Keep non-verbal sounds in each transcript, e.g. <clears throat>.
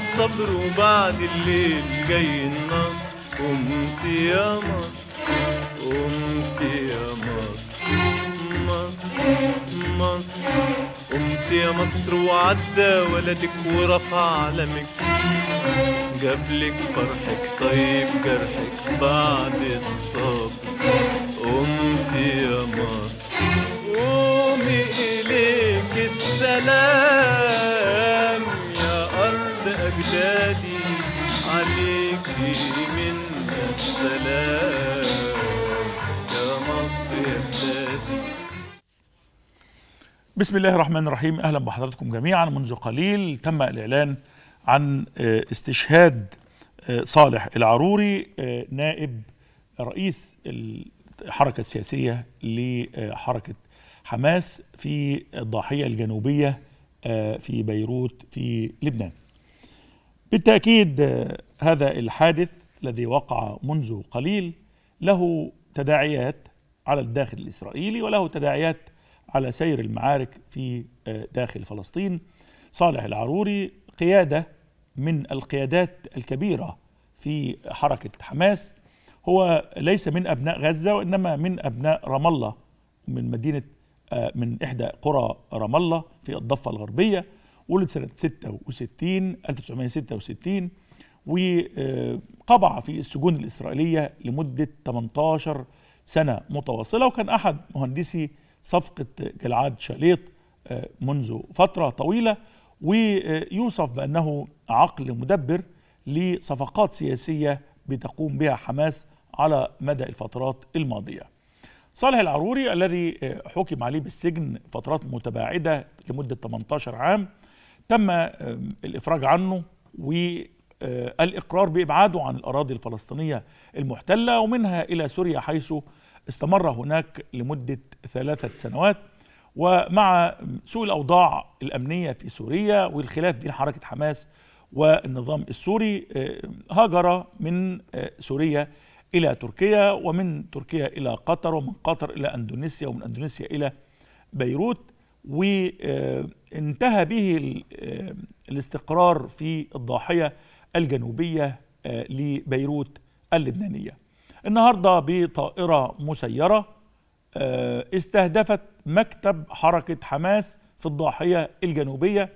الصبر وبعد الليل جاي النصر قمت يا مصر قمت يا مصر مصر مصر قمت يا مصر وعدى ولدك ورفع علمك جابلك فرحك طيب جرحك بعد الصبر قمت يا مصر قومي إليك السلام بسم الله الرحمن الرحيم اهلا بحضراتكم جميعا منذ قليل تم الاعلان عن آه، استشهاد آه، صالح العروري آه، نائب رئيس الحركه السياسيه لحركه حماس في الضاحيه الجنوبيه في بيروت في لبنان. بالتاكيد هذا الحادث الذي وقع منذ قليل له تداعيات على الداخل الاسرائيلي وله تداعيات على سير المعارك في آه، داخل فلسطين صالح العروري قيادة من القيادات الكبيرة في حركة حماس هو ليس من أبناء غزة وإنما من أبناء رام الله من مدينة آه، من إحدى قرى رام الله في الضفة الغربية ولد سنة 66 1966 وقبع في السجون الإسرائيلية لمدة 18 سنة متواصلة وكان أحد مهندسي صفقة جلعاد شاليط آه، منذ فترة طويلة ويوصف بأنه عقل مدبر لصفقات سياسية بتقوم بها حماس على مدى الفترات الماضية صالح العروري الذي آه، حكم عليه بالسجن فترات متباعدة لمدة 18 عام تم آه، الإفراج عنه والإقرار بإبعاده عن الأراضي الفلسطينية المحتلة ومنها إلى سوريا حيث استمر هناك لمدة ثلاثة سنوات ومع سوء الأوضاع الأمنية في سوريا والخلاف بين حركة حماس والنظام السوري آه، هاجر من آه، سوريا إلى تركيا ومن تركيا إلى قطر ومن قطر إلى أندونيسيا ومن أندونيسيا إلى بيروت وانتهى به آه، الاستقرار في الضاحية الجنوبية لبيروت اللبنانية النهارده بطائره مسيره آه، استهدفت مكتب حركه حماس في الضاحيه الجنوبيه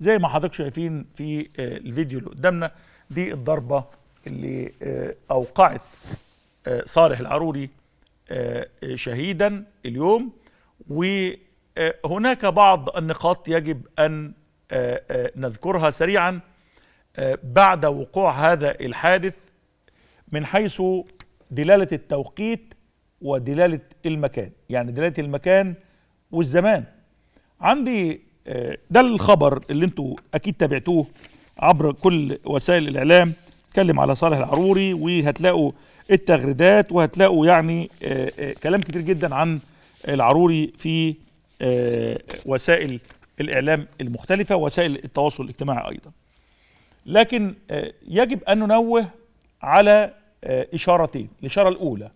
زي ما حضرتك شايفين في آه، الفيديو اللي قدامنا دي الضربه اللي آه، اوقعت صالح العروري شهيدا اليوم وهناك بعض النقاط يجب ان نذكرها سريعا بعد وقوع هذا الحادث من حيث دلاله التوقيت ودلاله المكان يعني دلاله المكان والزمان عندي آه، ده الخبر اللي انتوا اكيد تابعتوه عبر كل وسائل الاعلام اتكلم على صالح العروري وهتلاقوا التغريدات وهتلاقوا يعني آه، آه، كلام كتير جدا عن العروري في وسائل الاعلام المختلفه وسائل التواصل الاجتماعي ايضا لكن يجب ان ننوه على آه، إشارتين الإشارة الأولى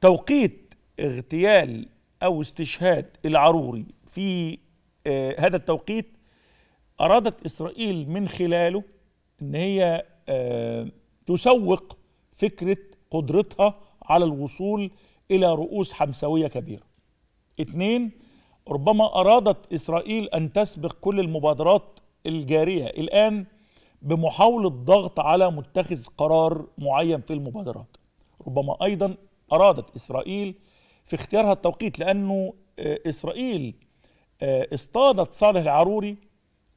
توقيت اغتيال أو استشهاد العروري في آه، هذا التوقيت أرادت إسرائيل من خلاله أن هي آه، تسوق فكرة قدرتها على الوصول إلى رؤوس حمسوية كبيرة اثنين ربما أرادت إسرائيل أن تسبق كل المبادرات الجارية الآن بمحاولة ضغط على متخذ قرار معين في المبادرات ربما أيضا أرادت إسرائيل في اختيارها التوقيت لأنه آه، إسرائيل آه، اصطادت صالح العروري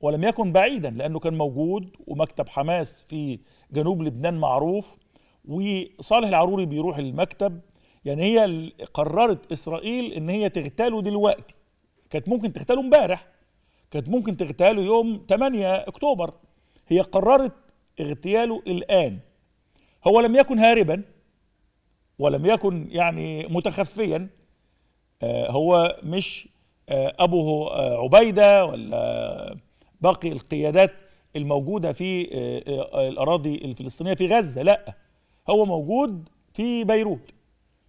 ولم يكن بعيدا لأنه كان موجود ومكتب حماس في جنوب لبنان معروف وصالح العروري بيروح المكتب يعني هي قررت إسرائيل إن هي تغتاله دلوقتي كانت ممكن تغتاله امبارح كانت ممكن تغتاله يوم 8 أكتوبر هي قررت اغتياله الآن هو لم يكن هاربا ولم يكن يعني متخفيا آه، هو مش آه، أبو آه، عبيدة ولا باقي القيادات الموجودة في الأراضي الفلسطينية في غزة لا هو موجود في بيروت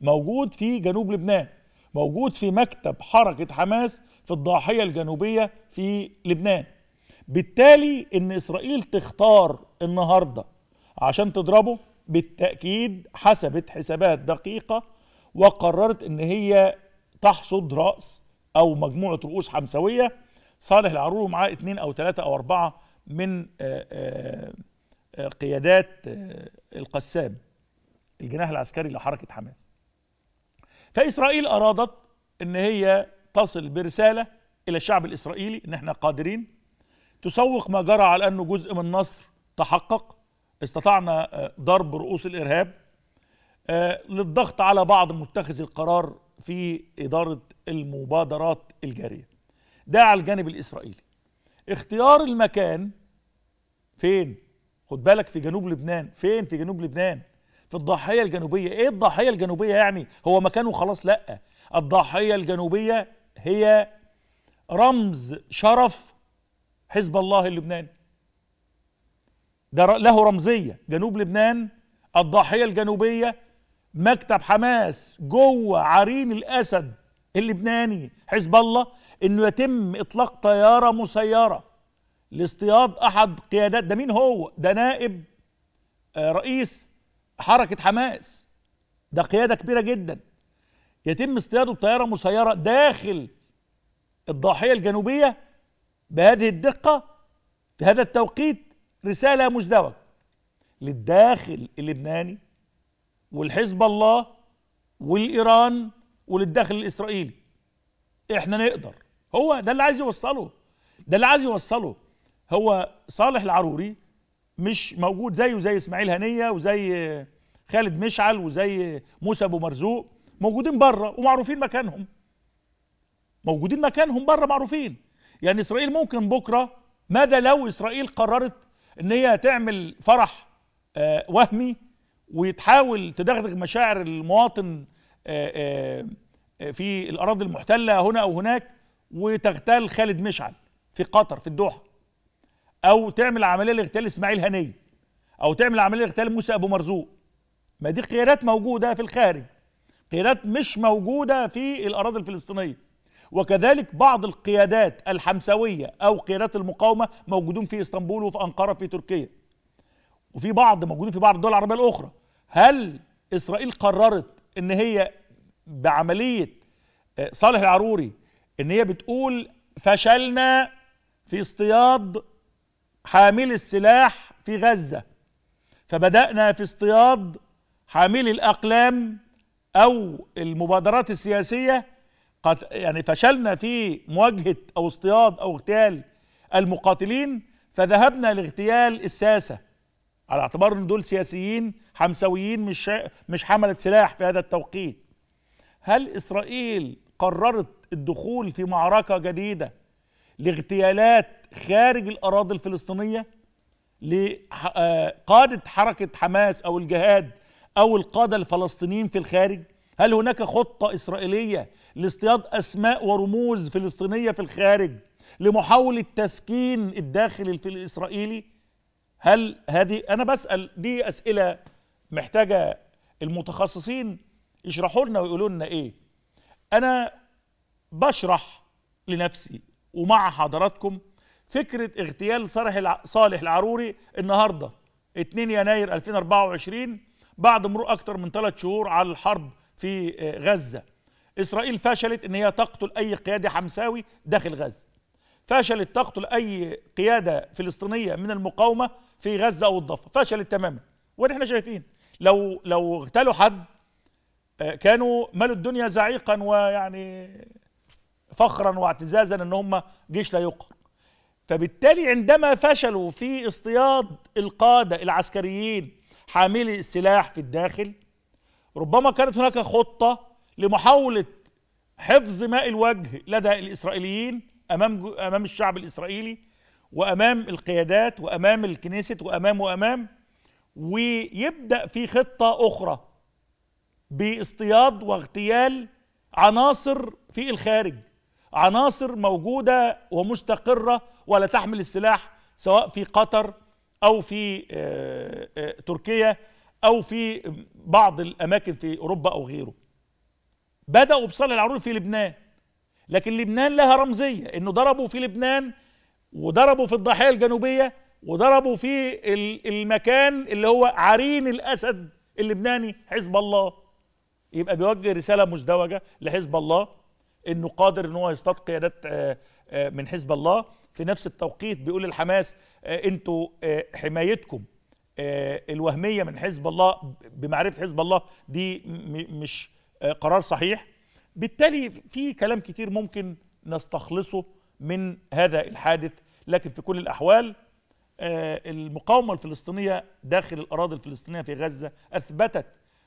موجود في جنوب لبنان موجود في مكتب حركة حماس في الضاحية الجنوبية في لبنان بالتالي ان اسرائيل تختار النهارده عشان تضربه بالتاكيد حسبت حسابات دقيقه وقررت ان هي تحصد راس او مجموعه رؤوس حمسويه صالح العرور ومعاه اثنين او ثلاثه او اربعه من آه، آه، آه، قيادات القسام الجناح العسكري لحركه حماس فاسرائيل ارادت ان هي تصل برساله الى الشعب الاسرائيلي ان احنا قادرين تسوق ما جرى على أنه جزء من نصر تحقق استطعنا آه، ضرب رؤوس الإرهاب آه، للضغط على بعض متخذي القرار في إدارة المبادرات الجارية ده على الجانب الإسرائيلي اختيار المكان فين خد بالك في جنوب لبنان فين في جنوب لبنان في الضاحية الجنوبية ايه الضاحية الجنوبية يعني هو مكانه خلاص لا الضاحية الجنوبية هي رمز شرف حزب الله اللبناني ده له رمزية جنوب لبنان الضاحية الجنوبية مكتب حماس جوه عرين الأسد اللبناني حزب الله انه يتم اطلاق طيارة مسيرة لاصطياد احد قيادات ده مين هو ده نائب آه، رئيس حركة حماس ده قيادة كبيرة جدا يتم اصطياده بطيارة مسيرة داخل الضاحية الجنوبية بهذه الدقة في هذا التوقيت رسالة مزدوجة للداخل اللبناني والحزب الله والإيران وللداخل الإسرائيلي إحنا نقدر هو ده اللي عايز يوصله ده اللي عايز يوصله هو صالح العروري مش موجود زيه زي اسماعيل هنيه وزي خالد مشعل وزي موسى ابو مرزوق موجودين بره ومعروفين مكانهم موجودين مكانهم بره معروفين يعني اسرائيل ممكن بكره ماذا لو اسرائيل قررت ان هي تعمل فرح آه، وهمي وتحاول تدغدغ مشاعر المواطن آه، آه، في الاراضي المحتله هنا او هناك وتغتال خالد مشعل في قطر في الدوحه او تعمل عمليه لاغتيال اسماعيل هنيه او تعمل عمليه لاغتيال موسى ابو مرزوق ما دي قيادات موجوده في الخارج قيادات مش موجوده في الاراضي الفلسطينيه وكذلك بعض القيادات الحمسوية أو قيادات المقاومة موجودون في إسطنبول وفي أنقرة في تركيا وفي بعض موجودين في بعض الدول العربية الأخرى هل إسرائيل قررت أن هي بعملية آه، صالح العروري أن هي بتقول فشلنا في اصطياد حامل السلاح في غزة فبدأنا في اصطياد حاملي الأقلام أو المبادرات السياسية قد يعني فشلنا في مواجهة أو اصطياد أو اغتيال المقاتلين فذهبنا لاغتيال الساسة على اعتبار ان دول سياسيين حمسويين مش مش حملت سلاح في هذا التوقيت هل اسرائيل قررت الدخول في معركه جديده لاغتيالات خارج الاراضي الفلسطينيه لقاده آه، حركه حماس او الجهاد او القاده الفلسطينيين في الخارج هل هناك خطة إسرائيلية لاصطياد أسماء ورموز فلسطينية في الخارج لمحاولة تسكين الداخل الإسرائيلي هل هذه أنا بسأل دي أسئلة محتاجة المتخصصين يشرحوا لنا ويقولوا لنا إيه أنا بشرح لنفسي ومع حضراتكم فكرة اغتيال صالح العروري النهاردة 2 يناير 2024 بعد مرور أكثر من ثلاث شهور على الحرب في آه، غزة إسرائيل فشلت أن هي تقتل أي قيادي حمساوي داخل غزة فشلت تقتل أي قيادة فلسطينية من المقاومة في غزة أو الضفة فشلت تماما ونحن شايفين لو لو اغتالوا حد آه، كانوا ملوا الدنيا زعيقا ويعني فخرا واعتزازا ان هم جيش لا يقهر فبالتالي عندما فشلوا في اصطياد القاده العسكريين حاملي السلاح في الداخل ربما كانت هناك خطة لمحاولة حفظ ماء الوجه لدى الإسرائيليين أمام, أمام الشعب الإسرائيلي وأمام القيادات وأمام الكنيسة وأمام وأمام ويبدأ في خطة أخرى باصطياد واغتيال عناصر في الخارج عناصر موجودة ومستقرة ولا تحمل السلاح سواء في قطر أو في آه، آه، تركيا أو في بعض الأماكن في أوروبا أو غيره بدأوا بصالح العروس في لبنان لكن لبنان لها رمزية إنه ضربوا في لبنان وضربوا في الضاحية الجنوبية وضربوا في المكان اللي هو عرين الأسد اللبناني حزب الله يبقى بيوجه رسالة مزدوجة لحزب الله إنه قادر إن هو يصطاد قيادات آه، آه، من حزب الله في نفس التوقيت بيقول الحماس آه، انتوا حمايتكم آه، الوهميه من حزب الله بمعرفه حزب الله دي مش آه، قرار صحيح بالتالي في كلام كتير ممكن نستخلصه من هذا الحادث لكن في كل الاحوال آه، المقاومه الفلسطينيه داخل الاراضي الفلسطينيه في غزه اثبتت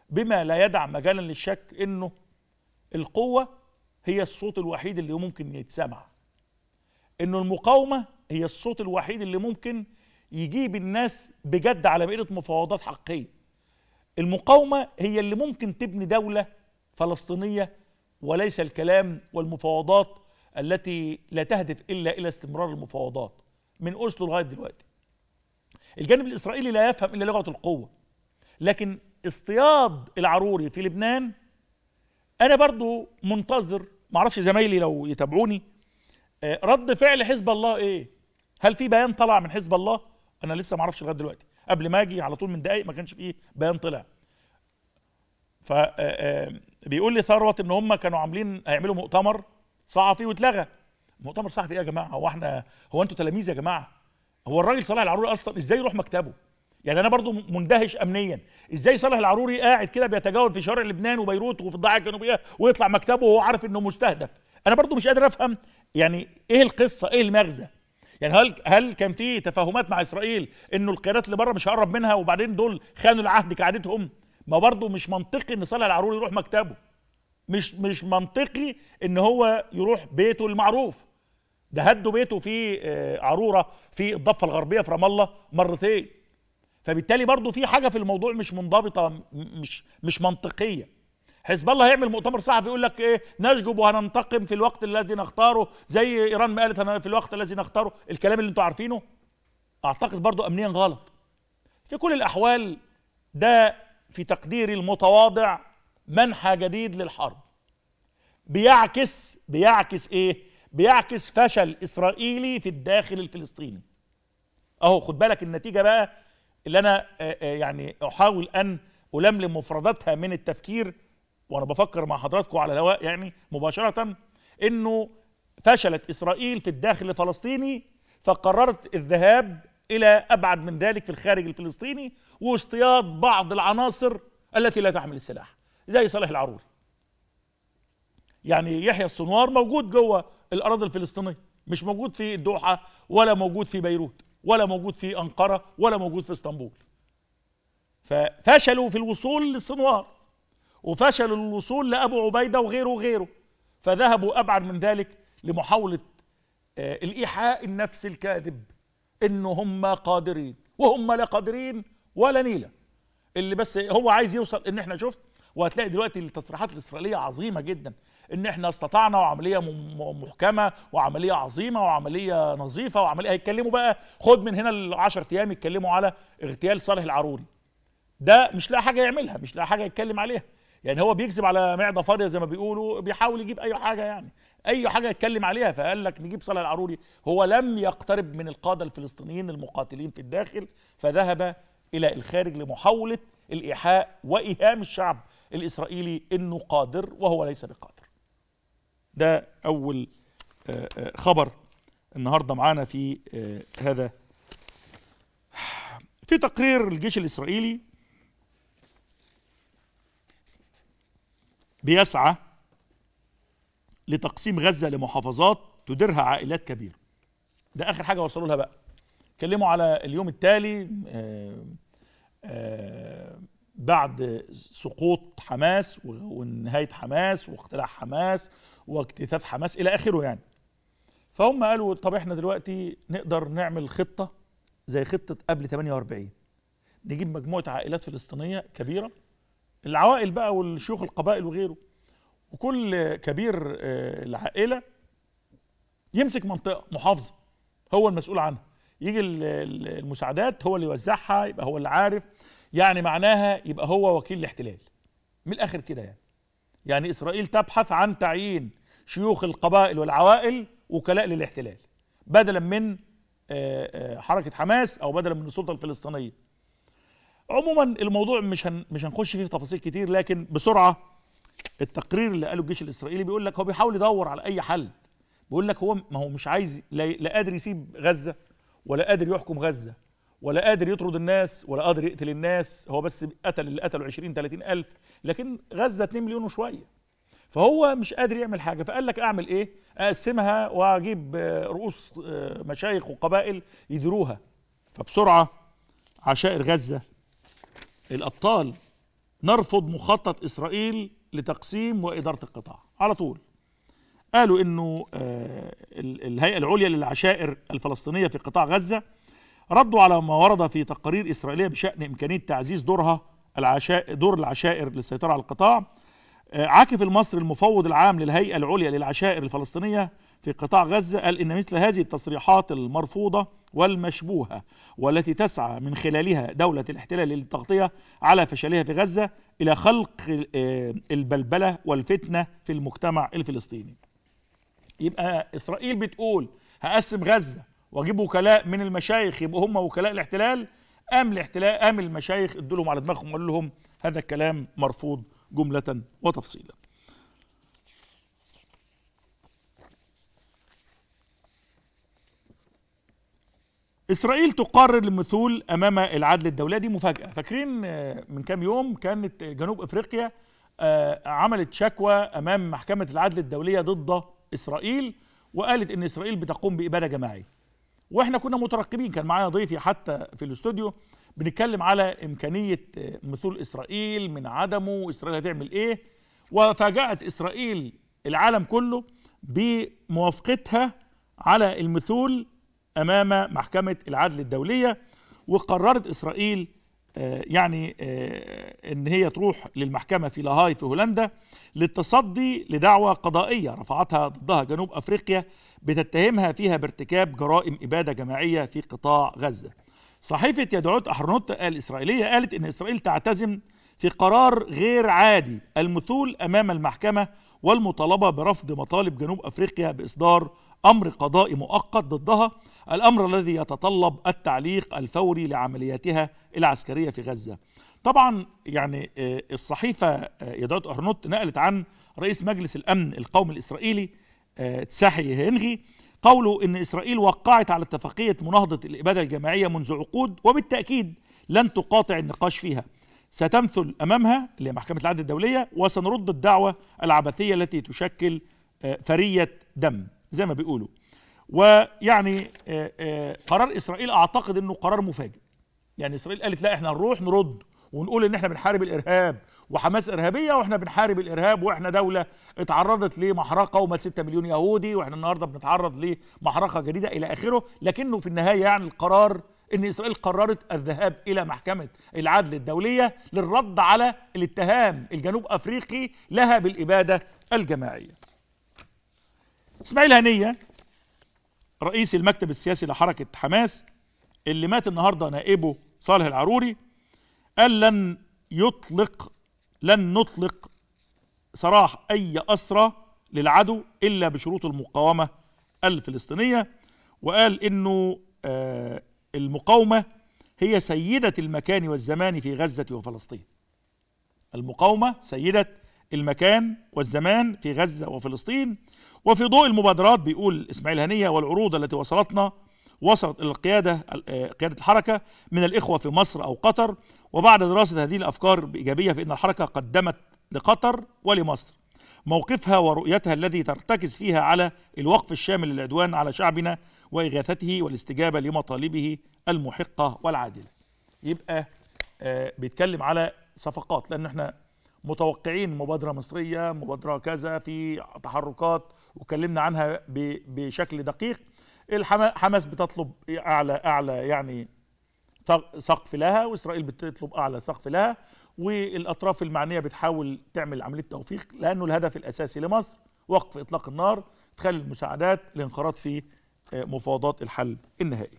بما لا يدع مجالا للشك انه القوه هي الصوت الوحيد اللي ممكن يتسمع انه المقاومه هي الصوت الوحيد اللي ممكن يجيب الناس بجد على بيئة مفاوضات حقيقية المقاومة هي اللي ممكن تبني دولة فلسطينية وليس الكلام والمفاوضات التي لا تهدف إلا إلى استمرار المفاوضات من أوسلو لغاية دلوقتي الجانب الإسرائيلي لا يفهم إلا لغة القوة لكن اصطياد العروري في لبنان أنا برضو منتظر معرفش زمايلي لو يتابعوني آه، رد فعل حزب الله إيه هل في بيان طلع من حزب الله انا لسه ما اعرفش لغايه دلوقتي قبل ما اجي على طول من دقائق ما كانش فيه بيان طلع ف آه، آه، بيقول لي ثروت ان هم كانوا عاملين هيعملوا مؤتمر صحفي واتلغى مؤتمر صحفي ايه يا جماعه هو احنا هو انتوا تلاميذ يا جماعه هو الراجل صلاح العروري اصلا ازاي يروح مكتبه يعني انا برضو مندهش امنيا ازاي صالح العروري قاعد كده بيتجول في شوارع لبنان وبيروت وفي الضاحيه الجنوبيه ويطلع مكتبه وهو عارف انه مستهدف انا برضو مش قادر افهم يعني ايه القصه ايه المغزى يعني هل هل كان في تفاهمات مع اسرائيل انه القيادات اللي بره مش هقرب منها وبعدين دول خانوا العهد كعادتهم ما برضه مش منطقي ان صالح العروري يروح مكتبه مش مش منطقي ان هو يروح بيته المعروف ده هدوا بيته في آه، عروره في الضفه الغربيه في رام الله مرتين فبالتالي برضه في حاجه في الموضوع مش منضبطه مش مش منطقيه حزب الله هيعمل مؤتمر صحفي يقول لك ايه نشجب وهننتقم في الوقت الذي نختاره زي ايران ما قالت في الوقت الذي نختاره الكلام اللي انتوا عارفينه اعتقد برضو امنيا غلط في كل الاحوال ده في تقديري المتواضع منحى جديد للحرب بيعكس بيعكس ايه بيعكس فشل اسرائيلي في الداخل الفلسطيني اهو خد بالك النتيجه بقى اللي انا آه، آه، يعني احاول ان الملم مفرداتها من التفكير وانا بفكر مع حضراتكم على الهواء يعني مباشره انه فشلت اسرائيل في الداخل الفلسطيني فقررت الذهاب الى ابعد من ذلك في الخارج الفلسطيني واصطياد بعض العناصر التي لا تحمل السلاح زي صالح العروري يعني يحيى السنوار موجود جوه الاراضي الفلسطينيه مش موجود في الدوحه ولا موجود في بيروت ولا موجود في انقره ولا موجود في اسطنبول ففشلوا في الوصول للسنوار وفشل الوصول لأبو عبيدة وغيره وغيره فذهبوا أبعد من ذلك لمحاولة آه، الإيحاء النفس الكاذب إن هم قادرين وهم لا قادرين ولا نيلة اللي بس هو عايز يوصل إن إحنا شفت وهتلاقي دلوقتي التصريحات الإسرائيلية عظيمة جدا إن إحنا استطعنا وعملية محكمة وعملية عظيمة وعملية نظيفة وعملية هيتكلموا بقى خد من هنا ال 10 أيام يتكلموا على اغتيال صالح العروري ده مش لاقي حاجة يعملها مش لاقي حاجة يتكلم عليها يعني هو بيكذب على معده فاضيه زي ما بيقولوا بيحاول يجيب اي حاجه يعني اي حاجه يتكلم عليها فقال لك نجيب صالح العروري هو لم يقترب من القاده الفلسطينيين المقاتلين في الداخل فذهب الى الخارج لمحاوله الايحاء وايهام الشعب الاسرائيلي انه قادر وهو ليس بقادر ده اول آه، آه، خبر النهارده معانا في آه، هذا في تقرير الجيش الاسرائيلي بيسعى لتقسيم غزه لمحافظات تديرها عائلات كبيره ده اخر حاجه وصلوا لها بقى اتكلموا على اليوم التالي آه، آه، بعد سقوط حماس ونهايه حماس واقتلاع حماس واكتثاف حماس الى اخره يعني فهم قالوا طب احنا دلوقتي نقدر نعمل خطه زي خطه قبل 48 نجيب مجموعه عائلات فلسطينيه كبيره العوائل بقى والشيوخ القبائل وغيره وكل كبير آه، العائله يمسك منطقه محافظه هو المسؤول عنها يجي المساعدات هو اللي يوزعها يبقى هو اللي عارف يعني معناها يبقى هو وكيل الاحتلال من الاخر كده يعني يعني اسرائيل تبحث عن تعيين شيوخ القبائل والعوائل وكلاء للاحتلال بدلا من آه، آه، حركه حماس او بدلا من السلطه الفلسطينيه عموما الموضوع مش هن مش هنخش فيه في تفاصيل كتير لكن بسرعه التقرير اللي قاله الجيش الاسرائيلي بيقول لك هو بيحاول يدور على اي حل بيقول لك هو ما هو مش عايز لا قادر يسيب غزه ولا قادر يحكم غزه ولا قادر يطرد الناس ولا قادر يقتل الناس هو بس قتل اللي قتلوا 20 30 الف لكن غزه 2 مليون وشويه فهو مش قادر يعمل حاجه فقال لك اعمل ايه اقسمها واجيب رؤوس آه، مشايخ وقبائل يديروها فبسرعه عشائر غزه الأبطال نرفض مخطط إسرائيل لتقسيم وإدارة القطاع على طول قالوا أنه آه، الهيئة العليا للعشائر الفلسطينية في قطاع غزة ردوا على ما ورد في تقارير إسرائيلية بشأن إمكانية تعزيز دورها العشائر دور العشائر للسيطرة على القطاع آه، عاكف المصري المفوض العام للهيئة العليا للعشائر الفلسطينية في قطاع غزة قال إن مثل هذه التصريحات المرفوضة والمشبوهة والتي تسعى من خلالها دولة الاحتلال للتغطية على فشلها في غزة إلى خلق آه، البلبلة والفتنة في المجتمع الفلسطيني يبقى إسرائيل بتقول هقسم غزة وأجيب وكلاء من المشايخ يبقوا هم وكلاء الاحتلال أم الاحتلال أم المشايخ ادوا لهم على دماغهم وقالوا لهم هذا الكلام مرفوض جملة وتفصيلا إسرائيل تقرر المثول أمام العدل الدولي دي مفاجأة فاكرين آه، من كام يوم كانت جنوب أفريقيا آه، عملت شكوى أمام محكمة العدل الدولية ضد إسرائيل وقالت إن إسرائيل بتقوم بإبادة جماعية واحنا كنا مترقبين كان معايا ضيفي حتى في الاستوديو بنتكلم على امكانيه آه، مثول اسرائيل من عدمه اسرائيل هتعمل ايه وفاجات اسرائيل العالم كله بموافقتها على المثول امام محكمه العدل الدوليه وقررت اسرائيل آه، يعني آه، ان هي تروح للمحكمه في لاهاي في هولندا للتصدي لدعوى قضائيه رفعتها ضدها جنوب افريقيا بتتهمها فيها بارتكاب جرائم اباده جماعيه في قطاع غزه صحيفة يدعوت أحرنوت الإسرائيلية قالت إن إسرائيل تعتزم في قرار غير عادي المثول أمام المحكمة والمطالبة برفض مطالب جنوب أفريقيا بإصدار أمر قضائي مؤقت ضدها الأمر الذي يتطلب التعليق الفوري لعملياتها العسكرية في غزة طبعا يعني آه، الصحيفة آه، يدعوت أحرنوت نقلت عن رئيس مجلس الأمن القومي الإسرائيلي آه، تساحي هنغي قوله ان اسرائيل وقعت على اتفاقيه مناهضه الاباده الجماعيه منذ عقود وبالتاكيد لن تقاطع النقاش فيها ستمثل امامها اللي هي محكمه العدل الدوليه وسنرد الدعوه العبثيه التي تشكل ثريه آه، دم زي ما بيقولوا ويعني آه، آه، قرار اسرائيل اعتقد انه قرار مفاجئ يعني اسرائيل قالت لا احنا هنروح نرد ونقول ان احنا بنحارب الارهاب وحماس ارهابيه واحنا بنحارب الارهاب واحنا دوله اتعرضت لمحرقه ومات 6 مليون يهودي واحنا النهارده بنتعرض لمحرقه جديده الى اخره لكنه في النهايه يعني القرار ان اسرائيل قررت الذهاب الى محكمه العدل الدوليه للرد على الاتهام الجنوب افريقي لها بالاباده الجماعيه. اسماعيل هنيه رئيس المكتب السياسي لحركه حماس اللي مات النهارده نائبه صالح العروري قال لن يطلق لن نطلق سراح أي أسرى للعدو إلا بشروط المقاومة الفلسطينية وقال إنه آه المقاومة هي سيدة المكان والزمان في غزة وفلسطين المقاومة سيدة المكان والزمان في غزة وفلسطين وفي ضوء المبادرات بيقول إسماعيل هنية والعروض التي وصلتنا وصلت إلى القيادة آه، قيادة الحركة من الإخوة في مصر أو قطر وبعد دراسة هذه الأفكار بإيجابية فإن الحركة قدمت لقطر ولمصر موقفها ورؤيتها الذي ترتكز فيها على الوقف الشامل للعدوان على شعبنا وإغاثته والاستجابة لمطالبه المحقة والعادلة يبقى آه بيتكلم على صفقات لأن احنا متوقعين مبادرة مصرية مبادرة كذا في تحركات وكلمنا عنها بشكل دقيق حماس بتطلب اعلى اعلى يعني سقف لها واسرائيل بتطلب اعلى سقف لها والاطراف المعنيه بتحاول تعمل عمليه توفيق لانه الهدف الاساسي لمصر وقف اطلاق النار تخلي المساعدات الانخراط في آه، مفاوضات الحل النهائي.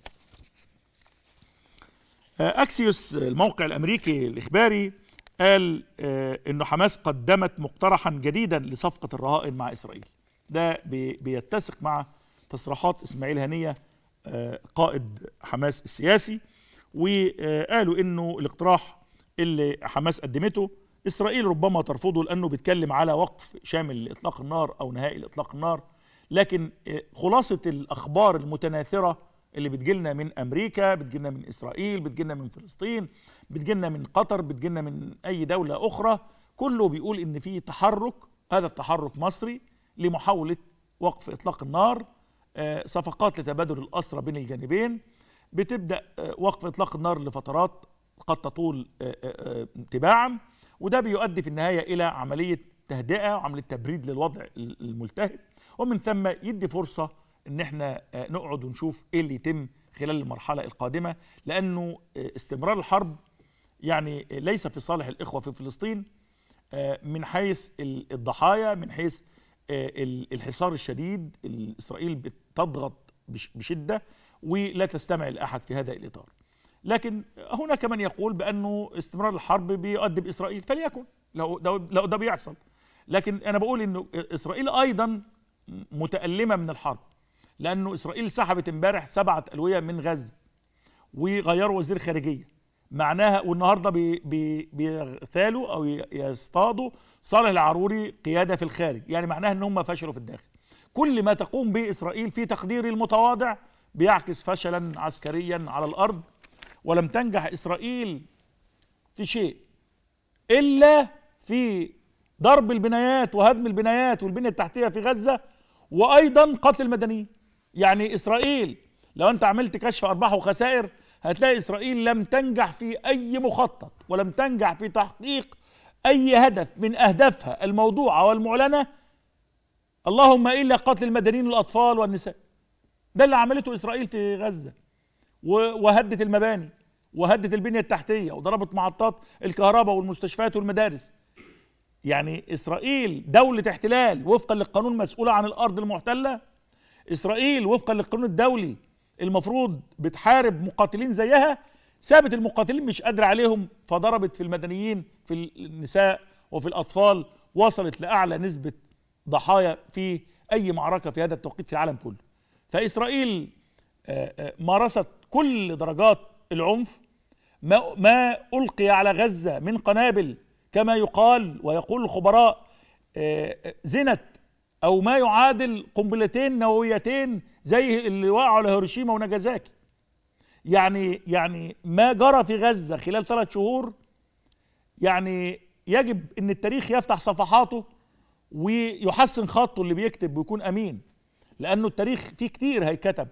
آه، اكسيوس الموقع الامريكي الاخباري قال آه، انه حماس قدمت مقترحا جديدا لصفقه الرهائن مع اسرائيل. ده بيتسق مع تصريحات اسماعيل هنيه آه، قائد حماس السياسي وقالوا انه الاقتراح اللي حماس قدمته اسرائيل ربما ترفضه لانه بيتكلم على وقف شامل لاطلاق النار او نهائي لاطلاق النار لكن آه، خلاصه الاخبار المتناثره اللي بتجيلنا من امريكا بتجيلنا من اسرائيل بتجيلنا من فلسطين بتجيلنا من قطر بتجيلنا من اي دوله اخرى كله بيقول ان في تحرك هذا التحرك مصري لمحاوله وقف اطلاق النار آه، صفقات لتبادل الأسرى بين الجانبين بتبدأ آه، وقف إطلاق النار لفترات قد تطول آه، تباعا وده بيؤدي في النهاية إلى عملية تهدئة وعملية تبريد للوضع الملتهب ومن ثم يدي فرصة إن احنا نقعد ونشوف إيه اللي يتم خلال المرحلة القادمة لأنه استمرار الحرب يعني ليس في صالح الإخوة في فلسطين من حيث الضحايا من حيث آه، الحصار الشديد إسرائيل بتضغط بشدة ولا تستمع لأحد في هذا الإطار لكن هناك من يقول بأنه استمرار الحرب بيؤدي باسرائيل فليكن لو ده, لو ده بيحصل لكن أنا بقول أنه إسرائيل أيضا متألمة من الحرب لأنه إسرائيل سحبت امبارح سبعة ألوية من غزة وغيروا وزير خارجية معناها والنهارده بيغتالوا بي او يصطادوا صالح العروري قياده في الخارج يعني معناها ان هم فشلوا في الداخل كل ما تقوم به اسرائيل في تقديري المتواضع بيعكس فشلا عسكريا على الارض ولم تنجح اسرائيل في شيء الا في ضرب البنايات وهدم البنايات والبنيه التحتيه في غزه وايضا قتل المدنيين يعني اسرائيل لو انت عملت كشف ارباح وخسائر هتلاقي إسرائيل لم تنجح في أي مخطط ولم تنجح في تحقيق أي هدف من أهدافها الموضوعة والمعلنة اللهم إلا قتل المدنيين الأطفال والنساء ده اللي عملته إسرائيل في غزة وهدت المباني وهدت البنية التحتية وضربت محطات الكهرباء والمستشفيات والمدارس يعني إسرائيل دولة احتلال وفقا للقانون مسؤولة عن الأرض المحتلة إسرائيل وفقا للقانون الدولي المفروض بتحارب مقاتلين زيها سابت المقاتلين مش قادره عليهم فضربت في المدنيين في النساء وفي الاطفال وصلت لاعلى نسبه ضحايا في اي معركه في هذا التوقيت في العالم كله فاسرائيل آه، آه، مارست كل درجات العنف ما, ما القي على غزه من قنابل كما يقال ويقول الخبراء آه، زنت او ما يعادل قنبلتين نوويتين زي اللي وقعوا على هيروشيما وناجازاكي يعني يعني ما جرى في غزه خلال ثلاث شهور يعني يجب ان التاريخ يفتح صفحاته ويحسن خطه اللي بيكتب ويكون امين لانه التاريخ فيه كتير هيكتب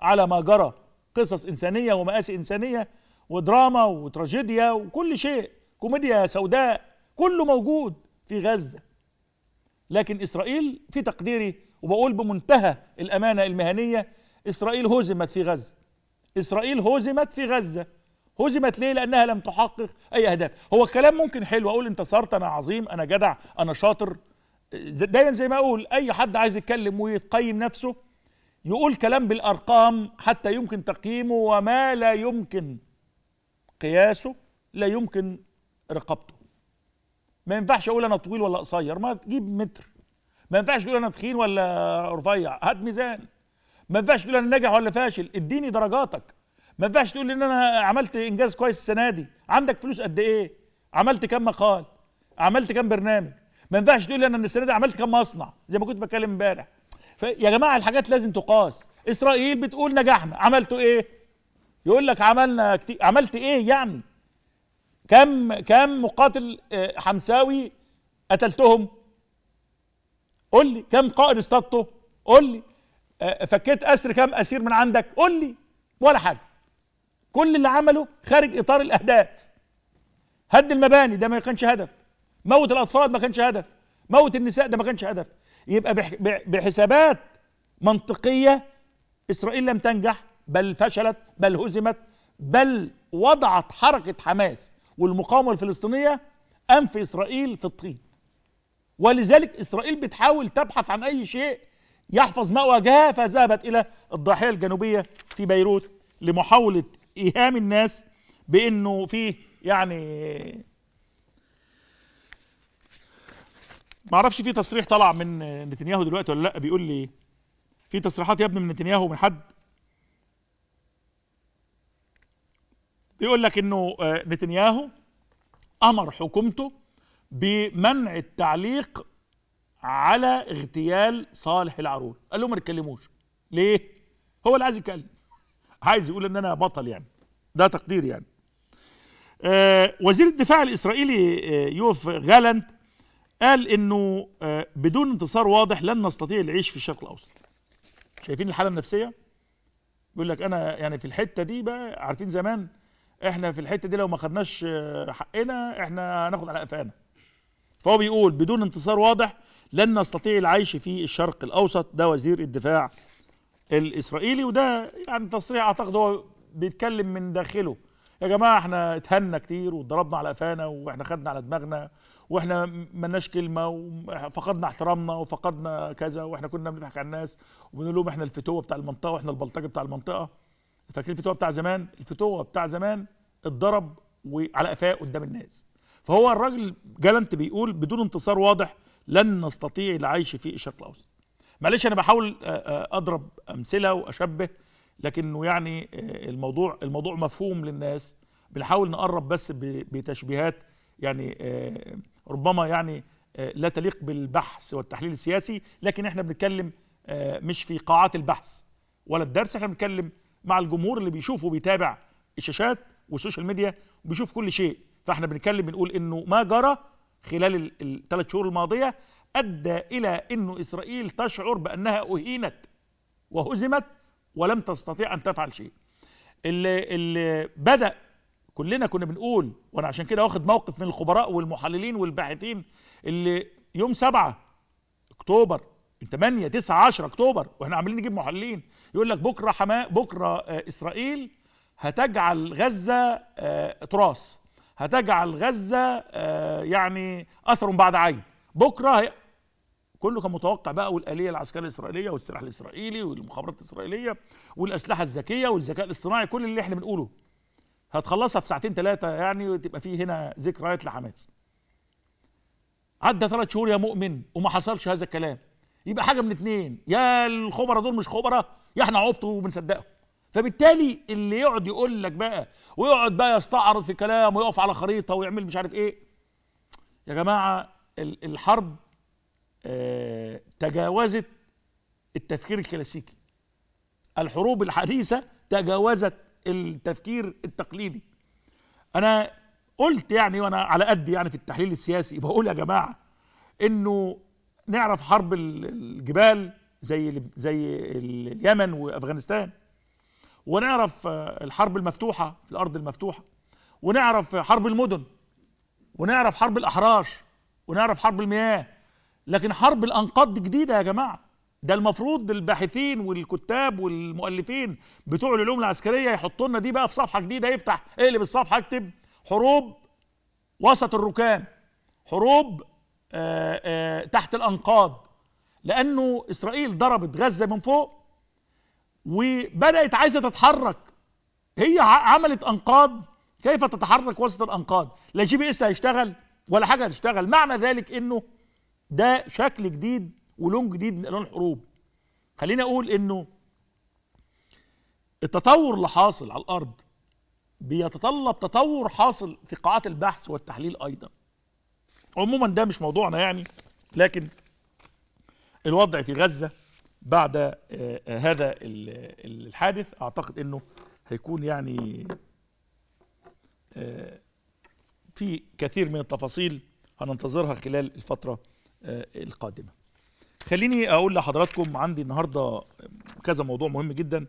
على ما جرى قصص انسانيه ومآسي انسانيه ودراما وتراجيديا وكل شيء كوميديا سوداء كله موجود في غزه لكن اسرائيل في تقديري وبقول بمنتهى الامانه المهنيه اسرائيل هزمت في غزه اسرائيل هزمت في غزه هزمت ليه لانها لم تحقق اي اهداف هو الكلام ممكن حلو اقول انتصرت انا عظيم انا جدع انا شاطر دايما زي ما اقول اي حد عايز يتكلم ويقيم نفسه يقول كلام بالارقام حتى يمكن تقييمه وما لا يمكن قياسه لا يمكن رقابته ما ينفعش اقول انا طويل ولا قصير ما تجيب متر ما ينفعش تقول انا تخين ولا رفيع هات ميزان ما ينفعش تقول انا ناجح ولا فاشل اديني درجاتك ما ينفعش تقول ان انا عملت انجاز كويس السنه دي عندك فلوس قد ايه عملت كم مقال عملت كم برنامج ما ينفعش تقول لي انا السنه دي عملت كم مصنع زي ما كنت بتكلم امبارح فيا جماعه الحاجات لازم تقاس اسرائيل بتقول نجحنا عملتوا ايه يقول لك عملنا كتير عملت ايه يعني كم كم مقاتل آه، حمساوي قتلتهم قول لي كم قائد اصطادته قول لي آه، فكيت اسر كم اسير من عندك قول لي ولا حاجه كل اللي عمله خارج اطار الاهداف هد المباني ده ما كانش هدف موت الاطفال ما كانش هدف موت النساء ده ما كانش هدف يبقى بحسابات منطقيه اسرائيل لم تنجح بل فشلت بل هزمت بل وضعت حركه حماس والمقاومه الفلسطينيه انف اسرائيل في الطين ولذلك إسرائيل بتحاول تبحث عن أي شيء يحفظ مأوى واجهها فذهبت إلى الضاحية الجنوبية في بيروت لمحاولة إيهام الناس بأنه في يعني ما اعرفش في تصريح طلع من نتنياهو دلوقتي ولا لا بيقول لي في تصريحات يا ابني من نتنياهو من حد بيقول لك انه آه، نتنياهو امر حكومته بمنع التعليق على اغتيال صالح العرور قال لهم ما تكلموش ليه هو اللي عايز يتكلم عايز يقول ان انا بطل يعني ده تقدير يعني آه وزير الدفاع الاسرائيلي آه يوف غالنت قال انه آه بدون انتصار واضح لن نستطيع العيش في الشرق الاوسط شايفين الحاله النفسيه بيقول لك انا يعني في الحته دي بقى عارفين زمان احنا في الحته دي لو ما خدناش آه، حقنا احنا هناخد على قفانا فهو بيقول بدون انتصار واضح لن نستطيع العيش في الشرق الاوسط ده وزير الدفاع الاسرائيلي وده يعني تصريح اعتقد هو بيتكلم من داخله يا جماعه احنا اتهنا كتير واتضربنا على قفانا واحنا خدنا على دماغنا واحنا مالناش كلمه وفقدنا احترامنا وفقدنا كذا واحنا كنا بنضحك على الناس وبنقول لهم احنا الفتوه بتاع المنطقه واحنا البلطجه بتاع المنطقه فاكرين الفتوه بتاع زمان الفتوه بتاع زمان اتضرب وعلى قفاه قدام الناس فهو الراجل جالنت بيقول بدون انتصار واضح لن نستطيع العيش في الشرق الاوسط معلش انا بحاول آه، آه، اضرب امثله واشبه لكنه يعني آه، الموضوع الموضوع مفهوم للناس بنحاول نقرب بس بتشبيهات يعني ربما يعني لا تليق بالبحث والتحليل السياسي لكن احنا بنتكلم مش في قاعات البحث ولا الدرس احنا بنتكلم مع الجمهور اللي بيشوفه بيتابع الشاشات والسوشيال ميديا وبيشوف كل شيء فاحنا بنتكلم بنقول انه ما جرى خلال الثلاث شهور الماضيه ادى الى انه اسرائيل تشعر بانها اهينت وهزمت ولم تستطيع ان تفعل شيء اللي, اللي بدا كلنا كنا بنقول وانا عشان كده واخد موقف من الخبراء والمحللين والباحثين اللي يوم 7 اكتوبر 8 9 10 اكتوبر واحنا عمالين نجيب محللين يقول لك بكره حما بكره آه، اسرائيل هتجعل غزه آه، تراث هتجعل غزه آه، يعني اثر بعد عين بكره كله كان متوقع بقى والآلية العسكرية الإسرائيلية والسلاح الإسرائيلي والمخابرات الإسرائيلية والأسلحة الذكية والذكاء الاصطناعي كل اللي احنا بنقوله هتخلصها في ساعتين ثلاثة يعني وتبقى فيه هنا ذكريات لحماس عدى ثلاث شهور يا مؤمن وما حصلش هذا الكلام يبقى حاجة من اتنين يا الخبرة دول مش خبرة يا احنا عبط وبنصدقهم فبالتالي اللي يقعد يقول لك بقى ويقعد بقى يستعرض في كلام ويقف على خريطه ويعمل مش عارف ايه يا جماعه الحرب آه، تجاوزت التفكير الكلاسيكي الحروب الحديثه تجاوزت التفكير التقليدي انا قلت يعني وانا على قد يعني في التحليل السياسي بقول يا جماعه انه نعرف حرب الجبال زي زي اليمن وافغانستان ونعرف آه، الحرب المفتوحة في الأرض المفتوحة ونعرف حرب المدن ونعرف حرب الأحراش ونعرف حرب المياه لكن حرب الأنقاض دي جديدة يا جماعة ده المفروض الباحثين والكتاب والمؤلفين بتوع العلوم العسكرية يحطوا لنا دي بقى في صفحة جديدة يفتح اقلب الصفحة اكتب حروب وسط الركام حروب آآ آه، آآ آه، تحت الأنقاض لأنه إسرائيل ضربت غزة من فوق وبدات عايزه تتحرك هي عملت انقاض كيف تتحرك وسط الانقاض لا جي بي اس هيشتغل ولا حاجه هتشتغل معنى ذلك انه ده شكل جديد ولون جديد من الوان الحروب خليني اقول انه التطور اللي حاصل على الارض بيتطلب تطور حاصل في قاعات البحث والتحليل ايضا عموما ده مش موضوعنا يعني لكن الوضع في غزه بعد آه، آه، هذا الحادث اعتقد انه هيكون يعني آه، في كثير من التفاصيل هننتظرها خلال الفتره القادمه خليني اقول لحضراتكم عندي النهارده كذا موضوع مهم جدا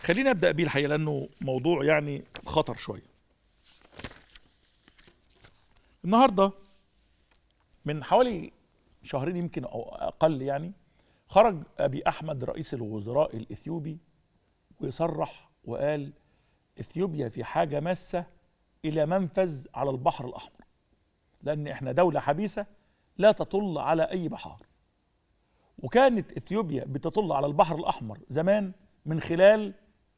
خليني ابدا بيه الحقيقه لانه موضوع يعني خطر شويه النهارده من حوالي شهرين يمكن او اقل يعني خرج ابي احمد رئيس الوزراء الاثيوبي وصرح وقال اثيوبيا في حاجه ماسه الى منفذ على البحر الاحمر لان احنا دوله حبيسه لا تطل على اي بحار وكانت اثيوبيا بتطل على البحر الاحمر زمان من خلال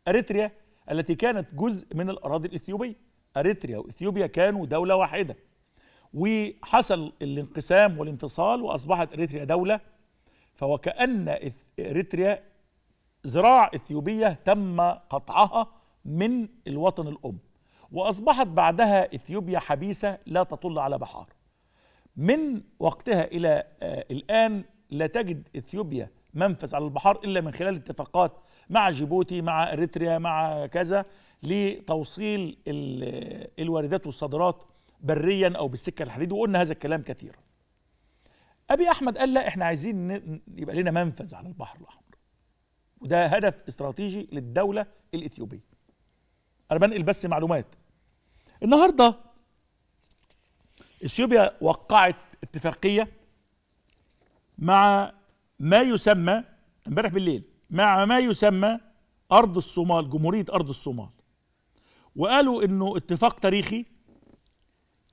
اريتريا التي كانت جزء من الاراضي الاثيوبيه اريتريا واثيوبيا كانوا دوله واحده وحصل الانقسام والانفصال واصبحت اريتريا دوله فوكان اريتريا ذراع اثيوبيه تم قطعها من الوطن الام واصبحت بعدها اثيوبيا حبيسه لا تطل على بحار من وقتها الى آه، الان لا تجد اثيوبيا منفذ على البحار الا من خلال اتفاقات مع جيبوتي مع اريتريا مع كذا لتوصيل الواردات والصادرات بريا او بالسكه الحديد وقلنا هذا الكلام كثيرا ابي احمد قال لا احنا عايزين يبقى لنا منفذ على البحر الاحمر وده هدف استراتيجي للدوله الاثيوبيه انا بنقل بس معلومات النهارده اثيوبيا وقعت اتفاقيه مع ما يسمى امبارح بالليل مع ما يسمى ارض الصومال جمهوريه ارض الصومال وقالوا انه اتفاق تاريخي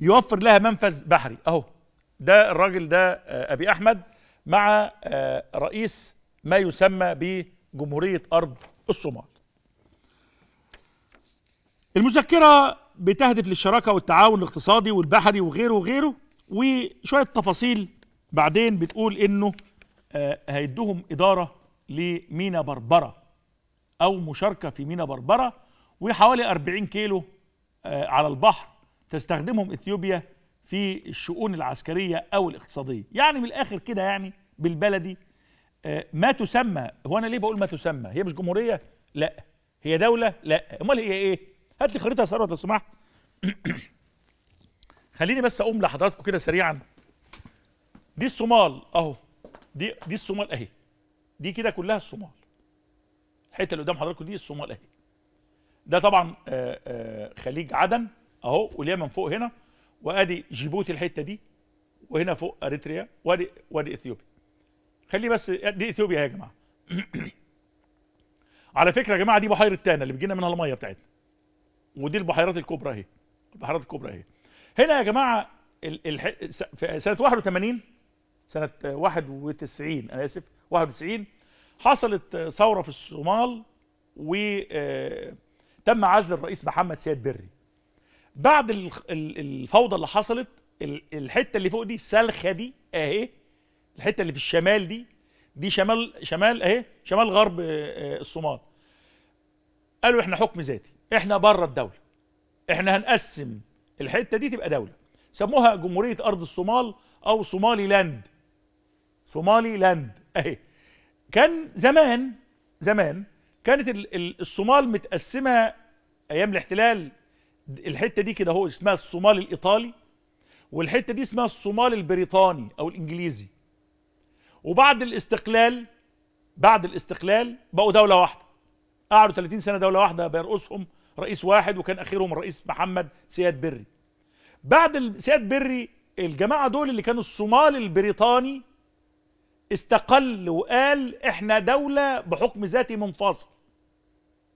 يوفر لها منفذ بحري اهو ده الراجل ده آه، ابي احمد مع آه، رئيس ما يسمى بجمهوريه ارض الصومال المذكره بتهدف للشراكه والتعاون الاقتصادي والبحري وغيره وغيره وشويه تفاصيل بعدين بتقول انه آه، هيدوهم اداره لمينا بربره او مشاركه في مينا بربره وحوالي 40 كيلو على البحر تستخدمهم اثيوبيا في الشؤون العسكريه او الاقتصاديه يعني من الاخر كده يعني بالبلدي آه، ما تسمى هو انا ليه بقول ما تسمى هي مش جمهوريه لا هي دوله لا امال هي ايه هات لي خريطه يا ثروت لو سمحت <coughs> خليني بس اقوم لحضراتكم كده سريعا دي الصومال اهو دي دي الصومال اهي دي كده كلها الصومال الحته اللي قدام حضراتكم دي الصومال اهي ده طبعا آآ آه، آآ آه، خليج عدن اهو واليمن فوق هنا وادي جيبوتي الحته دي وهنا فوق اريتريا وادي وادي اثيوبيا خلي بس دي اثيوبيا يا جماعه <clears throat> على فكره يا جماعه دي بحيره تانا اللي بتجينا منها الميه بتاعتنا ودي البحيرات الكبرى اهي البحيرات الكبرى اهي هنا يا جماعه ال في سنه 81 سنه 91 انا اسف 91 حصلت ثوره في الصومال و آه، تم عزل الرئيس محمد سيد بري بعد الفوضى اللي حصلت الحته اللي فوق دي سلخه دي اهي الحته اللي في الشمال دي دي شمال شمال اهي شمال غرب آه، آه، الصومال قالوا احنا حكم ذاتي احنا بره الدوله احنا هنقسم الحته دي تبقى دوله سموها جمهوريه ارض الصومال او صومالي لاند صومالي لاند اهي كان زمان زمان كانت الصومال متقسمه ايام الاحتلال الحته دي كده هو اسمها الصومال الايطالي والحته دي اسمها الصومال البريطاني او الانجليزي وبعد الاستقلال بعد الاستقلال بقوا دوله واحده قعدوا 30 سنه دوله واحده بيرقصهم رئيس واحد وكان اخرهم الرئيس محمد سياد بري بعد سياد بري الجماعه دول اللي كانوا الصومال البريطاني استقل وقال احنا دوله بحكم ذاتي منفصل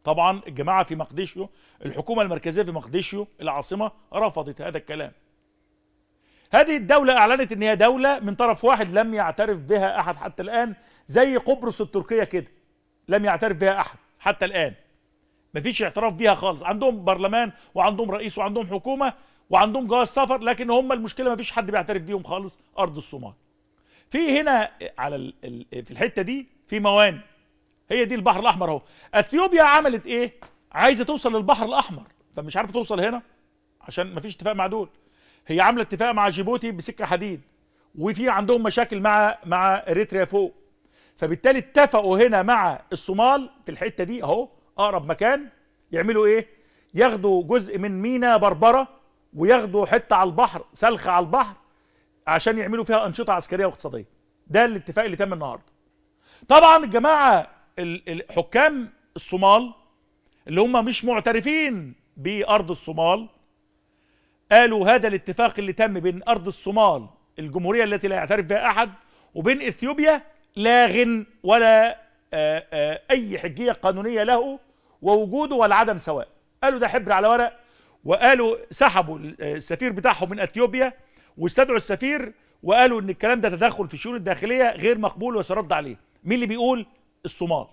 طبعا الجماعه في مقديشيو الحكومه المركزيه في مقديشيو العاصمه رفضت هذا الكلام هذه الدولة أعلنت إن هي دولة من طرف واحد لم يعترف بها أحد حتى الآن زي قبرص التركية كده لم يعترف بها أحد حتى الآن مفيش اعتراف بها خالص عندهم برلمان وعندهم رئيس وعندهم حكومة وعندهم جواز سفر لكن هم المشكلة مفيش حد بيعترف بيهم خالص أرض الصومال في هنا على في الحتة دي في موانئ هي دي البحر الاحمر اهو اثيوبيا عملت ايه عايزه توصل للبحر الاحمر فمش عارفه توصل هنا عشان مفيش اتفاق مع دول هي عامله اتفاق مع جيبوتي بسكه حديد وفي عندهم مشاكل مع مع اريتريا فوق فبالتالي اتفقوا هنا مع الصومال في الحته دي اهو اقرب مكان يعملوا ايه ياخدوا جزء من مينا بربره وياخدوا حته على البحر سلخه على البحر عشان يعملوا فيها انشطه عسكريه واقتصاديه ده الاتفاق اللي تم النهارده طبعا الجماعه حكام الصومال اللي هم مش معترفين بأرض الصومال قالوا هذا الاتفاق اللي تم بين أرض الصومال الجمهورية التي لا يعترف بها أحد وبين إثيوبيا غن ولا آآ آه، آآ آه، أي حجية قانونية له ووجوده والعدم سواء قالوا ده حبر على ورق وقالوا سحبوا السفير بتاعهم من أثيوبيا واستدعوا السفير وقالوا ان الكلام ده تدخل في الشؤون الداخليه غير مقبول وسرد عليه مين اللي بيقول الصومال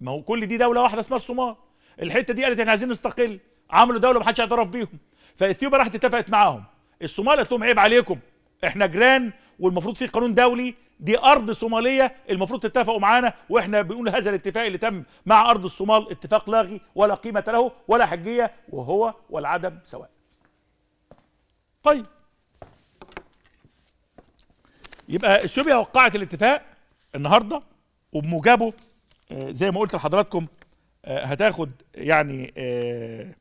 ما هو كل دي دوله واحده اسمها الصومال الحته دي قالت احنا عايزين نستقل عملوا دوله ما حدش اعترف بيهم فاثيوبيا راحت اتفقت معاهم الصومال قالت لهم عيب عليكم احنا جيران والمفروض في قانون دولي دي ارض صوماليه المفروض تتفقوا معانا واحنا بنقول هذا الاتفاق اللي تم مع ارض الصومال اتفاق لاغي ولا قيمه له ولا حجيه وهو والعدم سواء. طيب يبقى اثيوبيا وقعت الاتفاق النهارده وبموجبه آه، زي ما قلت لحضراتكم آه، هتاخد يعني آه،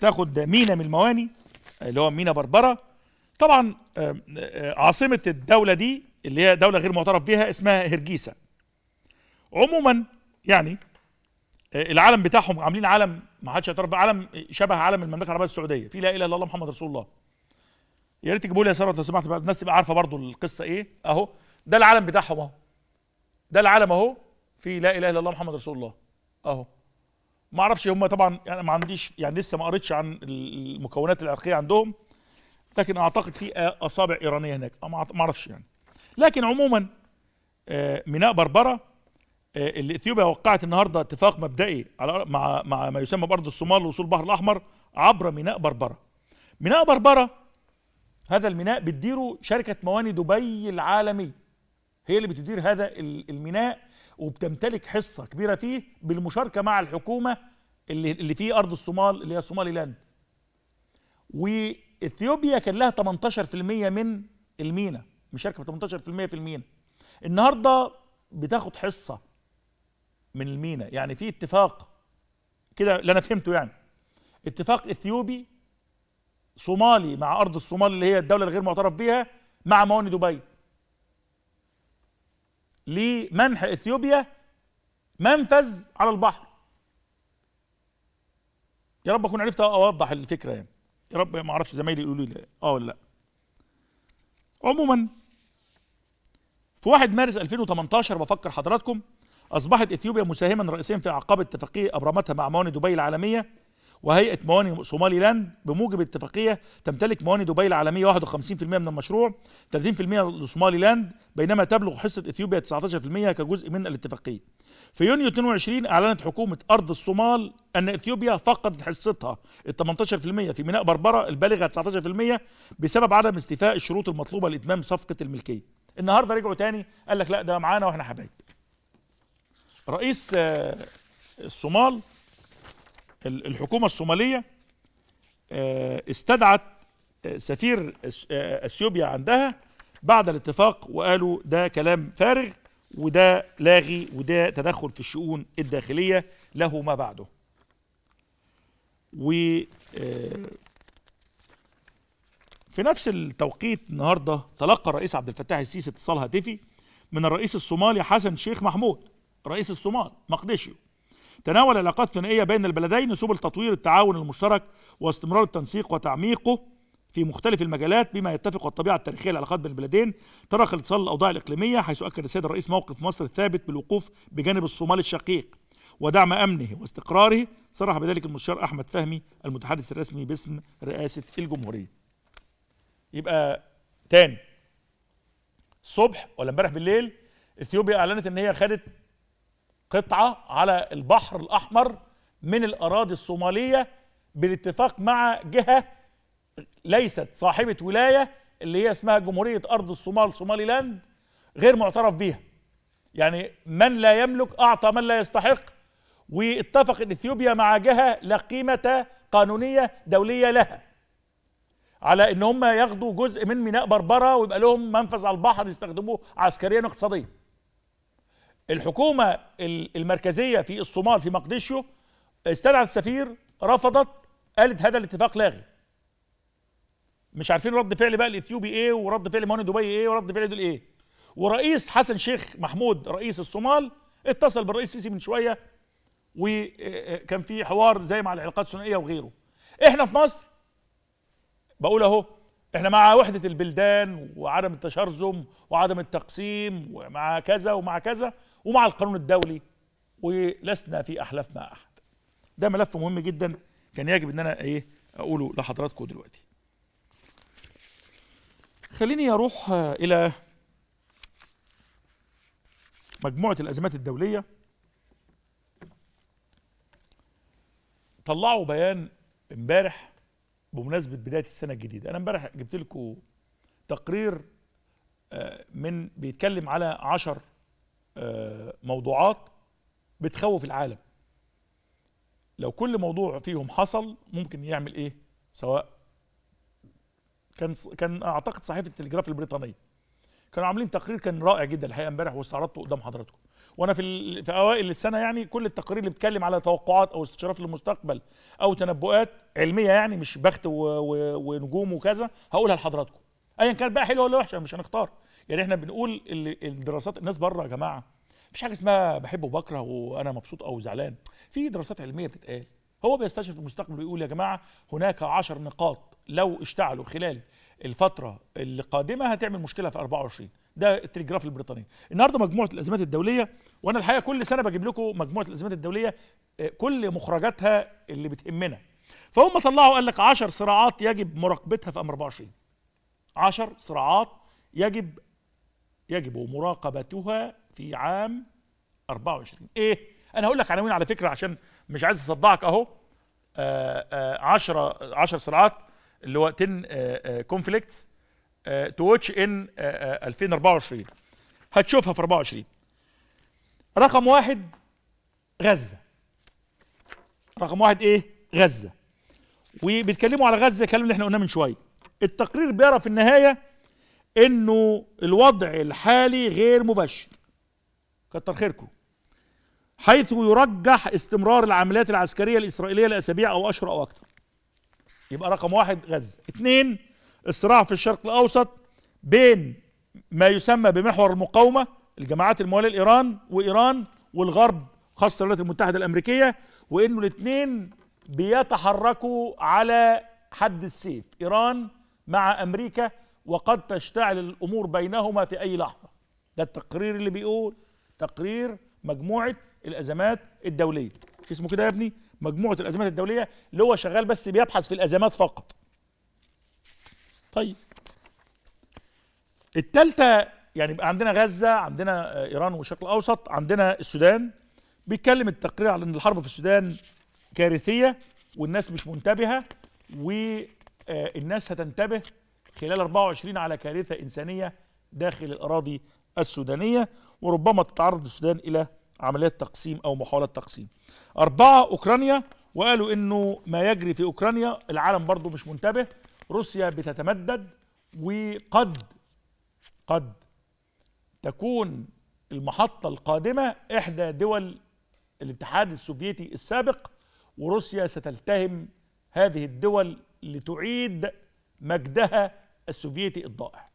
تاخد مينا من المواني اللي هو مينا بربره طبعا عاصمه الدوله دي اللي هي دوله غير معترف بها اسمها هرجيسه عموما يعني العالم بتاعهم عاملين عالم ما حدش يعترف عالم شبه عالم المملكه العربيه السعوديه في لا اله الا الله محمد رسول الله يا ريت تجيبوا لي يا سمعت لو سمحت الناس تبقى عارفه برضو القصه ايه اهو ده العالم بتاعهم اهو ده العالم اهو في لا اله الا الله محمد رسول الله اهو ما اعرفش هم طبعا يعني ما عنديش يعني لسه ما قريتش عن المكونات العرقيه عندهم لكن اعتقد في اصابع ايرانيه هناك ما اعرفش يعني لكن عموما آه، ميناء بربره آه، اللي اثيوبيا وقعت النهارده اتفاق مبدئي على مع مع ما يسمى بارض الصومال لوصول البحر الاحمر عبر ميناء بربره ميناء بربره هذا الميناء بتديره شركه مواني دبي العالمي هي اللي بتدير هذا الميناء وبتمتلك حصه كبيره فيه بالمشاركه مع الحكومه اللي اللي في ارض الصومال اللي هي صومالي لاند واثيوبيا كان لها 18% من المينا مشاركه 18% في المينا النهارده بتاخد حصه من المينا يعني في اتفاق كده اللي انا فهمته يعني اتفاق اثيوبي صومالي مع ارض الصومال اللي هي الدوله الغير معترف بيها مع مواني دبي لمنح اثيوبيا منفذ على البحر يا رب اكون عرفت اوضح الفكره يعني يا رب ما اعرفش زمايلي يقولوا لي اه ولا لا عموما في 1 مارس 2018 بفكر حضراتكم اصبحت اثيوبيا مساهما رئيسيا في اعقاب اتفاقيه ابرمتها مع مواني دبي العالميه وهيئه مواني صومالي لاند بموجب اتفاقيه تمتلك مواني دبي العالميه 51% من المشروع 30% لصومالي لاند بينما تبلغ حصه اثيوبيا 19% كجزء من الاتفاقيه. في يونيو 22 اعلنت حكومه ارض الصومال ان اثيوبيا فقدت حصتها ال 18% في ميناء بربره البالغه 19% بسبب عدم استيفاء الشروط المطلوبه لاتمام صفقه الملكيه. النهارده رجعوا تاني قال لك لا ده معانا واحنا حبايب. رئيس آه، الصومال الحكومه الصوماليه آه، استدعت آه، سفير آه، اثيوبيا عندها بعد الاتفاق وقالوا ده كلام فارغ وده لاغي وده تدخل في الشؤون الداخليه له ما بعده. و في نفس التوقيت النهارده تلقى الرئيس عبد الفتاح السيسي اتصال هاتفي من الرئيس الصومالي حسن شيخ محمود رئيس الصومال مقدشي تناول العلاقات الثنائيه بين البلدين سبل تطوير التعاون المشترك واستمرار التنسيق وتعميقه في مختلف المجالات بما يتفق الطبيعة التاريخية للعلاقات بين البلدين ترخ الاتصال الأوضاع الإقليمية حيث أكد السيد الرئيس موقف مصر الثابت بالوقوف بجانب الصومال الشقيق ودعم أمنه واستقراره صرح بذلك المستشار أحمد فهمي المتحدث الرسمي باسم رئاسة الجمهورية يبقى تاني الصبح ولا امبارح بالليل اثيوبيا اعلنت ان هي خدت قطعة على البحر الأحمر من الأراضي الصومالية بالاتفاق مع جهة ليست صاحبة ولاية اللي هي اسمها جمهورية أرض الصومال صومالي لاند غير معترف بيها يعني من لا يملك أعطى من لا يستحق واتفقت إثيوبيا مع جهة لا قيمة قانونية دولية لها على ان هم ياخدوا جزء من ميناء بربره ويبقى لهم منفذ على البحر يستخدموه عسكريا واقتصاديا الحكومه المركزيه في الصومال في مقديشيو استدعت السفير رفضت قالت هذا الاتفاق لاغي مش عارفين رد فعل بقى الاثيوبي ايه ورد فعل مواني دبي ايه ورد فعل دول ايه ورئيس حسن شيخ محمود رئيس الصومال اتصل بالرئيس السيسي من شويه وكان آه، آه، في حوار زي مع العلاقات الثنائيه وغيره احنا في مصر بقول اهو احنا مع وحده البلدان وعدم التشرذم وعدم التقسيم ومع كذا ومع كذا ومع القانون الدولي ولسنا في احلاف مع احد ده ملف مهم جدا كان يجب ان انا ايه اقوله لحضراتكم دلوقتي خليني اروح الى مجموعه الازمات الدوليه طلعوا بيان امبارح بمناسبه بدايه السنه الجديده انا امبارح جبت لكم تقرير آه، من بيتكلم على 10 آه، موضوعات بتخوف العالم لو كل موضوع فيهم حصل ممكن يعمل ايه سواء كان كان اعتقد صحيفه التلجراف البريطانيه كانوا عاملين تقرير كان رائع جدا الحقيقه امبارح واستعرضته قدام حضراتكم وانا في في اوائل السنه يعني كل التقارير اللي بيتكلم على توقعات او استشراف للمستقبل او تنبؤات علميه يعني مش بخت ونجوم وكذا هقولها لحضراتكم ايا كانت بقى حلوه ولا وحشه مش هنختار يعني احنا بنقول الدراسات الناس بره يا جماعه مفيش حاجه اسمها بحب وبكره وانا مبسوط او زعلان في دراسات علميه بتتقال هو بيستشرف المستقبل ويقول يا جماعه هناك عشر نقاط لو اشتعلوا خلال الفتره القادمه هتعمل مشكله في 24 ده التلجراف البريطاني النهارده مجموعه الازمات الدوليه وانا الحقيقه كل سنه بجيب لكم مجموعه الازمات الدوليه آه، كل مخرجاتها اللي بتهمنا فهم طلعوا قال لك 10 صراعات يجب مراقبتها في ام 24 10 صراعات يجب يجب مراقبتها في عام 24 ايه انا هقول لك عناوين على فكره عشان مش عايز اصدعك اهو 10 آه، 10 آه، صراعات اللي هو 10 كونفليكتس تو واتش ان 2024 هتشوفها في 24 رقم واحد غزه رقم واحد ايه غزه وبيتكلموا على غزه الكلام اللي احنا قلناه من شويه التقرير بيرى في النهايه انه الوضع الحالي غير مباشر كتر خيركم حيث يرجح استمرار العمليات العسكريه الاسرائيليه لاسابيع او اشهر او اكثر يبقى رقم واحد غزه اثنين الصراع في الشرق الاوسط بين ما يسمى بمحور المقاومه الجماعات المواليه لايران وايران والغرب خاصه الولايات المتحده الامريكيه وانه الاثنين بيتحركوا على حد السيف ايران مع امريكا وقد تشتعل الامور بينهما في اي لحظه ده التقرير اللي بيقول تقرير مجموعه الازمات الدوليه شو اسمه كده يا ابني مجموعه الازمات الدوليه اللي هو شغال بس بيبحث في الازمات فقط طيب الثالثه يعني يبقى عندنا غزه عندنا ايران والشرق الاوسط عندنا السودان بيتكلم التقرير على ان الحرب في السودان كارثيه والناس مش منتبهه والناس هتنتبه خلال 24 على كارثة إنسانية داخل الأراضي السودانية وربما تتعرض السودان إلى عمليات تقسيم أو محاولات تقسيم أربعة أوكرانيا وقالوا إنه ما يجري في أوكرانيا العالم برضو مش منتبه روسيا بتتمدد وقد قد تكون المحطة القادمة إحدى دول الاتحاد السوفيتي السابق وروسيا ستلتهم هذه الدول لتعيد مجدها السوفيتي الضائع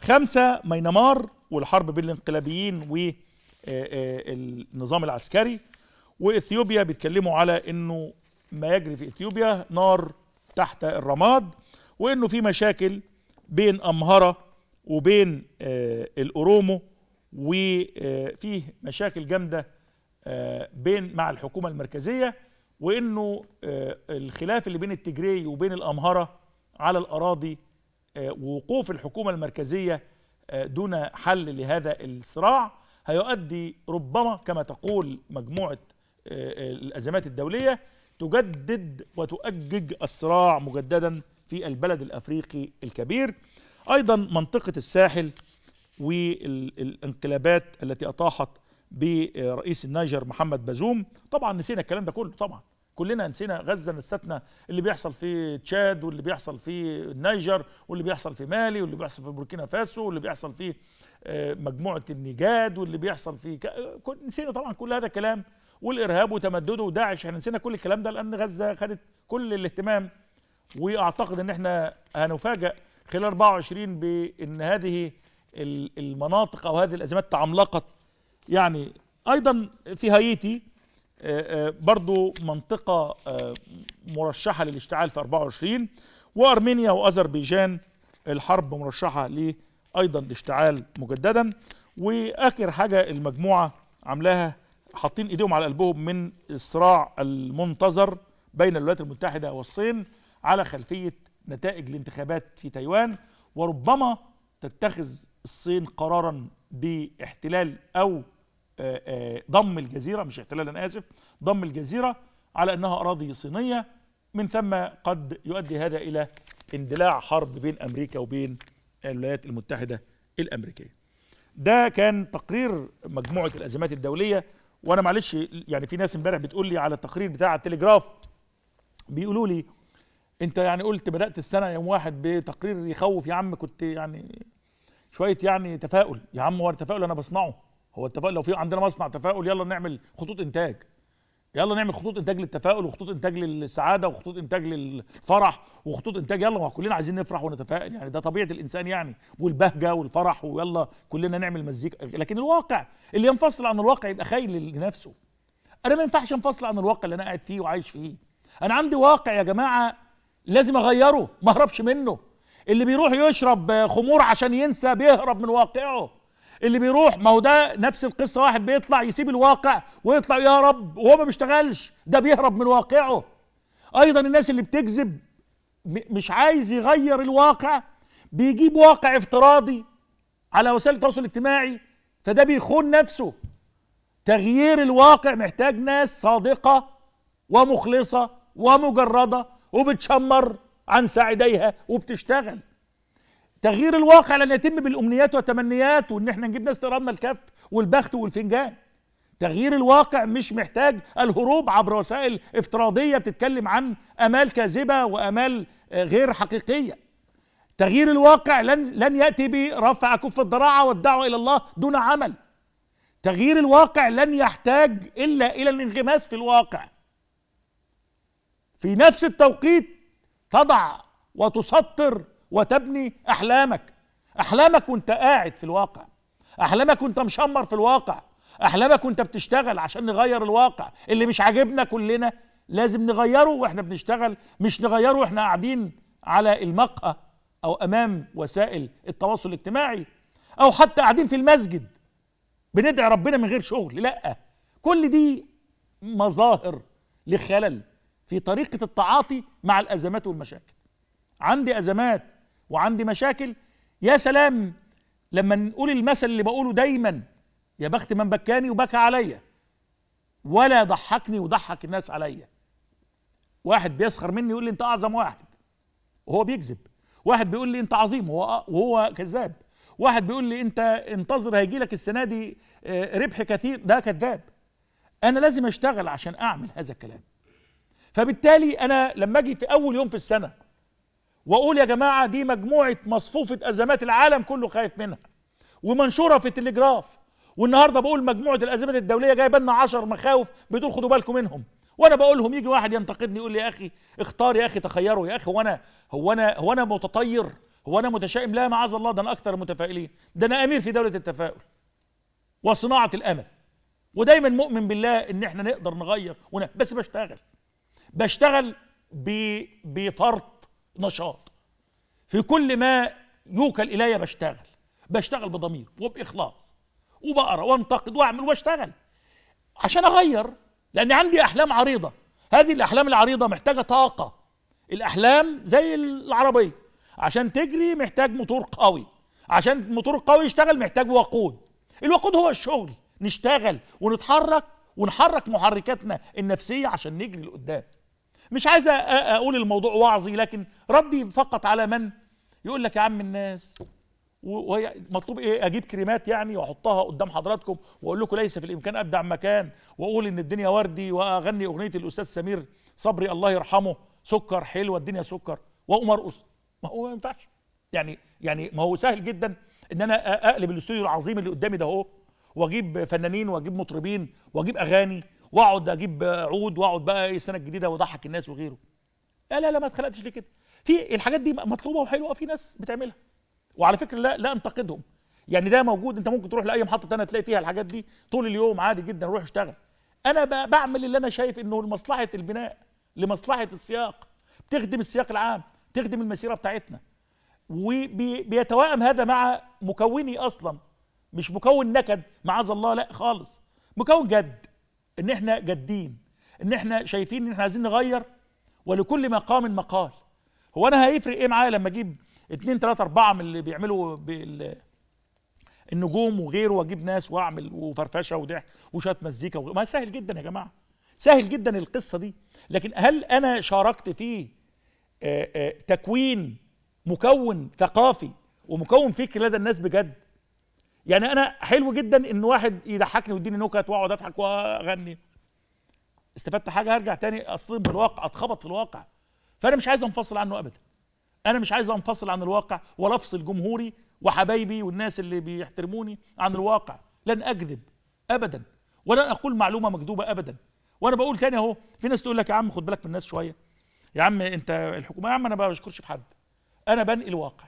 خمسة مينمار والحرب بين الانقلابيين والنظام آه، آه، العسكري واثيوبيا بيتكلموا على انه ما يجري في اثيوبيا نار تحت الرماد وانه في مشاكل بين امهره وبين آه، الاورومو وفيه مشاكل جامده بين مع الحكومه المركزيه وانه الخلاف اللي بين التجري وبين الامهره على الاراضي آه، ووقوف الحكومة المركزية آه، دون حل لهذا الصراع هيؤدي ربما كما تقول مجموعة آه، الأزمات الدولية تجدد وتؤجج الصراع مجددا في البلد الأفريقي الكبير أيضا منطقة الساحل والانقلابات التي أطاحت برئيس النيجر محمد بازوم طبعا نسينا الكلام ده كله طبعا كلنا نسينا غزه نستنا اللي بيحصل في تشاد واللي بيحصل في النيجر واللي بيحصل في مالي واللي بيحصل في بوركينا فاسو واللي بيحصل في آه، مجموعه النجاد واللي بيحصل في ك... آه، نسينا طبعا كل هذا الكلام والارهاب وتمدده وداعش احنا نسينا كل الكلام ده لان غزه خدت كل الاهتمام واعتقد ان احنا هنفاجئ خلال 24 بان هذه المناطق او هذه الازمات تعملقت يعني ايضا في هايتي آه، آه، برضو منطقة آه، مرشحة للاشتعال في 24 وأرمينيا وأذربيجان الحرب مرشحة ليه أيضا لاشتعال مجددا وآخر حاجة المجموعة عاملاها حاطين إيديهم على قلبهم من الصراع المنتظر بين الولايات المتحدة والصين على خلفية نتائج الانتخابات في تايوان وربما تتخذ الصين قرارا باحتلال أو آه، آه، ضم الجزيرة مش احتلال أنا آسف ضم الجزيرة على أنها أراضي صينية من ثم قد يؤدي هذا إلى اندلاع حرب بين أمريكا وبين الولايات المتحدة الأمريكية ده كان تقرير مجموعة الأزمات الدولية وأنا معلش يعني في ناس امبارح بتقول لي على التقرير بتاع التليجراف بيقولوا لي أنت يعني قلت بدأت السنة يوم واحد بتقرير يخوف يا عم كنت يعني شوية يعني تفاؤل يا عم هو التفاؤل أنا بصنعه هو التفاؤل لو في عندنا مصنع تفاؤل يلا نعمل خطوط انتاج يلا نعمل خطوط انتاج للتفاؤل وخطوط انتاج للسعاده وخطوط انتاج للفرح وخطوط انتاج يلا ما كلنا عايزين نفرح ونتفائل يعني ده طبيعه الانسان يعني والبهجه والفرح ويلا كلنا نعمل مزيكا لكن الواقع اللي ينفصل عن الواقع يبقى خايل لنفسه انا ما ينفعش انفصل عن الواقع اللي انا قاعد فيه وعايش فيه انا عندي واقع يا جماعه لازم اغيره ما اهربش منه اللي بيروح يشرب خمور عشان ينسى بيهرب من واقعه اللي بيروح ما هو ده نفس القصه واحد بيطلع يسيب الواقع ويطلع يا رب وهو ما بيشتغلش ده بيهرب من واقعه ايضا الناس اللي بتكذب مش عايز يغير الواقع بيجيب واقع افتراضي على وسائل التواصل الاجتماعي فده بيخون نفسه تغيير الواقع محتاج ناس صادقه ومخلصه ومجرده وبتشمر عن ساعديها وبتشتغل تغيير الواقع لن يتم بالامنيات والتمنيات وان احنا نجيب ناس تقربنا الكف والبخت والفنجان تغيير الواقع مش محتاج الهروب عبر وسائل افتراضيه بتتكلم عن امال كاذبه وامال آه، غير حقيقيه تغيير الواقع لن لن ياتي برفع كف الضراعه والدعوه الى الله دون عمل تغيير الواقع لن يحتاج الا الى الانغماس في الواقع في نفس التوقيت تضع وتسطر وتبني احلامك احلامك وانت قاعد في الواقع احلامك وانت مشمر في الواقع احلامك وانت بتشتغل عشان نغير الواقع اللي مش عاجبنا كلنا لازم نغيره واحنا بنشتغل مش نغيره واحنا قاعدين على المقهى او امام وسائل التواصل الاجتماعي او حتى قاعدين في المسجد بندعي ربنا من غير شغل لا كل دي مظاهر لخلل في طريقه التعاطي مع الازمات والمشاكل عندي ازمات وعندي مشاكل يا سلام لما نقول المثل اللي بقوله دايما يا بخت من بكاني وبكى عليا ولا ضحكني وضحك الناس عليا واحد بيسخر مني يقول لي انت اعظم واحد وهو بيكذب واحد بيقول لي انت عظيم وهو وهو كذاب واحد بيقول لي انت انتظر هيجي لك السنه دي آه، ربح كثير ده كذاب انا لازم اشتغل عشان اعمل هذا الكلام فبالتالي انا لما اجي في اول يوم في السنه واقول يا جماعه دي مجموعه مصفوفه ازمات العالم كله خايف منها ومنشوره في التليجراف والنهارده بقول مجموعه الازمات الدوليه جايبه لنا 10 مخاوف بتقول خدوا بالكم منهم وانا بقولهم يجي واحد ينتقدني يقول لي يا اخي اختار يا اخي تخيروا يا اخي هو انا هو انا هو انا متطير هو انا متشائم لا معاذ الله ده انا اكثر المتفائلين ده انا امير في دوله التفاؤل وصناعه الامل ودايما مؤمن بالله ان احنا نقدر نغير ونقدر. بس بشتغل بشتغل بفرط نشاط في كل ما يوكل الي بشتغل بشتغل بضمير وباخلاص وبقرا وانتقد واعمل واشتغل عشان اغير لان عندي احلام عريضه هذه الاحلام العريضه محتاجه طاقه الاحلام زي العربيه عشان تجري محتاج موتور قوي عشان الموتور القوي يشتغل محتاج وقود الوقود هو الشغل نشتغل ونتحرك ونحرك محركاتنا النفسيه عشان نجري لقدام مش عايز اقول الموضوع وعظي لكن ردي فقط على من يقول لك يا عم الناس وهي مطلوب ايه اجيب كريمات يعني واحطها قدام حضراتكم واقول لكم ليس في الامكان ابدع مكان واقول ان الدنيا وردي واغني اغنيه الاستاذ سمير صبري الله يرحمه سكر حلوه الدنيا سكر واقوم ارقص ما هو ما ينفعش يعني يعني ما هو سهل جدا ان انا اقلب الاستوديو العظيم اللي قدامي ده اهو واجيب فنانين واجيب مطربين واجيب اغاني واقعد اجيب عود واقعد بقى ايه السنه الجديده واضحك الناس وغيره لا لا لا ما اتخلقتش لكده في الحاجات دي مطلوبه وحلوه في ناس بتعملها وعلى فكره لا لا انتقدهم يعني ده موجود انت ممكن تروح لاي محطه ثانيه تلاقي فيها الحاجات دي طول اليوم عادي جدا روح اشتغل انا بعمل اللي انا شايف انه لمصلحه البناء لمصلحه السياق بتخدم السياق العام تخدم المسيره بتاعتنا وبيتوائم هذا مع مكوني اصلا مش مكون نكد معاذ الله لا خالص مكون جد ان احنا جادين ان احنا شايفين ان احنا عايزين نغير ولكل مقام مقال هو انا هيفرق ايه معايا لما اجيب اتنين تلاتة اربعة من اللي بيعملوا النجوم وغيره واجيب ناس واعمل وفرفشه وضحك وشات مزيكا وغيره. ما سهل جدا يا جماعه سهل جدا القصه دي لكن هل انا شاركت في آه، آه، تكوين مكون ثقافي ومكون فكري لدى الناس بجد يعني انا حلو جدا ان واحد يضحكني ويديني نكت واقعد اضحك واغني استفدت حاجه هرجع تاني اصطدم بالواقع اتخبط في الواقع فانا مش عايز انفصل عنه ابدا انا مش عايز انفصل عن الواقع ولا افصل جمهوري وحبايبي والناس اللي بيحترموني عن الواقع لن اكذب ابدا ولن اقول معلومه مكذوبه ابدا وانا بقول تاني اهو في ناس تقول لك يا عم خد بالك من الناس شويه يا عم انت الحكومه يا عم انا ما بشكرش في حد انا بنقل واقع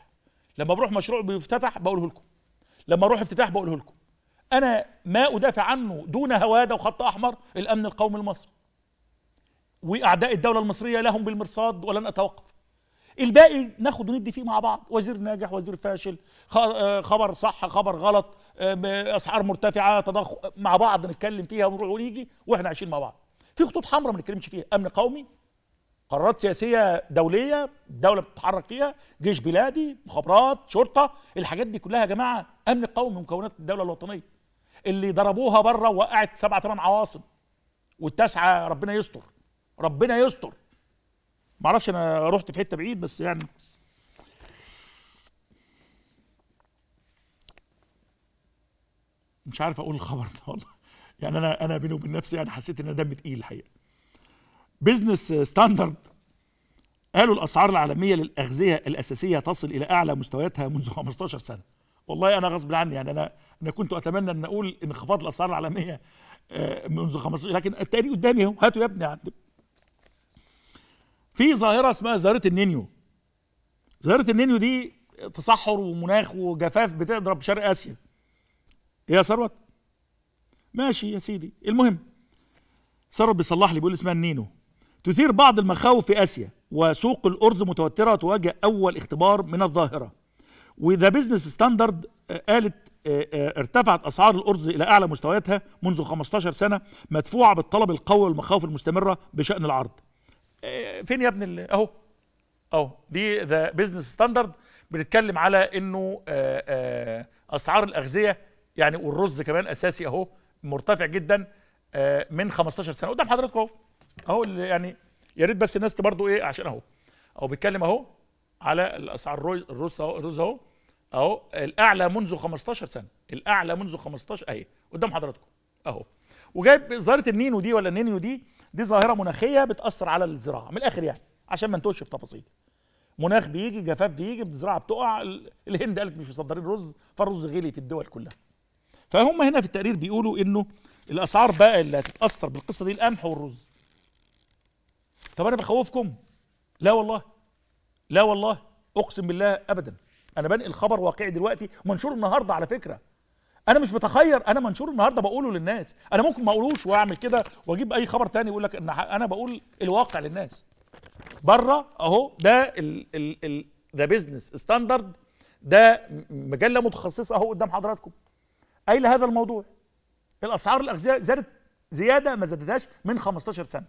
لما بروح مشروع بيفتتح بقوله لكم لما اروح افتتاح بقوله لكم انا ما ادافع عنه دون هواده وخط احمر الامن القومي المصري واعداء الدوله المصريه لهم بالمرصاد ولن اتوقف الباقي ناخد وندي فيه مع بعض وزير ناجح وزير فاشل آه، خبر صح خبر غلط آه، اسعار مرتفعه تضخم مع بعض نتكلم فيها ونروح ونيجي واحنا عايشين مع بعض في خطوط حمراء ما نتكلمش فيها امن قومي قرارات سياسيه دوليه دوله بتتحرك فيها جيش بلادي مخابرات شرطه الحاجات دي كلها يا جماعه امن قومي من مكونات الدوله الوطنيه اللي ضربوها بره وقعت سبعة ثمان عواصم والتاسعه ربنا يستر ربنا يستر معرفش انا رحت في حته بعيد بس يعني مش عارف اقول الخبر ده والله يعني انا انا بيني وبين نفسي انا يعني حسيت ان دمي تقيل الحقيقه بزنس ستاندرد قالوا الاسعار العالميه للاغذيه الاساسيه تصل الى اعلى مستوياتها منذ 15 <laughs> سنه والله انا غصب عني يعني انا انا كنت اتمنى ان اقول انخفاض الاسعار العالميه آه، منذ 15 لكن التاريخ قدامي اهو هاتوا يا ابني عندي في ظاهره اسمها ظاهره النينيو ظاهره النينيو دي تصحر ومناخ وجفاف بتضرب شرق اسيا ايه يا ثروت ماشي يا سيدي المهم ثروت بيصلح لي بيقول اسمها النينو تثير بعض المخاوف في آسيا وسوق الأرز متوترة تواجه أول اختبار من الظاهرة وذا بيزنس ستاندرد قالت آه، آه، ارتفعت أسعار الأرز إلى أعلى مستوياتها منذ 15 سنة مدفوعة بالطلب القوي والمخاوف المستمرة بشأن العرض آه، فين يا ابن أهو أهو دي ذا بيزنس ستاندرد بنتكلم على انه اسعار الاغذيه يعني والرز كمان اساسي اهو مرتفع جدا من 15 سنه قدام حضراتكم اهو اهو اللي يعني يا ريت بس الناس برضه ايه عشان اهو اهو بيتكلم اهو على الاسعار الرز اهو الرز اهو اهو الاعلى منذ 15 سنه الاعلى منذ 15 اهي قدام حضراتكم اهو وجايب ظاهره النينو دي ولا النينيو دي دي ظاهره مناخيه بتاثر على الزراعه من الاخر يعني عشان ما نتوش في تفاصيل مناخ بيجي جفاف بيجي الزراعه بتقع الهند قالت مش مصدرين رز فالرز غلي في الدول كلها فهم هنا في التقرير بيقولوا انه الاسعار بقى اللي هتتاثر بالقصه دي القمح والرز طب انا بخوفكم لا والله لا والله اقسم بالله ابدا انا بنقل خبر واقعي دلوقتي منشور النهارده على فكره انا مش بتخير انا منشور النهارده بقوله للناس انا ممكن ما اقولوش واعمل كده واجيب اي خبر تاني يقول لك ان انا بقول الواقع للناس بره اهو ده ال ال ال ده بيزنس ستاندرد ده مجله متخصصه اهو قدام حضراتكم قايله هذا الموضوع الاسعار الاغذيه زادت زياده ما زادتهاش من 15 سنه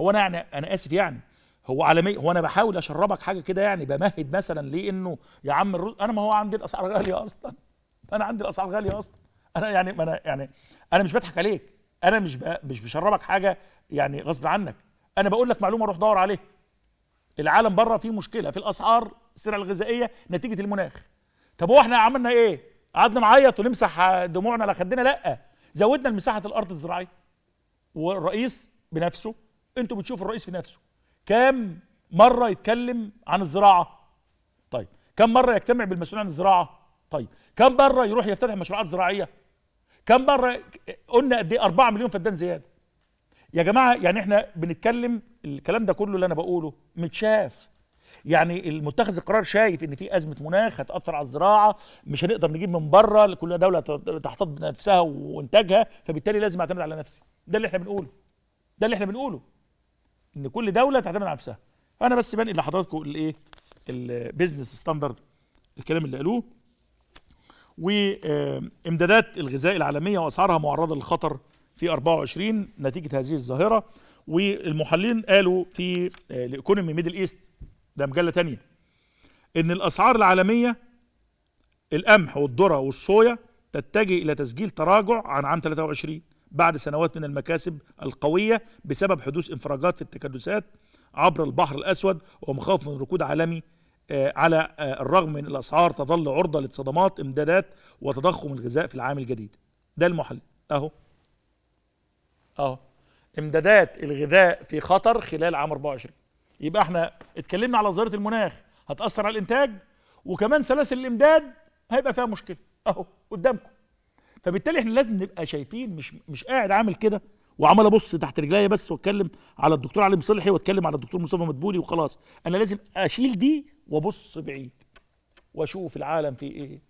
هو انا يعني انا اسف يعني هو عالمي هو انا بحاول اشربك حاجه كده يعني بمهد مثلا لانه يا عم الرز انا ما هو عندي الاسعار غاليه اصلا انا عندي الاسعار غاليه اصلا انا يعني ما انا يعني انا مش بضحك عليك انا مش مش بشربك حاجه يعني غصب عنك انا بقول لك معلومه روح دور عليها العالم بره فيه مشكله في الاسعار السلع الغذائيه نتيجه المناخ طب هو احنا عملنا ايه قعدنا نعيط ونمسح دموعنا على خدنا لا زودنا المساحه الارض الزراعيه والرئيس بنفسه انتوا بتشوفوا الرئيس في نفسه كام مره يتكلم عن الزراعه طيب كم مره يجتمع بالمسؤولين عن الزراعه طيب كم مره يروح يفتتح مشروعات زراعيه كم مره قلنا قد ايه 4 مليون فدان زياده يا جماعه يعني احنا بنتكلم الكلام ده كله اللي انا بقوله متشاف يعني المتخذ القرار شايف ان في ازمه مناخ هتاثر على الزراعه مش هنقدر نجيب من بره كل دوله تحتضن نفسها وانتاجها فبالتالي لازم اعتمد على نفسي ده اللي احنا بنقوله ده اللي احنا بنقوله ان كل دوله تعتمد على نفسها انا بس بنقل لحضراتكم الايه البيزنس ستاندرد الكلام اللي قالوه وامدادات الغذاء العالميه واسعارها معرضه للخطر في 24 نتيجه هذه الظاهره والمحللين قالوا في الايكونومي آه، ميدل ايست ده مجله تانية ان الاسعار العالميه القمح والذره والصويا تتجه الى تسجيل تراجع عن عام 23 بعد سنوات من المكاسب القوية بسبب حدوث انفراجات في التكدسات عبر البحر الأسود ومخاوف من ركود عالمي آه، على آه، الرغم من الأسعار تظل عرضة لصدمات امدادات وتضخم الغذاء في العام الجديد ده المحلل أهو أهو امدادات الغذاء في خطر خلال عام 24 يبقى احنا اتكلمنا على ظاهرة المناخ هتأثر على الإنتاج وكمان سلاسل الإمداد هيبقى فيها مشكلة أهو قدامكم فبالتالي احنا لازم نبقى شايفين مش مش قاعد عامل كده وعمال ابص تحت رجليا بس واتكلم على الدكتور علي مصلحي واتكلم على الدكتور مصطفى مدبولي وخلاص انا لازم اشيل دي وابص بعيد واشوف العالم فيه ايه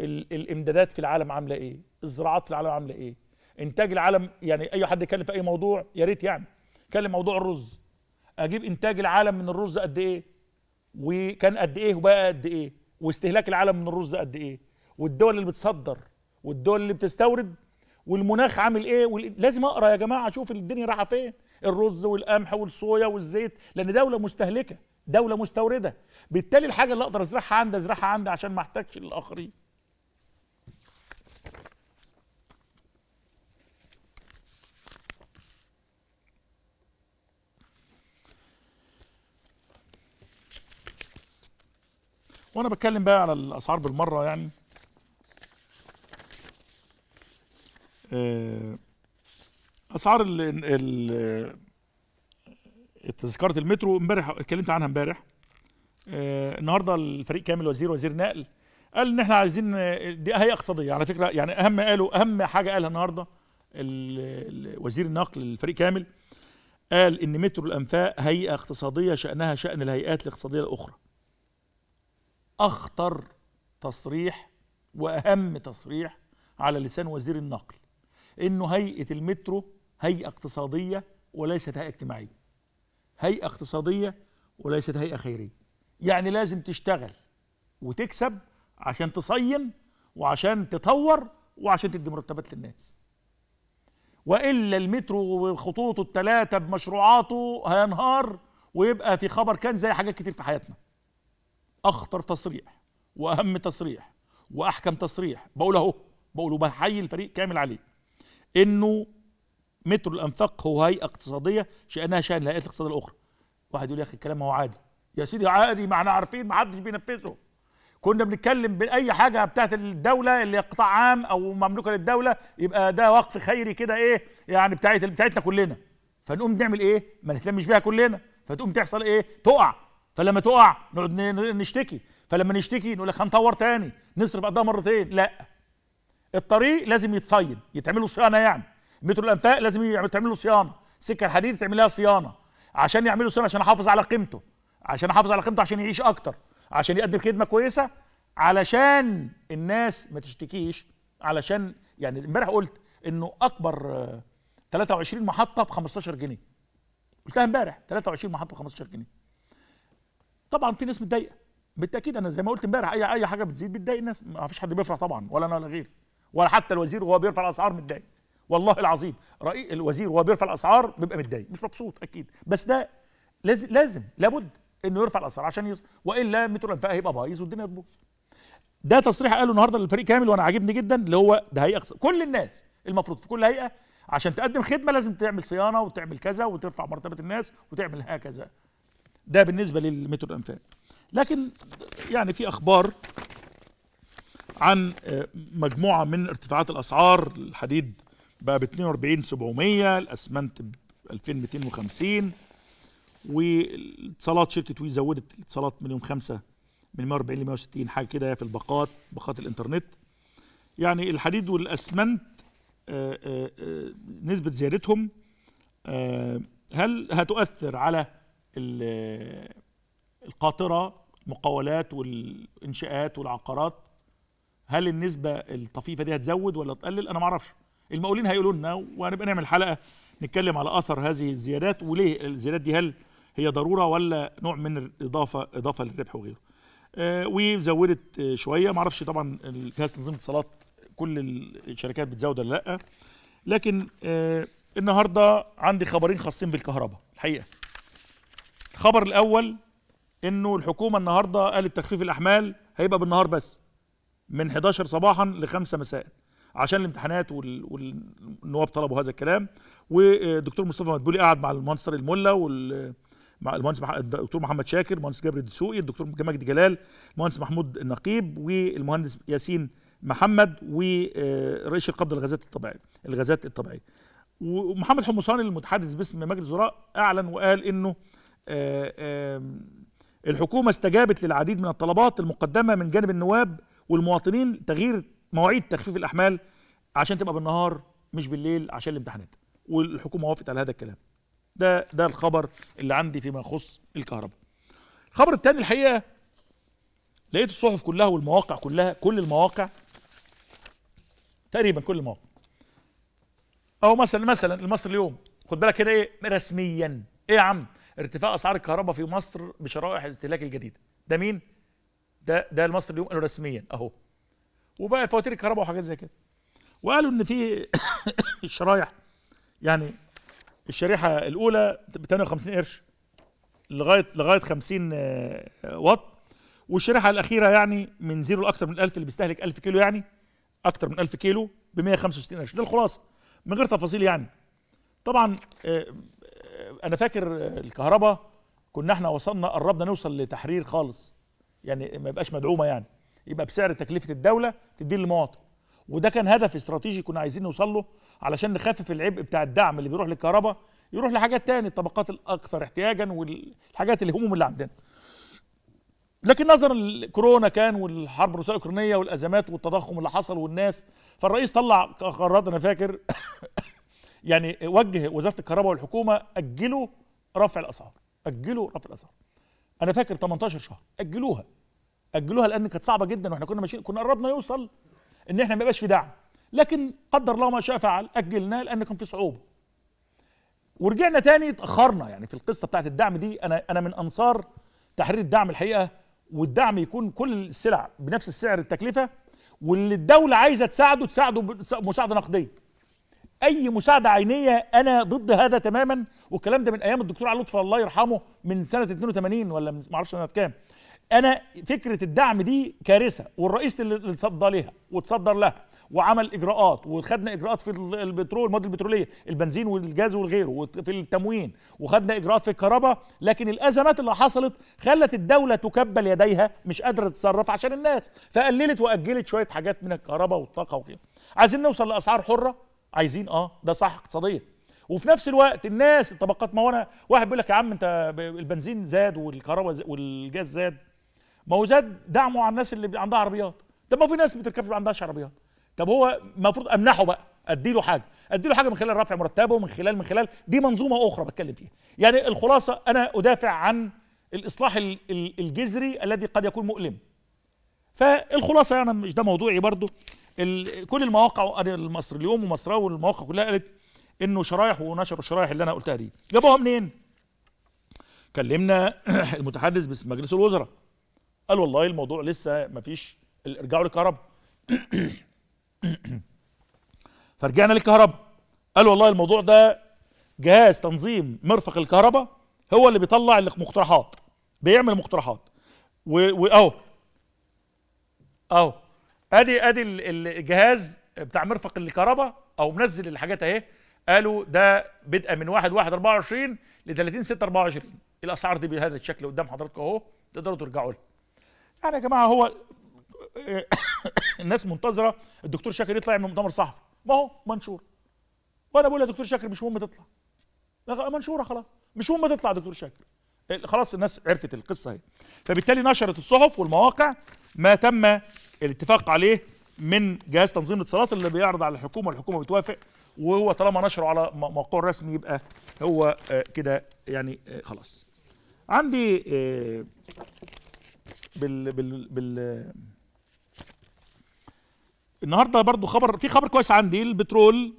ال- الامدادات في العالم عامله ايه الزراعات في العالم عامله ايه انتاج العالم يعني اي حد يتكلم في اي موضوع يا ريت يعني اتكلم موضوع الرز اجيب انتاج العالم من الرز قد ايه وكان قد ايه وبقى قد ايه واستهلاك العالم من الرز قد ايه والدول اللي بتصدر والدول اللي بتستورد والمناخ عامل ايه وال... لازم اقرا يا جماعه اشوف الدنيا رايحه فين الرز والقمح والصويا والزيت لان دوله مستهلكه دوله مستورده بالتالي الحاجه اللي اقدر ازرعها عندي ازرعها عندي عشان ما احتاجش للاخرين وانا بتكلم بقى على الاسعار بالمره يعني آه، اسعار ال ال تذكره المترو امبارح اتكلمت عنها امبارح آه، النهارده الفريق كامل وزير وزير نقل قال ان احنا عايزين دي هيئه اقتصاديه على فكره يعني اهم قالوا اهم حاجه قالها النهارده وزير النقل الفريق كامل قال ان مترو الانفاق هيئه اقتصاديه شانها شان الهيئات الاقتصاديه الاخرى اخطر تصريح واهم تصريح على لسان وزير النقل انه هيئه المترو هيئه اقتصاديه وليست هيئه اجتماعيه هيئه اقتصاديه وليست هيئه خيريه يعني لازم تشتغل وتكسب عشان تصين وعشان تطور وعشان تدي مرتبات للناس والا المترو وخطوطه الثلاثه بمشروعاته هينهار ويبقى في خبر كان زي حاجات كتير في حياتنا اخطر تصريح واهم تصريح واحكم تصريح بقول اهو بقول وبحيي الفريق كامل عليه انه مترو الانفاق هو هيئه اقتصاديه شانها شان الهيئات الاقتصاديه الاخرى واحد يقول يا اخي الكلام هو عادي يا سيدي عادي ما احنا عارفين ما حدش بينفذه كنا بنتكلم باي حاجه بتاعت الدوله اللي قطاع عام او مملوكه للدوله يبقى ده وقف خيري كده ايه يعني بتاعت بتاعتنا كلنا فنقوم نعمل ايه ما نهتمش بيها كلنا فتقوم تحصل ايه تقع فلما تقع نقعد نشتكي فلما نشتكي نقول لك هنطور تاني نصرف قدها مرتين لا الطريق لازم يتصين يتعمل له صيانه يعني مترو الانفاق لازم يتعمل له صيانه سكه الحديد يتعمل لها صيانه عشان يعملوا صيانه عشان احافظ على قيمته عشان احافظ على قيمته عشان يعيش اكتر عشان يقدم خدمه كويسه علشان الناس ما تشتكيش علشان يعني امبارح قلت انه اكبر 23 محطه ب 15 جنيه قلتها امبارح 23 محطه ب 15 جنيه طبعا في ناس متضايقه بالتاكيد انا زي ما قلت امبارح اي اي حاجه بتزيد بتضايق الناس ما فيش حد بيفرح طبعا ولا انا ولا غيري ولا حتى الوزير وهو بيرفع الاسعار متضايق والله العظيم رأي الوزير وهو بيرفع الاسعار بيبقى متضايق مش مبسوط اكيد بس ده لازم لازم لابد انه يرفع الاسعار عشان يصل والا مترو الانفاق هيبقى بايظ والدنيا تبوظ ده تصريح قاله النهارده للفريق كامل وانا عاجبني جدا اللي هو ده هيئه كل الناس المفروض في كل هيئه عشان تقدم خدمه لازم تعمل صيانه وتعمل كذا وترفع مرتبه الناس وتعمل هكذا ده بالنسبه للمترو الانفاق لكن يعني في اخبار عن آه، مجموعه من ارتفاعات الاسعار الحديد بقى ب 42700 الاسمنت ب 2250 واتصالات شركه وي زودت الاتصالات من يوم 5 من 140 ل 160 حاجه كده في الباقات باقات الانترنت يعني الحديد والاسمنت آه، آه، نسبه زيادتهم هل هتؤثر على القاطره مقاولات والانشاءات والعقارات هل النسبه الطفيفه دي هتزود ولا تقلل انا ما اعرفش المقاولين هيقولوا لنا وهنبقى نعمل حلقه نتكلم على اثر هذه الزيادات وليه الزيادات دي هل هي ضروره ولا نوع من الاضافه اضافه للربح وغيره آه وزودت آه شويه ما اعرفش طبعا جهاز تنظيم الاتصالات كل الشركات بتزود ولا لا لكن آه النهارده عندي خبرين خاصين بالكهرباء الحقيقه الخبر الاول انه الحكومه النهارده قالت تخفيف الاحمال هيبقى بالنهار بس من 11 صباحا ل 5 مساء عشان الامتحانات والنواب طلبوا هذا الكلام والدكتور مصطفى مدبولي قعد مع المنصر الملا وال مع المهندس الدكتور محمد شاكر المهندس جابر الدسوقي الدكتور مجدي جلال المهندس محمود النقيب والمهندس ياسين محمد ورئيس القبض الغازات الطبيعيه الغازات الطبيعيه ومحمد حمصاني المتحدث باسم مجلس الوزراء اعلن وقال انه آه، الحكومه استجابت للعديد من الطلبات المقدمه من جانب النواب والمواطنين تغيير مواعيد تخفيف الاحمال عشان تبقى بالنهار مش بالليل عشان الامتحانات والحكومه وافقت على هذا الكلام ده ده الخبر اللي عندي فيما يخص الكهرباء الخبر الثاني الحقيقه لقيت الصحف كلها والمواقع كلها كل المواقع تقريبا كل المواقع او مثلا مثلا المصري اليوم خد بالك كده ايه رسميا ايه يا عم ارتفاع اسعار الكهرباء في مصر بشرائح الاستهلاك الجديده ده مين ده ده المصري اليوم قالوا رسميا اهو وبقى فواتير الكهرباء وحاجات زي كده وقالوا ان في الشرايح <coughs> يعني الشريحه الاولى ب 58 قرش لغايه لغايه 50 آه، واط والشريحه الاخيره يعني من زيرو لاكثر من 1000 اللي بيستهلك 1000 كيلو يعني اكثر من 1000 كيلو ب 165 قرش ده الخلاصه من غير تفاصيل يعني طبعا آه، آه، انا فاكر الكهرباء كنا احنا وصلنا قربنا نوصل لتحرير خالص يعني ما يبقاش مدعومه يعني يبقى بسعر تكلفه الدوله تديه للمواطن وده كان هدف استراتيجي كنا عايزين نوصل له علشان نخفف العبء بتاع الدعم اللي بيروح للكهرباء يروح لحاجات تاني الطبقات الاكثر احتياجا والحاجات الهموم اللي عندنا لكن نظرا لكورونا كان والحرب الروسيه الاوكرانيه والازمات والتضخم اللي حصل والناس فالرئيس طلع قرارات انا فاكر <coughs> يعني وجه وزاره الكهرباء والحكومه اجلوا رفع الاسعار اجلوا رفع الاسعار انا فاكر 18 شهر اجلوها اجلوها لان كانت صعبه جدا واحنا كنا ماشيين كنا قربنا يوصل ان احنا ما يبقاش في دعم لكن قدر الله ما شاء فعل اجلناه لان كان في صعوبه ورجعنا تاني اتاخرنا يعني في القصه بتاعت الدعم دي انا انا من انصار تحرير الدعم الحقيقه والدعم يكون كل السلع بنفس السعر التكلفه واللي الدوله عايزه تساعده تساعده مساعده نقديه اي مساعده عينيه انا ضد هذا تماما والكلام ده من ايام الدكتور علي لطفي الله يرحمه من سنه 82 ولا ما اعرفش سنه كام انا فكره الدعم دي كارثه والرئيس اللي تصدى لها وتصدر لها وعمل اجراءات وخدنا اجراءات في البترول المواد البتروليه البنزين والجاز وغيره وفي التموين وخدنا اجراءات في الكهرباء لكن الازمات اللي حصلت خلت الدوله تكبل يديها مش قادره تتصرف عشان الناس فقللت واجلت شويه حاجات من الكهرباء والطاقه وغيره عايزين نوصل لاسعار حره عايزين اه ده صح اقتصاديا وفي نفس الوقت الناس الطبقات ما هو انا واحد بيقول لك يا عم انت البنزين زاد والكهرباء والجاز زاد ما هو زاد دعمه على الناس اللي عندها عربيات طب ما في ناس بتركب ما عندهاش عربيات طب هو المفروض امنحه بقى ادي له حاجه ادي له حاجه من خلال رفع مرتبه ومن خلال من خلال دي منظومه اخرى بتكلم فيها يعني الخلاصه انا ادافع عن الاصلاح الجذري الذي قد يكون مؤلم فالخلاصه انا يعني مش ده موضوعي برضو كل المواقع المصري اليوم ومصر والمواقع كلها قالت انه شرايح ونشروا الشرايح اللي انا قلتها دي جابوها منين كلمنا <clears throat> المتحدث باسم مجلس الوزراء قال والله الموضوع لسه ما فيش ارجعوا للكهرباء <clears throat> فرجعنا للكهرباء قال والله الموضوع ده جهاز تنظيم مرفق الكهرباء هو اللي بيطلع المقترحات بيعمل مقترحات واهو اهو ادي ادي الجهاز بتاع مرفق الكهرباء او منزل الحاجات اهي قالوا ده بدءا من 1 1 24 ل 30 6 24 الاسعار دي بهذا الشكل قدام حضراتكم اهو تقدروا ترجعوا لها يعني يا جماعه هو <coughs> الناس منتظره الدكتور شاكر يطلع من مؤتمر صحفي ما هو منشور وانا بقول يا دكتور شاكر مش مهم تطلع منشوره خلاص مش مهم تطلع دكتور شاكر خلاص الناس عرفت القصه اهي فبالتالي نشرت الصحف والمواقع ما تم الاتفاق عليه من جهاز تنظيم الاتصالات اللي بيعرض على الحكومه والحكومه بتوافق وهو طالما نشره على موقعه الرسمي يبقى هو آه، كده يعني آه، خلاص عندي آه، بال بال بال النهارده برضو خبر في خبر كويس عندي البترول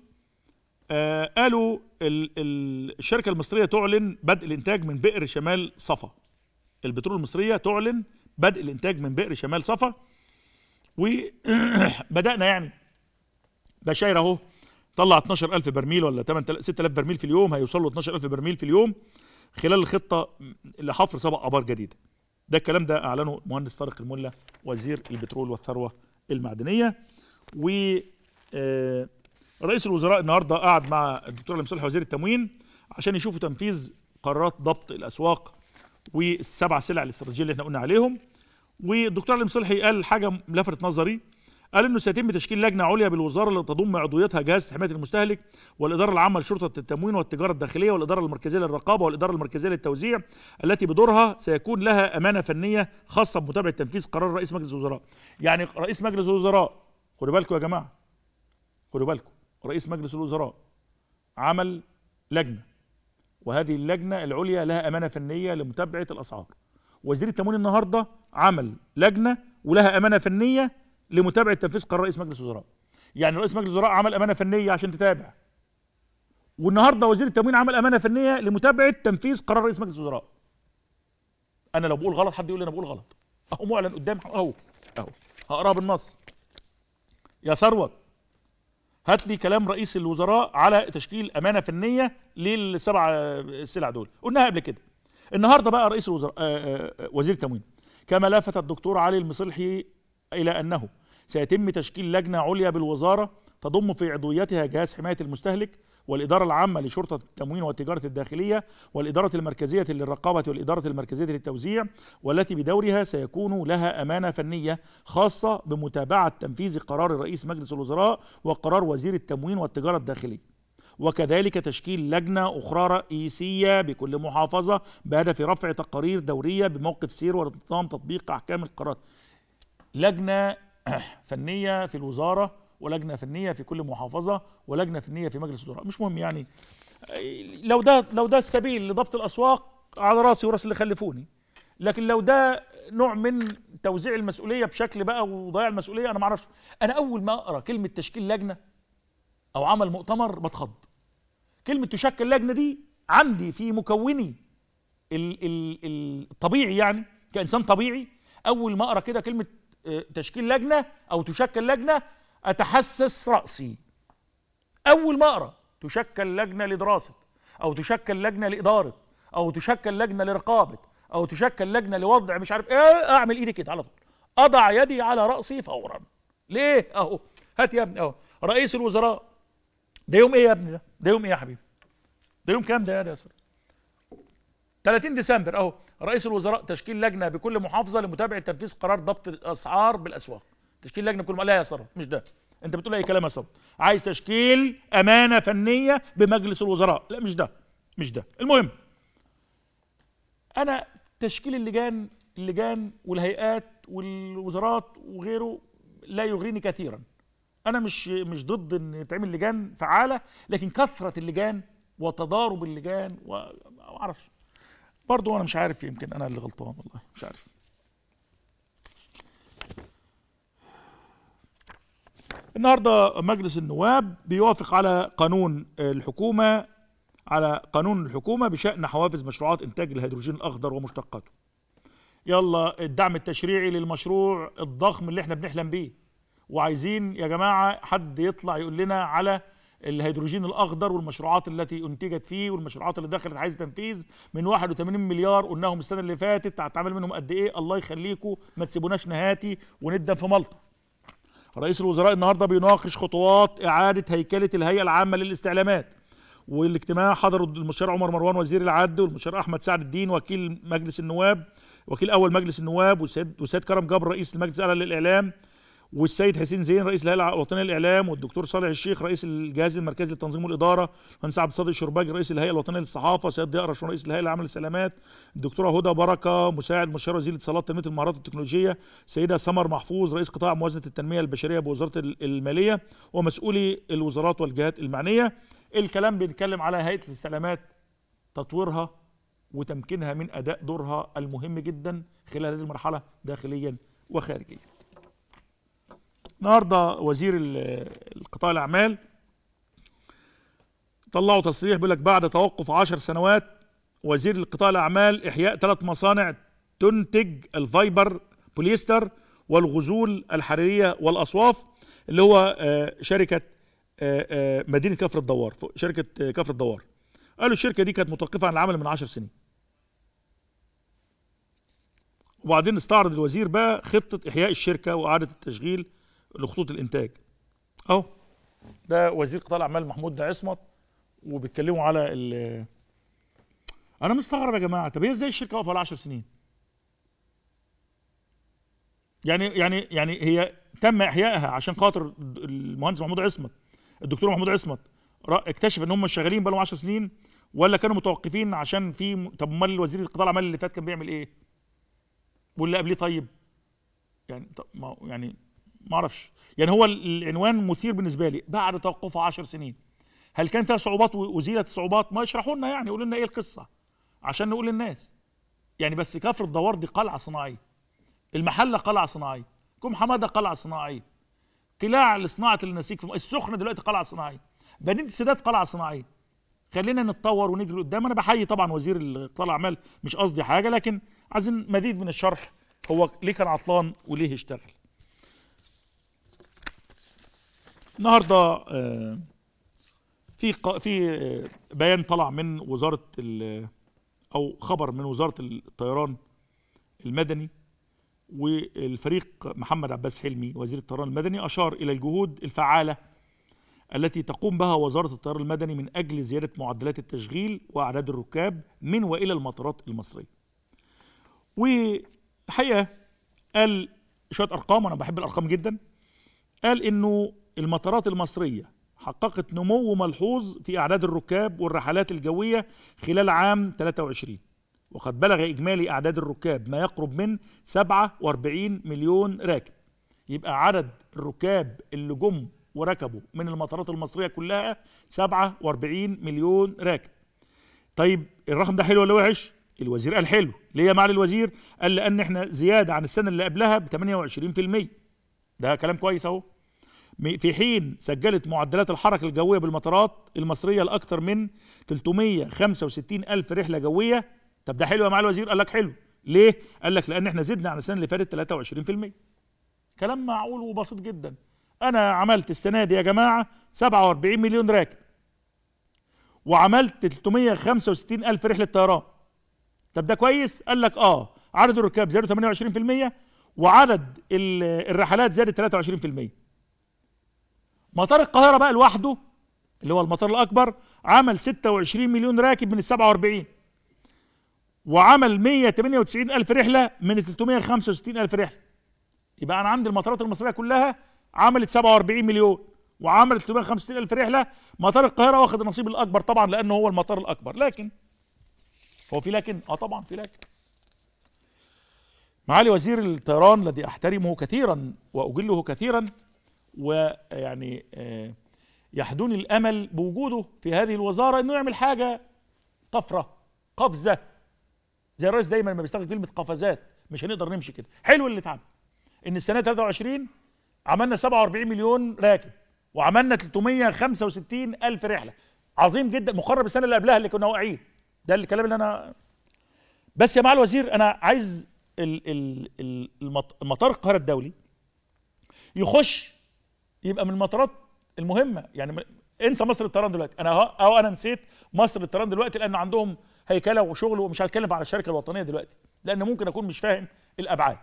آه، قالوا الشركه المصريه تعلن بدء الانتاج من بئر شمال صفا البترول المصريه تعلن بدء الانتاج من بئر شمال صفا وبدانا <clears throat> يعني بشاير اهو طلع 12000 برميل ولا 8 6000 برميل في اليوم هيوصلوا 12000 برميل في اليوم خلال الخطه لحفر سبع ابار جديده ده الكلام ده اعلنه المهندس طارق الملا وزير البترول والثروه المعدنيه و آه رئيس الوزراء النهارده قعد مع الدكتور علي مصلح وزير التموين عشان يشوفوا تنفيذ قرارات ضبط الاسواق والسبع سلع الاستراتيجيه اللي احنا قلنا عليهم والدكتور علي مصلحي قال حاجه لفتت نظري قال انه سيتم تشكيل لجنه عليا بالوزاره لتضم عضويتها جهاز حمايه المستهلك والاداره العامه لشرطه التموين والتجاره الداخليه والاداره المركزيه للرقابه والاداره المركزيه للتوزيع التي بدورها سيكون لها امانه فنيه خاصه بمتابعه تنفيذ قرار رئيس مجلس الوزراء يعني رئيس مجلس الوزراء خدوا بالكم يا جماعه خدوا بالكم رئيس مجلس الوزراء عمل لجنه وهذه اللجنه العليا لها امانه فنيه لمتابعه الاسعار وزير التموين النهارده عمل لجنه ولها امانه فنيه لمتابعه تنفيذ قرار رئيس مجلس الوزراء يعني رئيس مجلس الوزراء عمل امانه فنيه عشان تتابع والنهارده وزير التموين عمل امانه فنيه لمتابعه تنفيذ قرار رئيس مجلس الوزراء انا لو بقول غلط حد يقول لي انا بقول غلط اهو معلن قدام اهو اهو هقراها بالنص يا ثروت هات لي كلام رئيس الوزراء على تشكيل امانه فنيه للسبع السلع دول قلناها قبل كده النهارده بقى رئيس الوزراء آه، آه، آه، وزير التموين كما لافت الدكتور علي المصلحي الى انه سيتم تشكيل لجنه عليا بالوزاره تضم في عضويتها جهاز حمايه المستهلك والإدارة العامة لشرطة التموين والتجارة الداخلية والإدارة المركزية للرقابة والإدارة المركزية للتوزيع والتي بدورها سيكون لها أمانة فنية خاصة بمتابعة تنفيذ قرار رئيس مجلس الوزراء وقرار وزير التموين والتجارة الداخلية وكذلك تشكيل لجنة أخرى رئيسية بكل محافظة بهدف رفع تقارير دورية بموقف سير ونظام تطبيق أحكام القرارات لجنة <clears throat> فنية في الوزارة ولجنه فنيه في كل محافظه ولجنه فنيه في مجلس الوزراء مش مهم يعني لو ده لو ده السبيل لضبط الاسواق على راسي وراس اللي خلفوني لكن لو ده نوع من توزيع المسؤوليه بشكل بقى وضياع المسؤوليه انا ما اعرفش انا اول ما اقرا كلمه تشكيل لجنه او عمل مؤتمر بتخض كلمه تشكل لجنه دي عندي في مكوني الطبيعي يعني كانسان طبيعي اول ما اقرا كده كلمه آه، تشكيل لجنه او تشكل لجنه أتحسس رأسي أول ما أقرأ تشكل لجنة لدراسة أو تشكل لجنة لإدارة أو تشكل لجنة لرقابة أو تشكل لجنة لوضع مش عارف إيه أعمل إيدي كده على طول أضع يدي على رأسي فورا ليه أهو هات يا ابني أهو رئيس الوزراء ده يوم إيه يا ابني ده ده يوم إيه يا حبيبي ده يوم كام ده يا ده 30 ديسمبر اهو رئيس الوزراء تشكيل لجنه بكل محافظه لمتابعه تنفيذ قرار ضبط الاسعار بالاسواق تشكيل لجنه بكل لا يا ساره مش ده انت بتقول اي كلام يا ساره عايز تشكيل امانه فنيه بمجلس الوزراء لا مش ده مش ده المهم انا تشكيل اللجان اللجان والهيئات والوزارات وغيره لا يغريني كثيرا انا مش مش ضد ان تعمل لجان فعاله لكن كثره اللجان وتضارب اللجان وما اعرفش برضه انا مش عارف يمكن انا اللي غلطان والله مش عارف النهارده مجلس النواب بيوافق على قانون الحكومه على قانون الحكومه بشان حوافز مشروعات انتاج الهيدروجين الاخضر ومشتقاته. يلا الدعم التشريعي للمشروع الضخم اللي احنا بنحلم بيه وعايزين يا جماعه حد يطلع يقول لنا على الهيدروجين الاخضر والمشروعات التي انتجت فيه والمشروعات اللي دخلت عايز تنفيذ من 81 مليار قلناهم السنه اللي فاتت هتعمل منهم قد ايه الله يخليكم ما تسيبوناش نهاتي وندم في ملطه رئيس الوزراء النهارده بيناقش خطوات اعاده هيكله الهيئه العامه للاستعلامات والاجتماع حضر المستشار عمر مروان وزير العدل والمستشار احمد سعد الدين وكيل مجلس النواب وكيل اول مجلس النواب والسيد كرم جبر رئيس المجلس الاعلى للاعلام والسيد حسين زين رئيس الهيئه الوطنيه للاعلام والدكتور صالح الشيخ رئيس الجهاز المركزي للتنظيم والاداره المهندس عبد الصادق شرباجي رئيس الهيئه الوطنيه للصحافه سيد ضياء رشوان رئيس الهيئه العامه للسلامات الدكتوره هدى بركه مساعد مستشار وزير الاتصالات تنميه المهارات التكنولوجيه سيده سمر محفوظ رئيس قطاع موازنه التنميه البشريه بوزاره الماليه ومسؤولي الوزارات والجهات المعنيه الكلام بيتكلم على هيئه الاستلامات تطويرها وتمكينها من اداء دورها المهم جدا خلال هذه المرحله داخليا وخارجيا النهارده وزير القطاع الاعمال طلعوا تصريح بيقول لك بعد توقف 10 سنوات وزير القطاع الاعمال احياء ثلاث مصانع تنتج الفايبر بوليستر والغزول الحريريه والاصواف اللي هو آه، شركه آه، آه، مدينه كفر الدوار شركه كفر الدوار قالوا الشركه دي كانت متوقفه عن العمل من 10 سنين وبعدين استعرض الوزير بقى خطه احياء الشركه واعاده التشغيل لخطوط الانتاج اهو ده وزير قطاع الاعمال محمود عصمت وبيتكلموا على ال انا مستغرب يا جماعه طب هي ازاي الشركه واقفه على 10 سنين يعني يعني يعني هي تم احيائها عشان خاطر المهندس محمود عصمت الدكتور محمود عصمت اكتشف ان هم شغالين بقالهم 10 سنين ولا كانوا متوقفين عشان في طب امال وزير القطاع الاعمال اللي فات كان بيعمل ايه؟ واللي قبليه طيب يعني طب ما يعني ما اعرفش يعني هو العنوان مثير بالنسبه لي بعد توقفه 10 سنين هل كان فيها صعوبات وازيلت الصعوبات ما يشرحوا لنا يعني يقولوا لنا ايه القصه عشان نقول للناس يعني بس كفر الدوار دي قلعه صناعيه المحله قلعه صناعيه كوم حماده قلعه صناعيه قلاع لصناعه النسيج في السخنه دلوقتي قلعه صناعيه بنين السادات قلعه صناعيه خلينا نتطور ونجري قدام انا بحيي طبعا وزير القطاع الاعمال مش قصدي حاجه لكن عايزين مزيد من الشرح هو ليه كان عطلان وليه اشتغل النهارده آه، في في آه، بيان طلع من وزاره او خبر من وزاره الطيران المدني والفريق محمد عباس حلمي وزير الطيران المدني اشار الى الجهود الفعاله التي تقوم بها وزاره الطيران المدني من اجل زياده معدلات التشغيل واعداد الركاب من والى المطارات المصريه. والحقيقه قال شويه ارقام انا بحب الارقام جدا قال انه المطارات المصرية حققت نمو ملحوظ في أعداد الركاب والرحلات الجوية خلال عام 23 وقد بلغ إجمالي أعداد الركاب ما يقرب من 47 مليون راكب يبقى عدد الركاب اللي جم وركبوا من المطارات المصرية كلها 47 مليون راكب طيب الرقم ده حلو ولا وحش؟ الوزير قال حلو ليه يا معالي الوزير؟ قال لأن احنا زيادة عن السنة اللي قبلها ب 28% ده كلام كويس اهو في حين سجلت معدلات الحركة الجوية بالمطارات المصرية لأكثر من 365 ألف رحلة جوية طب ده حلو يا معالي الوزير قال لك حلو ليه؟ قال لك لأن احنا زدنا عن السنة اللي فاتت 23% كلام معقول وبسيط جدا أنا عملت السنة دي يا جماعة 47 مليون راكب وعملت 365 ألف رحلة طيران طب ده كويس؟ قال لك آه عدد الركاب زادوا 28% وعدد الرحلات زادت 23% مطار القاهرة بقى لوحده اللي هو المطار الأكبر عمل 26 مليون راكب من ال 47 وعمل 198 ألف رحلة من ال 365 ألف رحلة يبقى أنا عندي المطارات المصرية كلها عملت 47 مليون وعملت 365 ألف رحلة مطار القاهرة واخد النصيب الأكبر طبعا لأنه هو المطار الأكبر لكن هو في لكن؟ آه طبعا في لكن معالي وزير الطيران الذي أحترمه كثيرا وأجله كثيرا ويعني آه، يحدوني الامل بوجوده في هذه الوزاره انه يعمل حاجه طفره قفزه زي الرئيس دايما ما بيستخدم كلمه قفزات مش هنقدر نمشي كده حلو اللي اتعمل ان السنه 23 عملنا 47 مليون راكب وعملنا 365 الف رحله عظيم جدا مقرب السنه اللي قبلها اللي كنا واقعين ده الكلام اللي انا بس يا معالي الوزير انا عايز المطار القاهره الدولي يخش يبقى من المطارات المهمه يعني انسى مصر للطيران دلوقتي انا او انا نسيت مصر للطيران دلوقتي لان عندهم هيكله وشغل ومش هتكلم على الشركه الوطنيه دلوقتي لان ممكن اكون مش فاهم الابعاد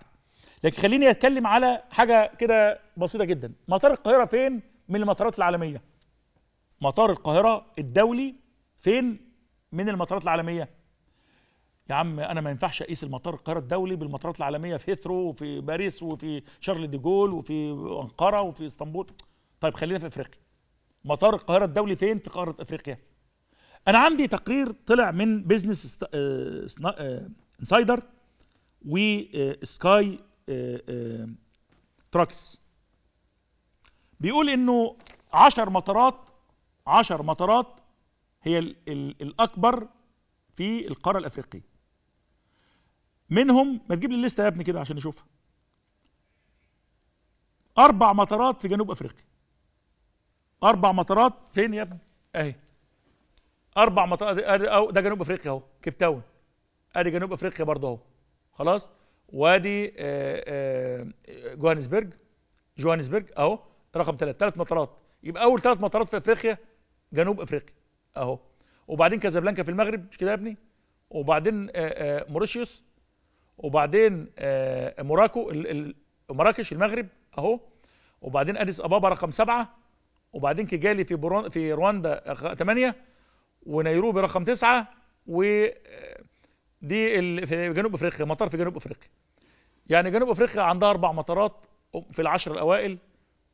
لكن خليني اتكلم على حاجه كده بسيطه جدا مطار القاهره فين من المطارات العالميه مطار القاهره الدولي فين من المطارات العالميه يا عم انا ما ينفعش اقيس المطار القاهره الدولي بالمطارات العالميه في هيثرو وفي باريس وفي شارل دي جول وفي انقره وفي اسطنبول طيب خلينا في افريقيا مطار القاهره الدولي فين في قاره افريقيا انا عندي تقرير طلع من بيزنس انسايدر وسكاي تراكس بيقول انه 10 مطارات 10 مطارات هي الاكبر في القاره الافريقيه منهم ما تجيب لي الليسته يا ابني كده عشان نشوفها اربع مطارات في جنوب افريقيا اربع مطارات فين يا ابني اهي اربع مطارات أو ده جنوب افريقيا اهو كيب تاون ادي جنوب افريقيا برضه اهو خلاص وادي آه، آه، جوهانسبرج جوهانسبرج اهو رقم ثلاثة ثلاث مطارات يبقى اول ثلاث مطارات في افريقيا جنوب افريقيا اهو وبعدين كازابلانكا في المغرب مش كده يا ابني وبعدين آه، موريشيوس وبعدين آه، موراكو مراكش المغرب اهو وبعدين اديس ابابا رقم سبعة وبعدين كيجالي في برون في رواندا ثمانيه ونيروبي رقم تسعه و آه، دي في جنوب افريقيا مطار في جنوب افريقيا يعني جنوب افريقيا عندها اربع مطارات في العشر الاوائل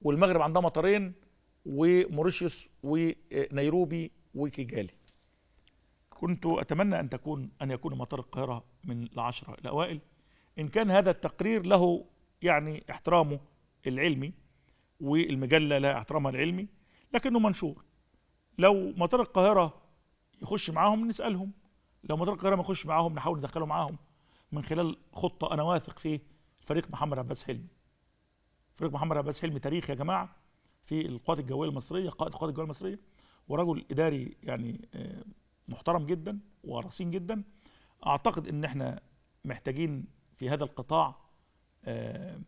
والمغرب عندها مطارين وموريشيوس ونيروبي آه، وكيجالي كنت أتمنى أن تكون أن يكون مطار القاهرة من العشرة الأوائل إن كان هذا التقرير له يعني احترامه العلمي والمجلة لها احترامها العلمي لكنه منشور لو مطار القاهرة يخش معاهم نسألهم لو مطار القاهرة ما يخش معاهم نحاول ندخله معاهم من خلال خطة أنا واثق فيه فريق محمد عباس حلمي فريق محمد عباس حلمي تاريخ يا جماعة في القوات الجوية المصرية قائد القوات الجوية المصرية ورجل إداري يعني آه، محترم جدا ورصين جدا اعتقد ان احنا محتاجين في هذا القطاع آه،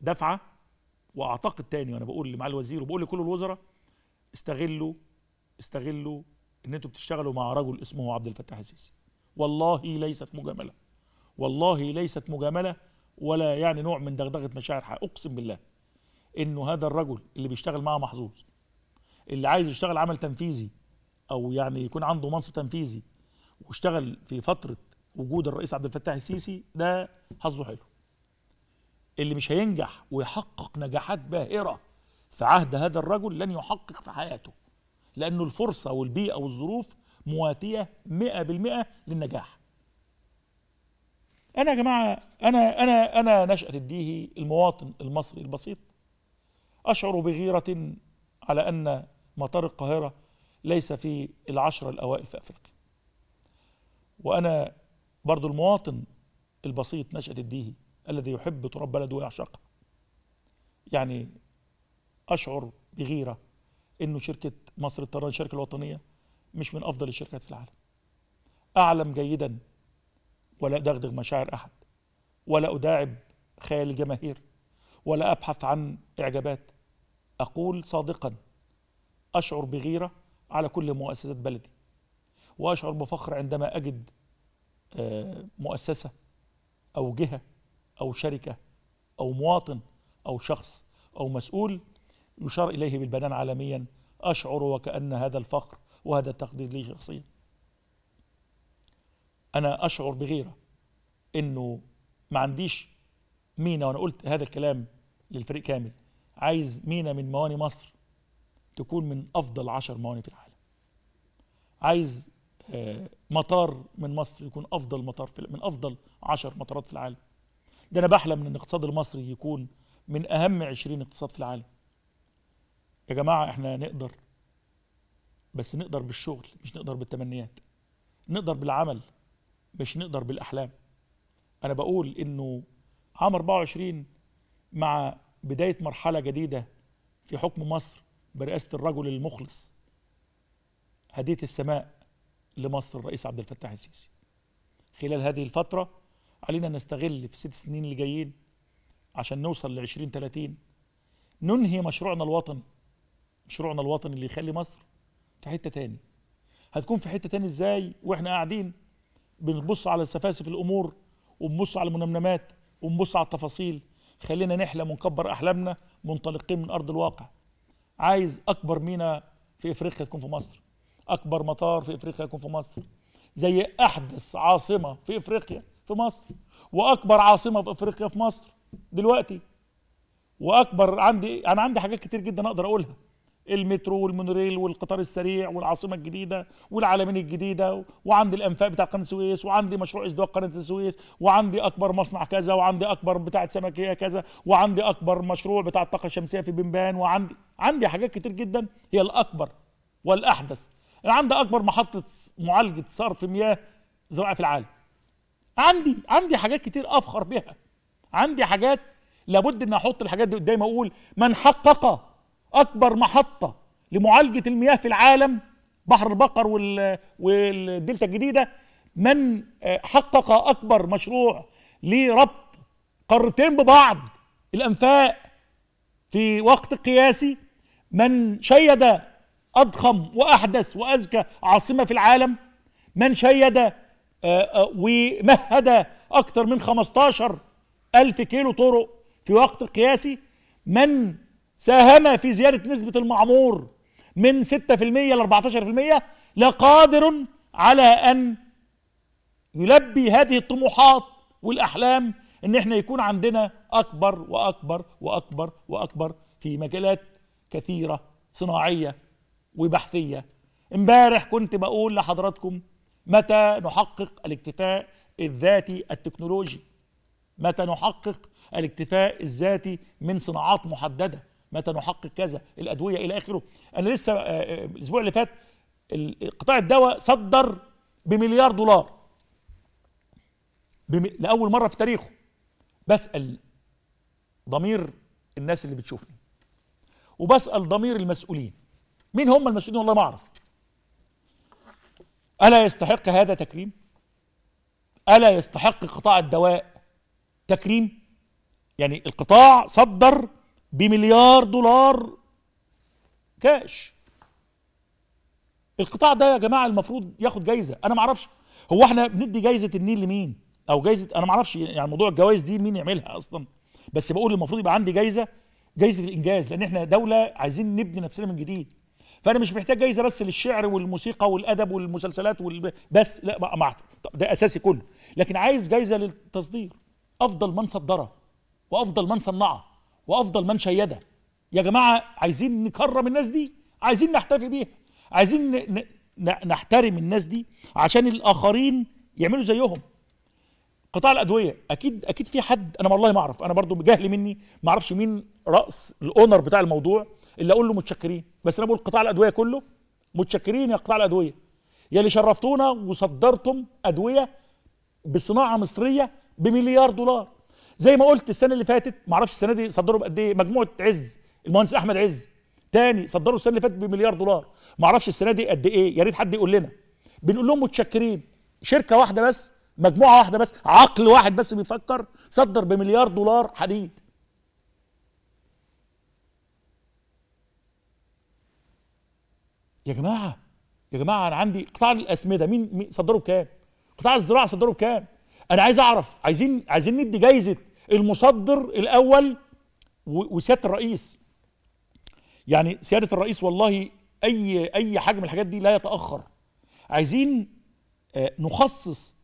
دفعه واعتقد تاني وانا بقول لمعالي الوزير وبقول لكل الوزراء استغلوا استغلوا ان انتوا بتشتغلوا مع رجل اسمه عبد الفتاح السيسي والله ليست مجامله والله ليست مجامله ولا يعني نوع من دغدغه مشاعر حق اقسم بالله انه هذا الرجل اللي بيشتغل معاه محظوظ اللي عايز يشتغل عمل تنفيذي او يعني يكون عنده منصب تنفيذي واشتغل في فتره وجود الرئيس عبد الفتاح السيسي ده حظه حلو اللي مش هينجح ويحقق نجاحات باهره في عهد هذا الرجل لن يحقق في حياته لأنه الفرصة والبيئة والظروف مواتية 100% للنجاح أنا يا جماعة أنا أنا أنا نشأة الديهي المواطن المصري البسيط أشعر بغيرة على أن مطار القاهرة ليس في العشرة الأوائل في أفريقيا وأنا برضو المواطن البسيط نشأة الديهي الذي يحب تراب بلده ويعشقها يعني أشعر بغيرة أنه شركة مصر الطيران الشركة الوطنية مش من أفضل الشركات في العالم أعلم جيدا ولا أدغدغ مشاعر أحد ولا أداعب خيال الجماهير ولا أبحث عن إعجابات أقول صادقا أشعر بغيرة على كل مؤسسات بلدي واشعر بفخر عندما اجد آه، مؤسسه او جهه او شركه او مواطن او شخص او مسؤول يشار اليه بالبنان عالميا اشعر وكان هذا الفخر وهذا التقدير لي شخصيا انا اشعر بغيره انه ما عنديش مينا وانا قلت هذا الكلام للفريق كامل عايز مينا من مواني مصر تكون من افضل 10 موانئ في العالم عايز آه، مطار من مصر يكون افضل مطار في من افضل 10 مطارات في العالم ده انا بحلم ان الاقتصاد المصري يكون من اهم 20 اقتصاد في العالم يا جماعه احنا نقدر بس نقدر بالشغل مش نقدر بالتمنيات نقدر بالعمل مش نقدر بالاحلام انا بقول انه عام 24 مع بدايه مرحله جديده في حكم مصر برئاسة الرجل المخلص هدية السماء لمصر الرئيس عبد الفتاح السيسي خلال هذه الفترة علينا نستغل في الست سنين اللي جايين عشان نوصل ل ثلاثين ننهي مشروعنا الوطني مشروعنا الوطني اللي يخلي مصر في حتة تاني هتكون في حتة تاني ازاي واحنا قاعدين بنبص على سفاسف الامور وبنبص على المنمنمات وبنبص على التفاصيل خلينا نحلم ونكبر احلامنا منطلقين من ارض الواقع عايز اكبر ميناء في افريقيا تكون في مصر اكبر مطار في افريقيا يكون في مصر زي احدث عاصمه في افريقيا في مصر واكبر عاصمه في افريقيا في مصر دلوقتي واكبر عندي انا عندي حاجات كتير جدا اقدر اقولها المترو والمونوريل والقطار السريع والعاصمه الجديده والعالمين الجديده وعندي الانفاق بتاع قناه السويس وعندي مشروع ازدواج قناه السويس وعندي اكبر مصنع كذا وعندي اكبر بتاع سمكيه كذا وعندي اكبر مشروع بتاع الطاقه الشمسيه في بنبان وعندي عندي حاجات كتير جدا هي الاكبر والاحدث انا عندي اكبر محطه معالجه صرف مياه زراعه في العالم عندي عندي حاجات كتير افخر بها عندي حاجات لابد ان احط الحاجات دي قدامي اقول من حقق اكبر محطه لمعالجه المياه في العالم بحر البقر والدلتا الجديده من آه، حقق اكبر مشروع لربط قارتين ببعض الانفاق في وقت قياسي من شيد اضخم واحدث واذكى عاصمه في العالم من شيد آه، آه، ومهد اكثر من 15 ألف كيلو طرق في وقت قياسي من ساهم في زيادة نسبة المعمور من 6% ل 14% لقادر على أن يلبي هذه الطموحات والأحلام إن إحنا يكون عندنا أكبر وأكبر وأكبر وأكبر في مجالات كثيرة صناعية وبحثية امبارح كنت بقول لحضراتكم متى نحقق الاكتفاء الذاتي التكنولوجي متى نحقق الاكتفاء الذاتي من صناعات محدده متى نحقق كذا الادويه الى اخره انا لسه آه، آه، الاسبوع اللي فات قطاع الدواء صدر بمليار دولار بم... لاول مره في تاريخه بسال ضمير الناس اللي بتشوفني وبسال ضمير المسؤولين مين هم المسؤولين والله ما اعرف الا يستحق هذا تكريم الا يستحق قطاع الدواء تكريم يعني القطاع صدر بمليار دولار كاش القطاع ده يا جماعه المفروض ياخد جايزه انا ما اعرفش هو احنا بندي جايزه النيل لمين او جايزه انا ما اعرفش يعني موضوع الجوائز دي مين يعملها اصلا بس بقول المفروض يبقى عندي جايزه جايزه الانجاز لان احنا دوله عايزين نبني نفسنا من جديد فانا مش محتاج جايزه بس للشعر والموسيقى والادب والمسلسلات وال... بس لا ما ده اساسي كله لكن عايز جايزه للتصدير افضل من صدره وافضل من صنعه وافضل من شيده يا جماعه عايزين نكرم الناس دي عايزين نحتفي بيها عايزين ن... ن... نحترم الناس دي عشان الاخرين يعملوا زيهم قطاع الادويه اكيد اكيد في حد انا والله ما اعرف انا برضو جهل مني ما اعرفش مين راس الاونر بتاع الموضوع اللي اقول له متشكرين بس انا بقول قطاع الادويه كله متشكرين يا قطاع الادويه يا اللي شرفتونا وصدرتم ادويه بصناعه مصريه بمليار دولار زي ما قلت السنه اللي فاتت معرفش السنه دي صدروا بقد ايه مجموعه عز المهندس احمد عز تاني صدروا السنه اللي فاتت بمليار دولار معرفش السنه دي قد ايه يا ريت حد يقول لنا بنقول لهم متشكرين شركه واحده بس مجموعه واحده بس عقل واحد بس بيفكر صدر بمليار دولار حديد يا جماعه يا جماعه انا عندي قطاع الاسمده مين, مين صدروا بكام قطاع الزراعه صدروا بكام انا عايز اعرف عايزين عايزين ندي جايزه المصدر الأول وسيادة الرئيس يعني سيادة الرئيس والله أي أي حجم الحاجات دي لا يتأخر عايزين آه، نخصص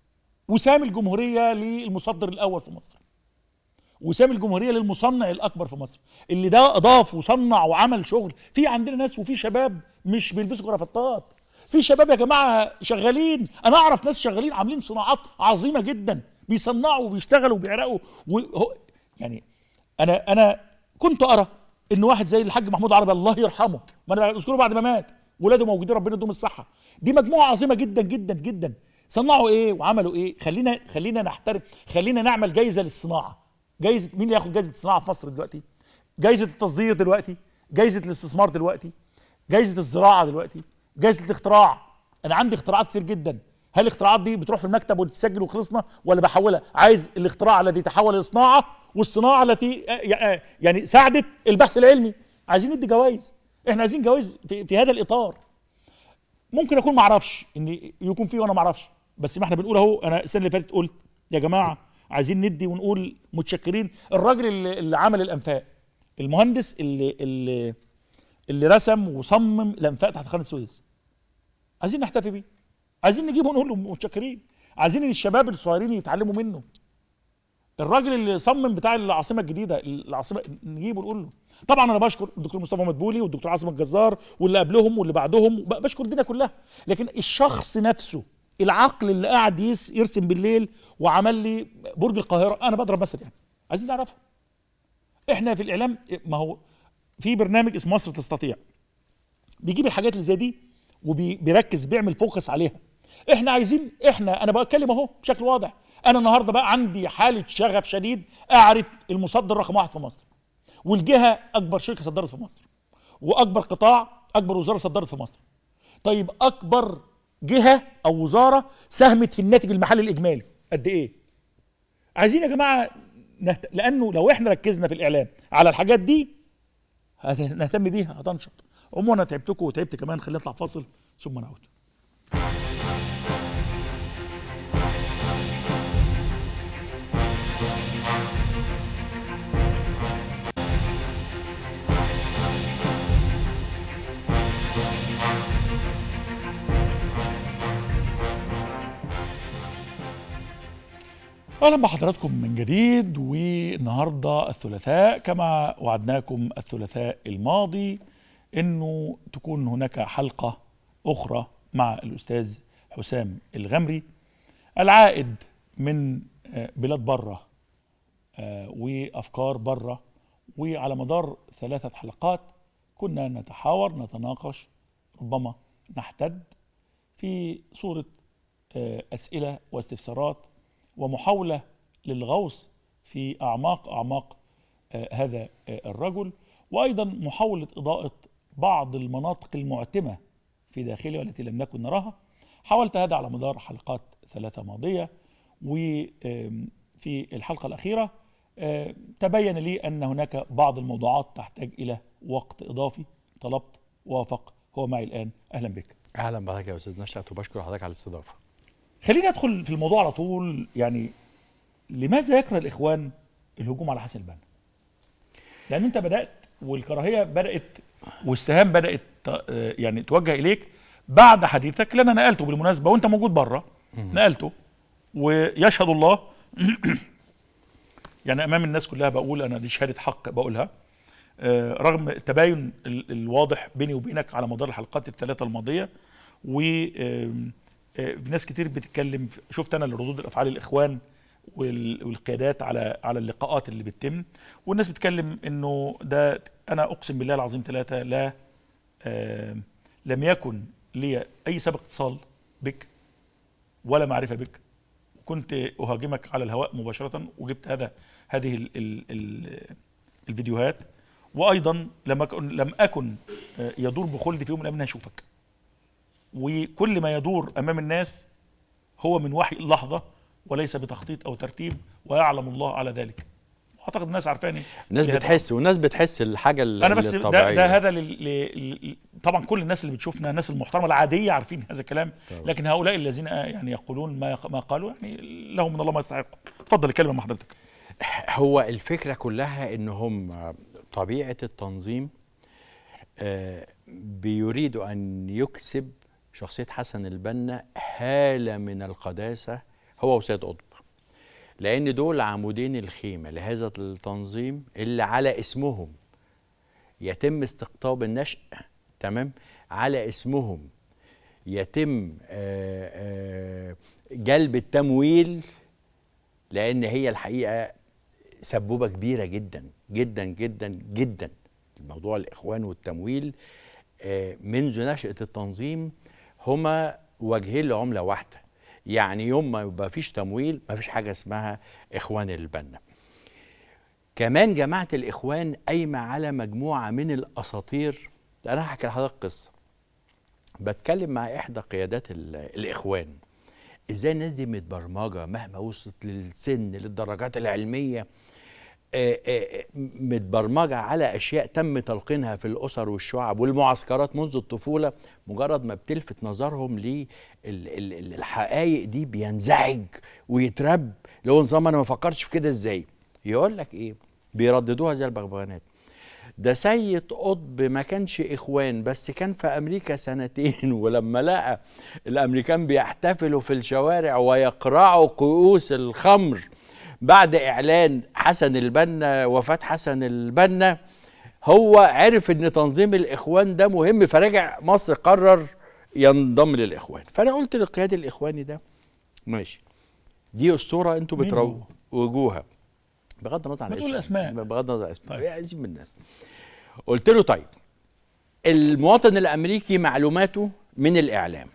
وسام الجمهورية للمصدر الأول في مصر وسام الجمهورية للمصنع الأكبر في مصر اللي ده أضاف وصنع وعمل شغل في عندنا ناس وفي شباب مش بيلبسوا كرافتات في شباب يا جماعة شغالين أنا أعرف ناس شغالين عاملين صناعات عظيمة جدا بيصنعوا وبيشتغلوا وبيعرقوا وهو يعني انا انا كنت ارى ان واحد زي الحاج محمود عربي الله يرحمه ما انا اذكره بعد ما مات ولاده موجودين ربنا يديهم الصحه دي مجموعه عظيمه جدا جدا جدا صنعوا ايه وعملوا ايه خلينا خلينا نحترم خلينا نعمل جايزه للصناعه جايزه مين اللي ياخد جايزه الصناعه في مصر دلوقتي جايزه التصدير دلوقتي جايزه الاستثمار دلوقتي جايزه الزراعه دلوقتي جايزه الاختراع انا عندي اختراعات كتير جدا هل الاختراعات دي بتروح في المكتب وتتسجل وخلصنا ولا بحولها عايز الاختراع الذي تحول صناعه والصناعه التي آه، آه، يعني ساعدت البحث العلمي عايزين ندي جوائز احنا عايزين جوائز في هذا الاطار ممكن اكون ما اعرفش ان يكون فيه وانا ما اعرفش بس ما احنا بنقول اهو انا السنه اللي فاتت قلت يا جماعه عايزين ندي ونقول متشكرين الراجل اللي عمل الانفاق المهندس اللي اللي اللي رسم وصمم الانفاق تحت قناه السويس عايزين نحتفي بيه عايزين نجيبه ونقول له متشكرين عايزين الشباب الصغيرين يتعلموا منه الراجل اللي صمم بتاع العاصمه الجديده العاصمه نجيبه نقول له طبعا انا بشكر الدكتور مصطفى مدبولي والدكتور عاصم الجزار واللي قبلهم واللي بعدهم بشكر الدنيا كلها لكن الشخص نفسه العقل اللي قاعد يرسم بالليل وعمل لي برج القاهره انا بضرب مثل يعني عايزين نعرفه احنا في الاعلام ما هو في برنامج اسمه مصر تستطيع بيجيب الحاجات اللي زي دي وبيركز بيعمل فوكس عليها احنا عايزين احنا انا بتكلم اهو بشكل واضح انا النهارده بقى عندي حاله شغف شديد اعرف المصدر رقم واحد في مصر والجهه اكبر شركه صدرت في مصر واكبر قطاع اكبر وزاره صدرت في مصر طيب اكبر جهه او وزاره ساهمت في الناتج المحلي الاجمالي قد ايه عايزين يا جماعه نهت... لانه لو احنا ركزنا في الاعلام على الحاجات دي هنهتم بيها هتنشط عموما انا تعبتكم وتعبت كمان خلينا نطلع فاصل ثم نعود اهلا بحضراتكم من جديد والنهارده الثلاثاء كما وعدناكم الثلاثاء الماضي انه تكون هناك حلقه اخرى مع الاستاذ حسام الغمري العائد من آه، بلاد بره آه، وافكار بره وعلى مدار ثلاثه حلقات كنا نتحاور نتناقش ربما نحتد في صوره آه، اسئله واستفسارات ومحاولة للغوص في أعماق أعماق آه، هذا آه، الرجل وأيضا محاولة إضاءة بعض المناطق المعتمة في داخله والتي لم نكن نراها حاولت هذا على مدار حلقات ثلاثة ماضية وفي الحلقة الأخيرة آه، تبين لي أن هناك بعض الموضوعات تحتاج إلى وقت إضافي طلبت وافق هو معي الآن أهلا بك أهلا بك يا أستاذ نشأت وبشكر حضرتك على الاستضافة خلينا ادخل في الموضوع على طول يعني لماذا يكره الاخوان الهجوم على حسن البنا؟ لان انت بدات والكراهيه بدات والسهام بدات يعني توجه اليك بعد حديثك اللي انا نقلته بالمناسبه وانت موجود بره نقلته ويشهد الله يعني امام الناس كلها بقول انا دي شهاده حق بقولها آه، رغم التباين الواضح بيني وبينك على مدار الحلقات الثلاثه الماضيه و آه، ناس كتير بتتكلم شفت انا ردود الافعال الاخوان والقيادات على على اللقاءات اللي بتتم والناس بتتكلم انه ده انا اقسم بالله العظيم ثلاثه لا آه لم يكن لي اي سبب اتصال بك ولا معرفه بك كنت اهاجمك على الهواء مباشره وجبت هذا هذه ال ال الـ الفيديوهات وايضا لم اكن لم اكن آه، يدور بخلدي في يوم من الايام اشوفك وكل ما يدور امام الناس هو من وحي اللحظه وليس بتخطيط او ترتيب ويعلم الله على ذلك اعتقد الناس عارفاني الناس بتحس والناس بتحس الحاجه الطبيعيه انا بس ده, ده هذا لل... لل... طبعا كل الناس اللي بتشوفنا الناس المحترمه العاديه عارفين هذا الكلام طبعا. لكن هؤلاء الذين آه، يعني يقولون ما ما قالوا يعني لهم من الله ما يستحقوا اتفضل الكلمه مع حضرتك هو الفكره كلها ان هم طبيعه التنظيم آه، بيريدوا ان يكسب شخصية حسن البنا حالة من القداسة هو وسيد قطب لأن دول عمودين الخيمة لهذا التنظيم اللي على اسمهم يتم استقطاب النشأ تمام على اسمهم يتم آه، آه، جلب التمويل لأن هي الحقيقة سبوبة كبيرة جدا جدا جدا جدا الموضوع الإخوان والتمويل آه، منذ نشأة التنظيم هما وجهين لعمله واحده يعني يوم ما يبقى فيش تمويل ما فيش حاجه اسمها اخوان البنا كمان جماعه الاخوان قايمه على مجموعه من الاساطير انا هحكي لحضرتك قصه بتكلم مع احدى قيادات الاخوان ازاي الناس دي متبرمجه مهما وصلت للسن للدرجات العلميه آه، آه، آه، متبرمجه على اشياء تم تلقينها في الاسر والشعب والمعسكرات منذ الطفوله مجرد ما بتلفت نظرهم للحقائق دي بينزعج ويترب اللي هو نظام انا ما فكرتش في كده ازاي يقول لك ايه بيرددوها زي البغبغانات ده سيد قطب ما كانش اخوان بس كان في امريكا سنتين <laughs> ولما لقى الامريكان بيحتفلوا في الشوارع ويقرعوا كؤوس الخمر بعد اعلان حسن البنا وفاه حسن البنا هو عرف ان تنظيم الاخوان ده مهم فرجع مصر قرر ينضم للاخوان فانا قلت للقيادي الاخواني ده ماشي دي اسطوره انتوا بتروجوها بغض النظر عن الاسماء بغض النظر عن الاسماء طيب. يعني من الناس قلت له طيب المواطن الامريكي معلوماته من الاعلام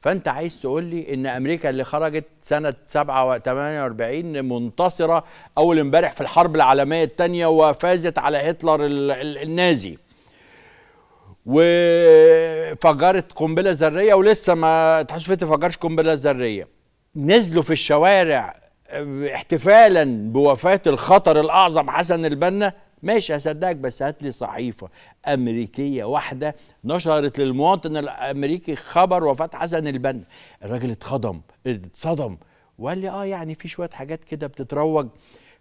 فانت عايز تقول لي ان امريكا اللي خرجت سنه 47 منتصره اول امبارح في الحرب العالميه الثانيه وفازت على هتلر النازي وفجرت قنبله ذريه ولسه ما تحسش في تفجرش قنبله ذريه نزلوا في الشوارع احتفالا بوفاه الخطر الاعظم حسن البنا ماشي هصدقك بس هات لي صحيفه امريكيه واحده نشرت للمواطن الامريكي خبر وفاه حسن البنا الراجل اتخضم اتصدم وقال لي اه يعني في شويه حاجات كده بتتروج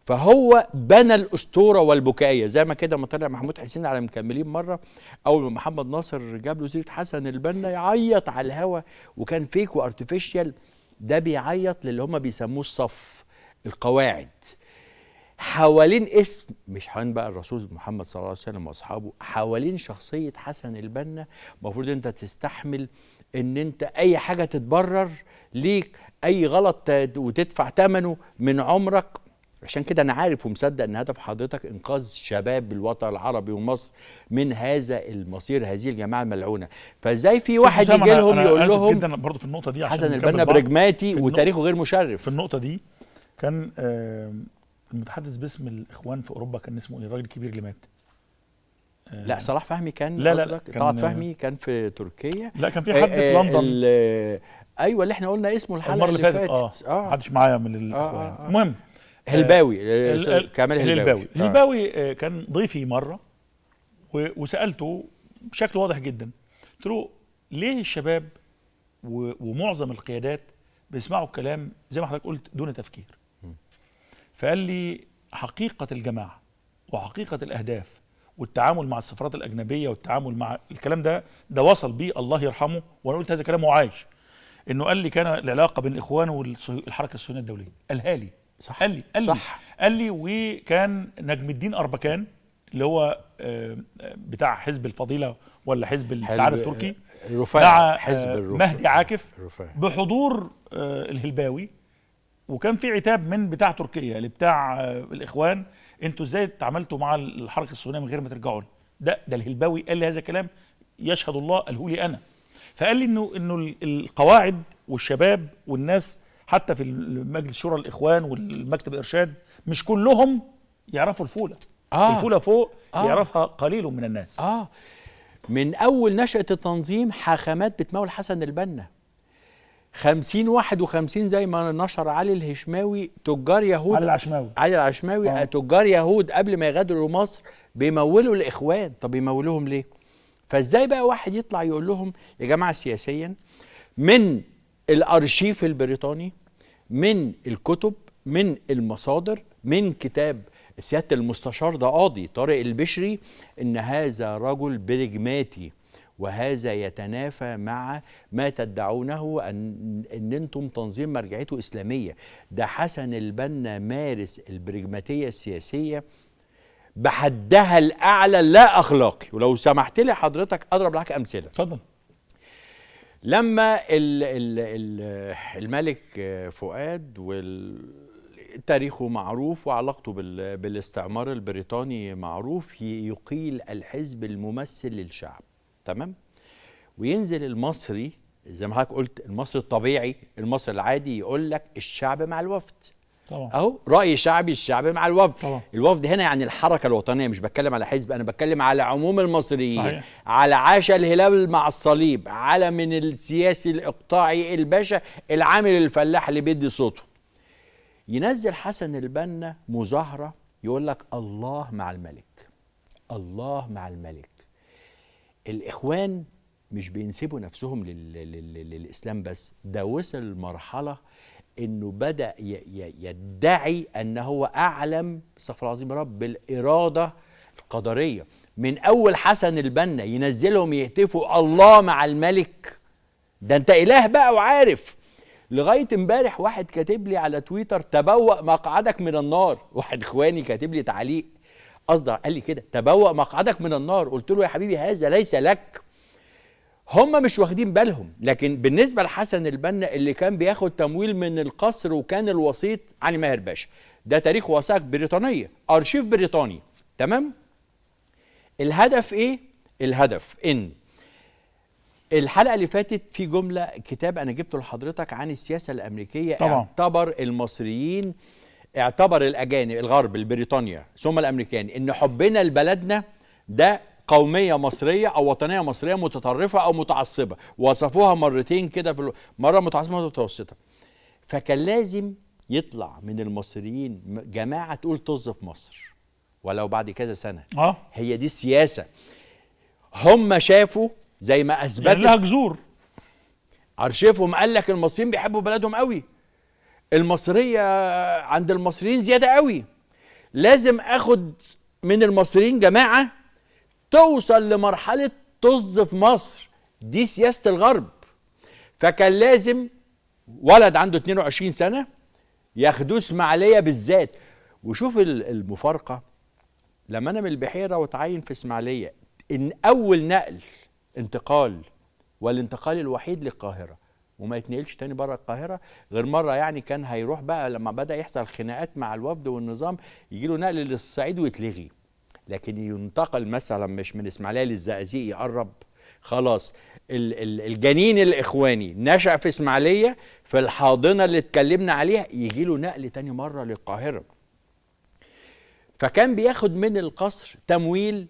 فهو بنى الاسطوره والبكايه زي ما كده ما طلع محمود حسين على مكملين مره اول ما محمد ناصر جاب له سيره حسن البنا يعيط على الهوا وكان فيك وارتفيشال ده بيعيط للي هم بيسموه الصف القواعد حوالين اسم مش حوالين بقى الرسول محمد صلى الله عليه وسلم واصحابه حوالين شخصيه حسن البنا المفروض انت تستحمل ان انت اي حاجه تتبرر ليك اي غلط وتدفع ثمنه من عمرك عشان كده انا عارف ومصدق ان هدف حضرتك انقاذ شباب الوطن العربي ومصر من هذا المصير هذه الجماعه الملعونه فازاي في واحد يجي لهم يقول لهم جدا برضه في النقطه دي عشان حسن البنا برجماتي وتاريخه غير مشرف في النقطه دي كان المتحدث باسم الاخوان في اوروبا كان اسمه ايه الراجل الكبير اللي مات لا آه، صلاح فهمي كان لا لا, لا طلعت فهمي كان في تركيا لا كان في حد في آه، لندن ايوه اللي احنا قلنا اسمه الحلقه اللي, اللي فاتت آه،, اه, محدش معايا من الاخوان المهم هلباوي كمال هلباوي هلباوي كان ضيفي مره وسالته بشكل واضح جدا قلت له ليه الشباب ومعظم القيادات بيسمعوا الكلام زي ما حضرتك قلت دون تفكير فقال لي حقيقة الجماعة وحقيقة الأهداف والتعامل مع السفارات الأجنبية والتعامل مع الكلام ده ده وصل بيه الله يرحمه وأنا قلت هذا الكلام وهو عايش إنه قال لي كان العلاقة بين الإخوان والحركة الصهيونية الدولية قالها لي صح قال لي قال لي صح قال لي وكان نجم الدين أربكان اللي هو آه، بتاع حزب الفضيلة ولا حزب السعادة التركي مع حزب آه، الرفاع مهدي عاكف بحضور آه، الهلباوي وكان في عتاب من بتاع تركيا اللي يعني بتاع آه، الاخوان انتوا ازاي اتعاملتوا مع الحركه الصهيونيه من غير ما ترجعوا ده ده الهلباوي قال لي هذا الكلام يشهد الله قاله لي انا فقال لي انه انه القواعد والشباب والناس حتى في مجلس شورى الاخوان والمكتب الارشاد مش كلهم يعرفوا الفوله آه الفوله فوق آه يعرفها قليل من الناس اه من اول نشاه التنظيم حاخامات بتمول حسن البنا 50 51 زي ما نشر علي الهشماوي تجار يهود علي العشماوي علي العشماوي آه. تجار يهود قبل ما يغادروا مصر بيمولوا الاخوان طب بيمولوهم ليه فازاي بقى واحد يطلع يقول لهم يا جماعه سياسيا من الارشيف البريطاني من الكتب من المصادر من كتاب سياده المستشار ده قاضي طارق البشري ان هذا رجل برجماتي وهذا يتنافى مع ما تدعونه أن, أن أنتم تنظيم مرجعيته إسلامية ده حسن البنا مارس البرجماتية السياسية بحدها الأعلى لا أخلاقي ولو سمحت لي حضرتك أضرب لك أمثلة اتفضل لما الملك فؤاد وال تاريخه معروف وعلاقته بالاستعمار البريطاني معروف يقيل الحزب الممثل للشعب تمام وينزل المصري زي ما حضرتك قلت المصري الطبيعي المصري العادي يقول لك الشعب مع الوفد طبعا اهو راي شعبي الشعب مع الوفد طبعا. الوفد هنا يعني الحركه الوطنيه مش بتكلم على حزب انا بتكلم على عموم المصريين صحيح. على عاش الهلال مع الصليب على من السياسي الاقطاعي الباشا العامل الفلاح اللي بيدي صوته ينزل حسن البنا مظاهره يقول لك الله مع الملك الله مع الملك الاخوان مش بينسبوا نفسهم لل... لل... للاسلام بس ده وصل لمرحله انه بدا ي... يدعي ان هو اعلم استغفر الله العظيم رب بالاراده القدريه من اول حسن البنا ينزلهم يهتفوا الله مع الملك ده انت اله بقى وعارف لغايه امبارح واحد كاتب لي على تويتر تبوأ مقعدك من النار واحد اخواني كاتب لي تعليق قصدي قال لي كده تبوأ مقعدك من النار قلت له يا حبيبي هذا ليس لك هم مش واخدين بالهم لكن بالنسبه لحسن البنا اللي كان بياخد تمويل من القصر وكان الوسيط علي ماهر باشا ده تاريخ وثائق بريطانيه ارشيف بريطاني تمام الهدف ايه الهدف ان الحلقه اللي فاتت في جمله كتاب انا جبته لحضرتك عن السياسه الامريكيه طبعا اعتبر المصريين اعتبر الاجانب الغرب البريطانيا ثم الامريكان ان حبنا لبلدنا ده قوميه مصريه او وطنيه مصريه متطرفه او متعصبه وصفوها مرتين كده في مره متعصبه مره متوسطه فكان لازم يطلع من المصريين جماعه تقول طز في مصر ولو بعد كذا سنه آه. هي دي السياسه هم شافوا زي ما اثبت يعني لها جذور ارشفهم قال لك المصريين بيحبوا بلدهم قوي المصريه عند المصريين زياده قوي لازم اخد من المصريين جماعه توصل لمرحله طز في مصر دي سياسه الغرب فكان لازم ولد عنده 22 سنه ياخدوه اسماعيليه بالذات وشوف المفارقه لما انا من البحيره واتعين في اسماعيليه ان اول نقل انتقال والانتقال الوحيد للقاهره وما يتنقلش تاني بره القاهره غير مره يعني كان هيروح بقى لما بدا يحصل خناقات مع الوفد والنظام يجي له نقل للصعيد ويتلغي لكن ينتقل مثلا مش من اسماعيليه للزقازيق يقرب خلاص الجنين الاخواني نشا في اسماعيليه في الحاضنه اللي اتكلمنا عليها يجي له نقل تاني مره للقاهره فكان بياخد من القصر تمويل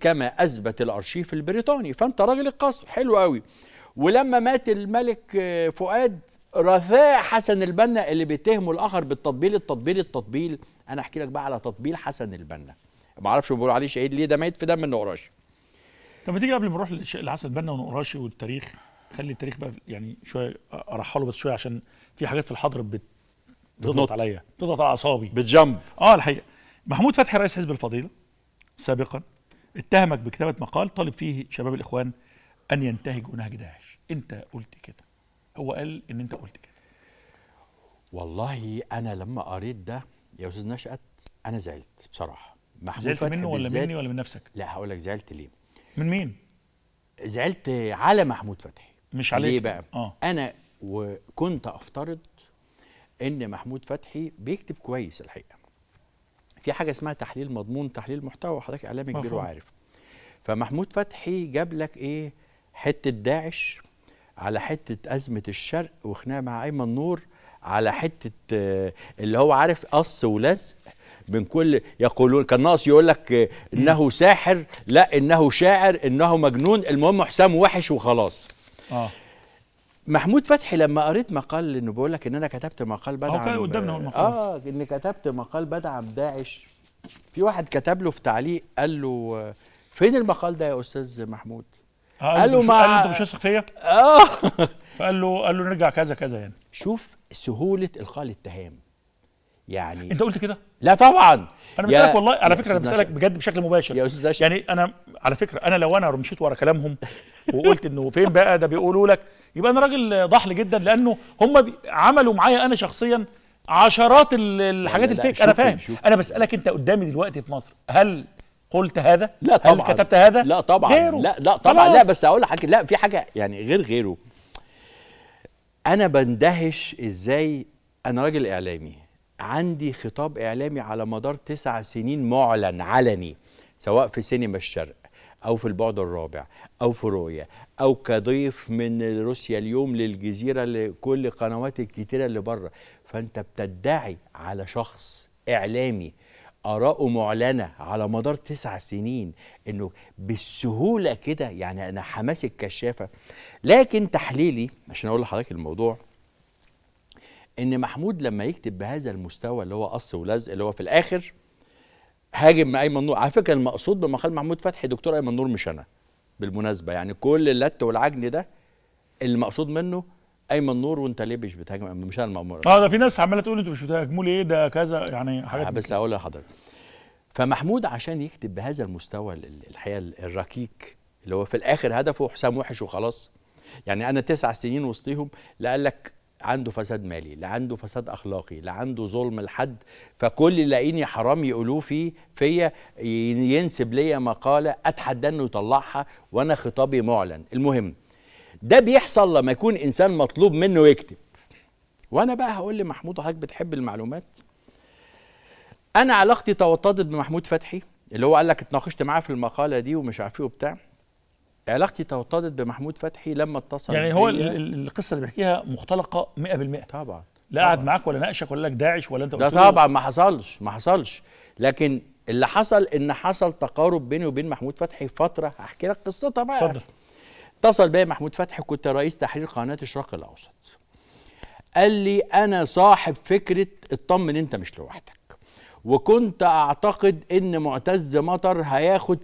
كما اثبت الارشيف البريطاني فانت راجل القصر حلو قوي ولما مات الملك فؤاد رثاء حسن البنا اللي بيتهموا الاخر بالتطبيل التطبيل التطبيل انا احكي لك بقى على تطبيل حسن البنا ما اعرفش بيقولوا عليه شهيد ليه ده ميت في دم النقراشي طب ما تيجي قبل ما نروح لحسن البنا ونقراشي والتاريخ خلي التاريخ بقى يعني شويه ارحله بس شويه عشان في حاجات في الحضر بت... بتضغط عليا بتضغط على اعصابي بتجنب اه الحقيقه محمود فتحي رئيس حزب الفضيله سابقا اتهمك بكتابه مقال طالب فيه شباب الاخوان ان ينتهجوا نهج داعش انت قلت كده هو قال ان انت قلت كده والله انا لما قريت ده يا استاذ نشأت انا زعلت بصراحه محمود زعلت منه ولا مني ولا من نفسك لا هقول لك زعلت ليه من مين زعلت على محمود فتحي مش عليك ليه بقى آه. انا وكنت افترض ان محمود فتحي بيكتب كويس الحقيقه في حاجه اسمها تحليل مضمون تحليل محتوى حضرتك اعلامي كبير وعارف فمحمود فتحي جاب لك ايه حته داعش على حته ازمه الشرق وخناقه مع ايمن نور على حته آه، اللي هو عارف قص ولزق من كل يقولون كان ناقص يقول لك آه، انه ساحر لا انه شاعر انه مجنون المهم حسام وحش وخلاص اه محمود فتحي لما قريت مقال انه بيقول لك ان انا كتبت مقال بدعم اه قدامنا هو المقال اه ان كتبت مقال بدعم داعش في واحد كتب له في تعليق قال له آه، فين المقال ده يا استاذ محمود آه، قال له ما قال له انت مش واثق فيا؟ اه <laughs> فقال له قال له نرجع كذا كذا يعني شوف سهوله القاء الاتهام يعني انت قلت كده؟ لا طبعا انا بسالك والله على فكره انا بسالك بجد بشكل مباشر يا استاذ يعني انا على فكره انا لو انا مشيت ورا كلامهم وقلت انه فين بقى ده بيقولوا لك يبقى انا راجل ضحل جدا لانه هم عملوا معايا انا شخصيا عشرات الحاجات الفيك انا فاهم انا بسالك انت قدامي دلوقتي في مصر هل قلت هذا؟ لا طبعا هل كتبت هذا؟ لا طبعا غيره. لا لا طبعا خلاص. لا بس اقول لك لا في حاجه يعني غير غيره انا بندهش ازاي انا راجل اعلامي عندي خطاب اعلامي على مدار تسع سنين معلن علني سواء في سينما الشرق او في البعد الرابع او في رؤيا او كضيف من روسيا اليوم للجزيره لكل قنوات الكتيره اللي بره فانت بتدعي على شخص اعلامي آراءه معلنة على مدار تسع سنين إنه بالسهولة كده يعني أنا حماس الكشافة لكن تحليلي عشان أقول لحضرتك الموضوع إن محمود لما يكتب بهذا المستوى اللي هو قص ولزق اللي هو في الآخر هاجم أيمن نور على فكرة المقصود بما قال محمود فتحي دكتور أيمن نور مش أنا بالمناسبة يعني كل اللت والعجن ده المقصود منه ايمن نور وانت ليه مش بتهاجم مش انا المأمور اه ده في ناس عماله تقول انتوا مش بتهاجموا ليه ده كذا يعني حاجات آه، بس هقول لحضرتك فمحمود عشان يكتب بهذا المستوى الحقيقه الركيك اللي هو في الاخر هدفه حسام وحش وخلاص يعني انا تسع سنين وسطيهم لا قال لك عنده فساد مالي لا عنده فساد اخلاقي لا عنده ظلم لحد فكل اللي لاقيني حرام يقولوه فيه فيا ينسب ليا مقاله اتحدى انه يطلعها وانا خطابي معلن المهم ده بيحصل لما يكون انسان مطلوب منه يكتب وانا بقى هقول لمحمود حضرتك بتحب المعلومات انا علاقتي توطدت بمحمود فتحي اللي هو قال لك اتناقشت معاه في المقاله دي ومش عارف ايه وبتاع علاقتي توطدت بمحمود فتحي لما اتصل يعني هو القصه اللي بيحكيها مختلقه 100% طبعا لا قعد معاك ولا ناقشك ولا لك داعش ولا انت لا طبعا ما حصلش ما حصلش لكن اللي حصل ان حصل تقارب بيني وبين محمود فتحي فتره هحكي لك قصتها بقى اتفضل اتصل بيا محمود فتحي كنت رئيس تحرير قناه الشرق الاوسط قال لي انا صاحب فكره اطمن انت مش لوحدك وكنت اعتقد ان معتز مطر هياخد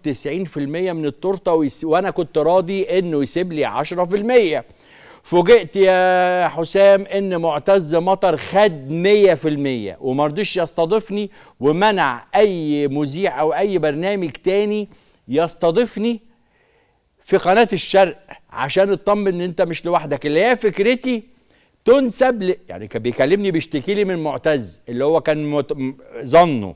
90% من التورته ويس... وانا كنت راضي انه يسيب لي 10% فوجئت يا حسام ان معتز مطر خد 100% وما رضيش يستضيفني ومنع اي مذيع او اي برنامج تاني يستضيفني في قناه الشرق عشان اطمن ان انت مش لوحدك اللي هي فكرتي تنسب ل... يعني كان بيكلمني بيشتكي لي من معتز اللي هو كان مت... ظنه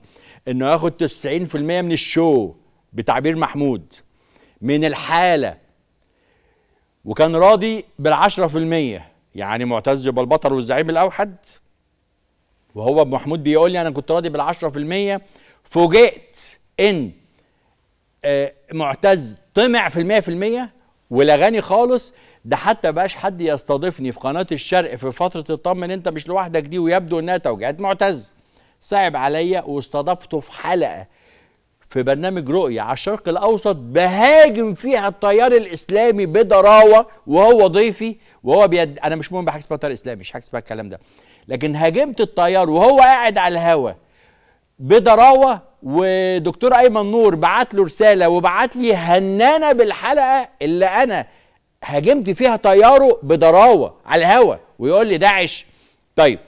انه ياخد 90% من الشو بتعبير محمود من الحاله وكان راضي بالعشرة في المية يعني معتز يبقى البطل والزعيم الأوحد وهو محمود بيقول لي أنا كنت راضي بالعشرة في المية فوجئت إن آه، معتز طمع في المية في المية ولغاني خالص ده حتى بقاش حد يستضيفني في قناة الشرق في فترة الطمن انت مش لوحدك دي ويبدو انها توجيهات معتز صعب عليا واستضفته في حلقة في برنامج رؤية على الشرق الأوسط بهاجم فيها التيار الإسلامي بضراوة وهو ضيفي وهو بيد... أنا مش مهم بحاجة اسمها التيار الإسلامي مش حاجة اسمها الكلام ده لكن هاجمت التيار وهو قاعد على الهوا بضراوة ودكتور ايمن نور بعت له رساله وبعت لي هنانه بالحلقه اللي انا هاجمت فيها طياره بضراوه على الهوا ويقول لي داعش طيب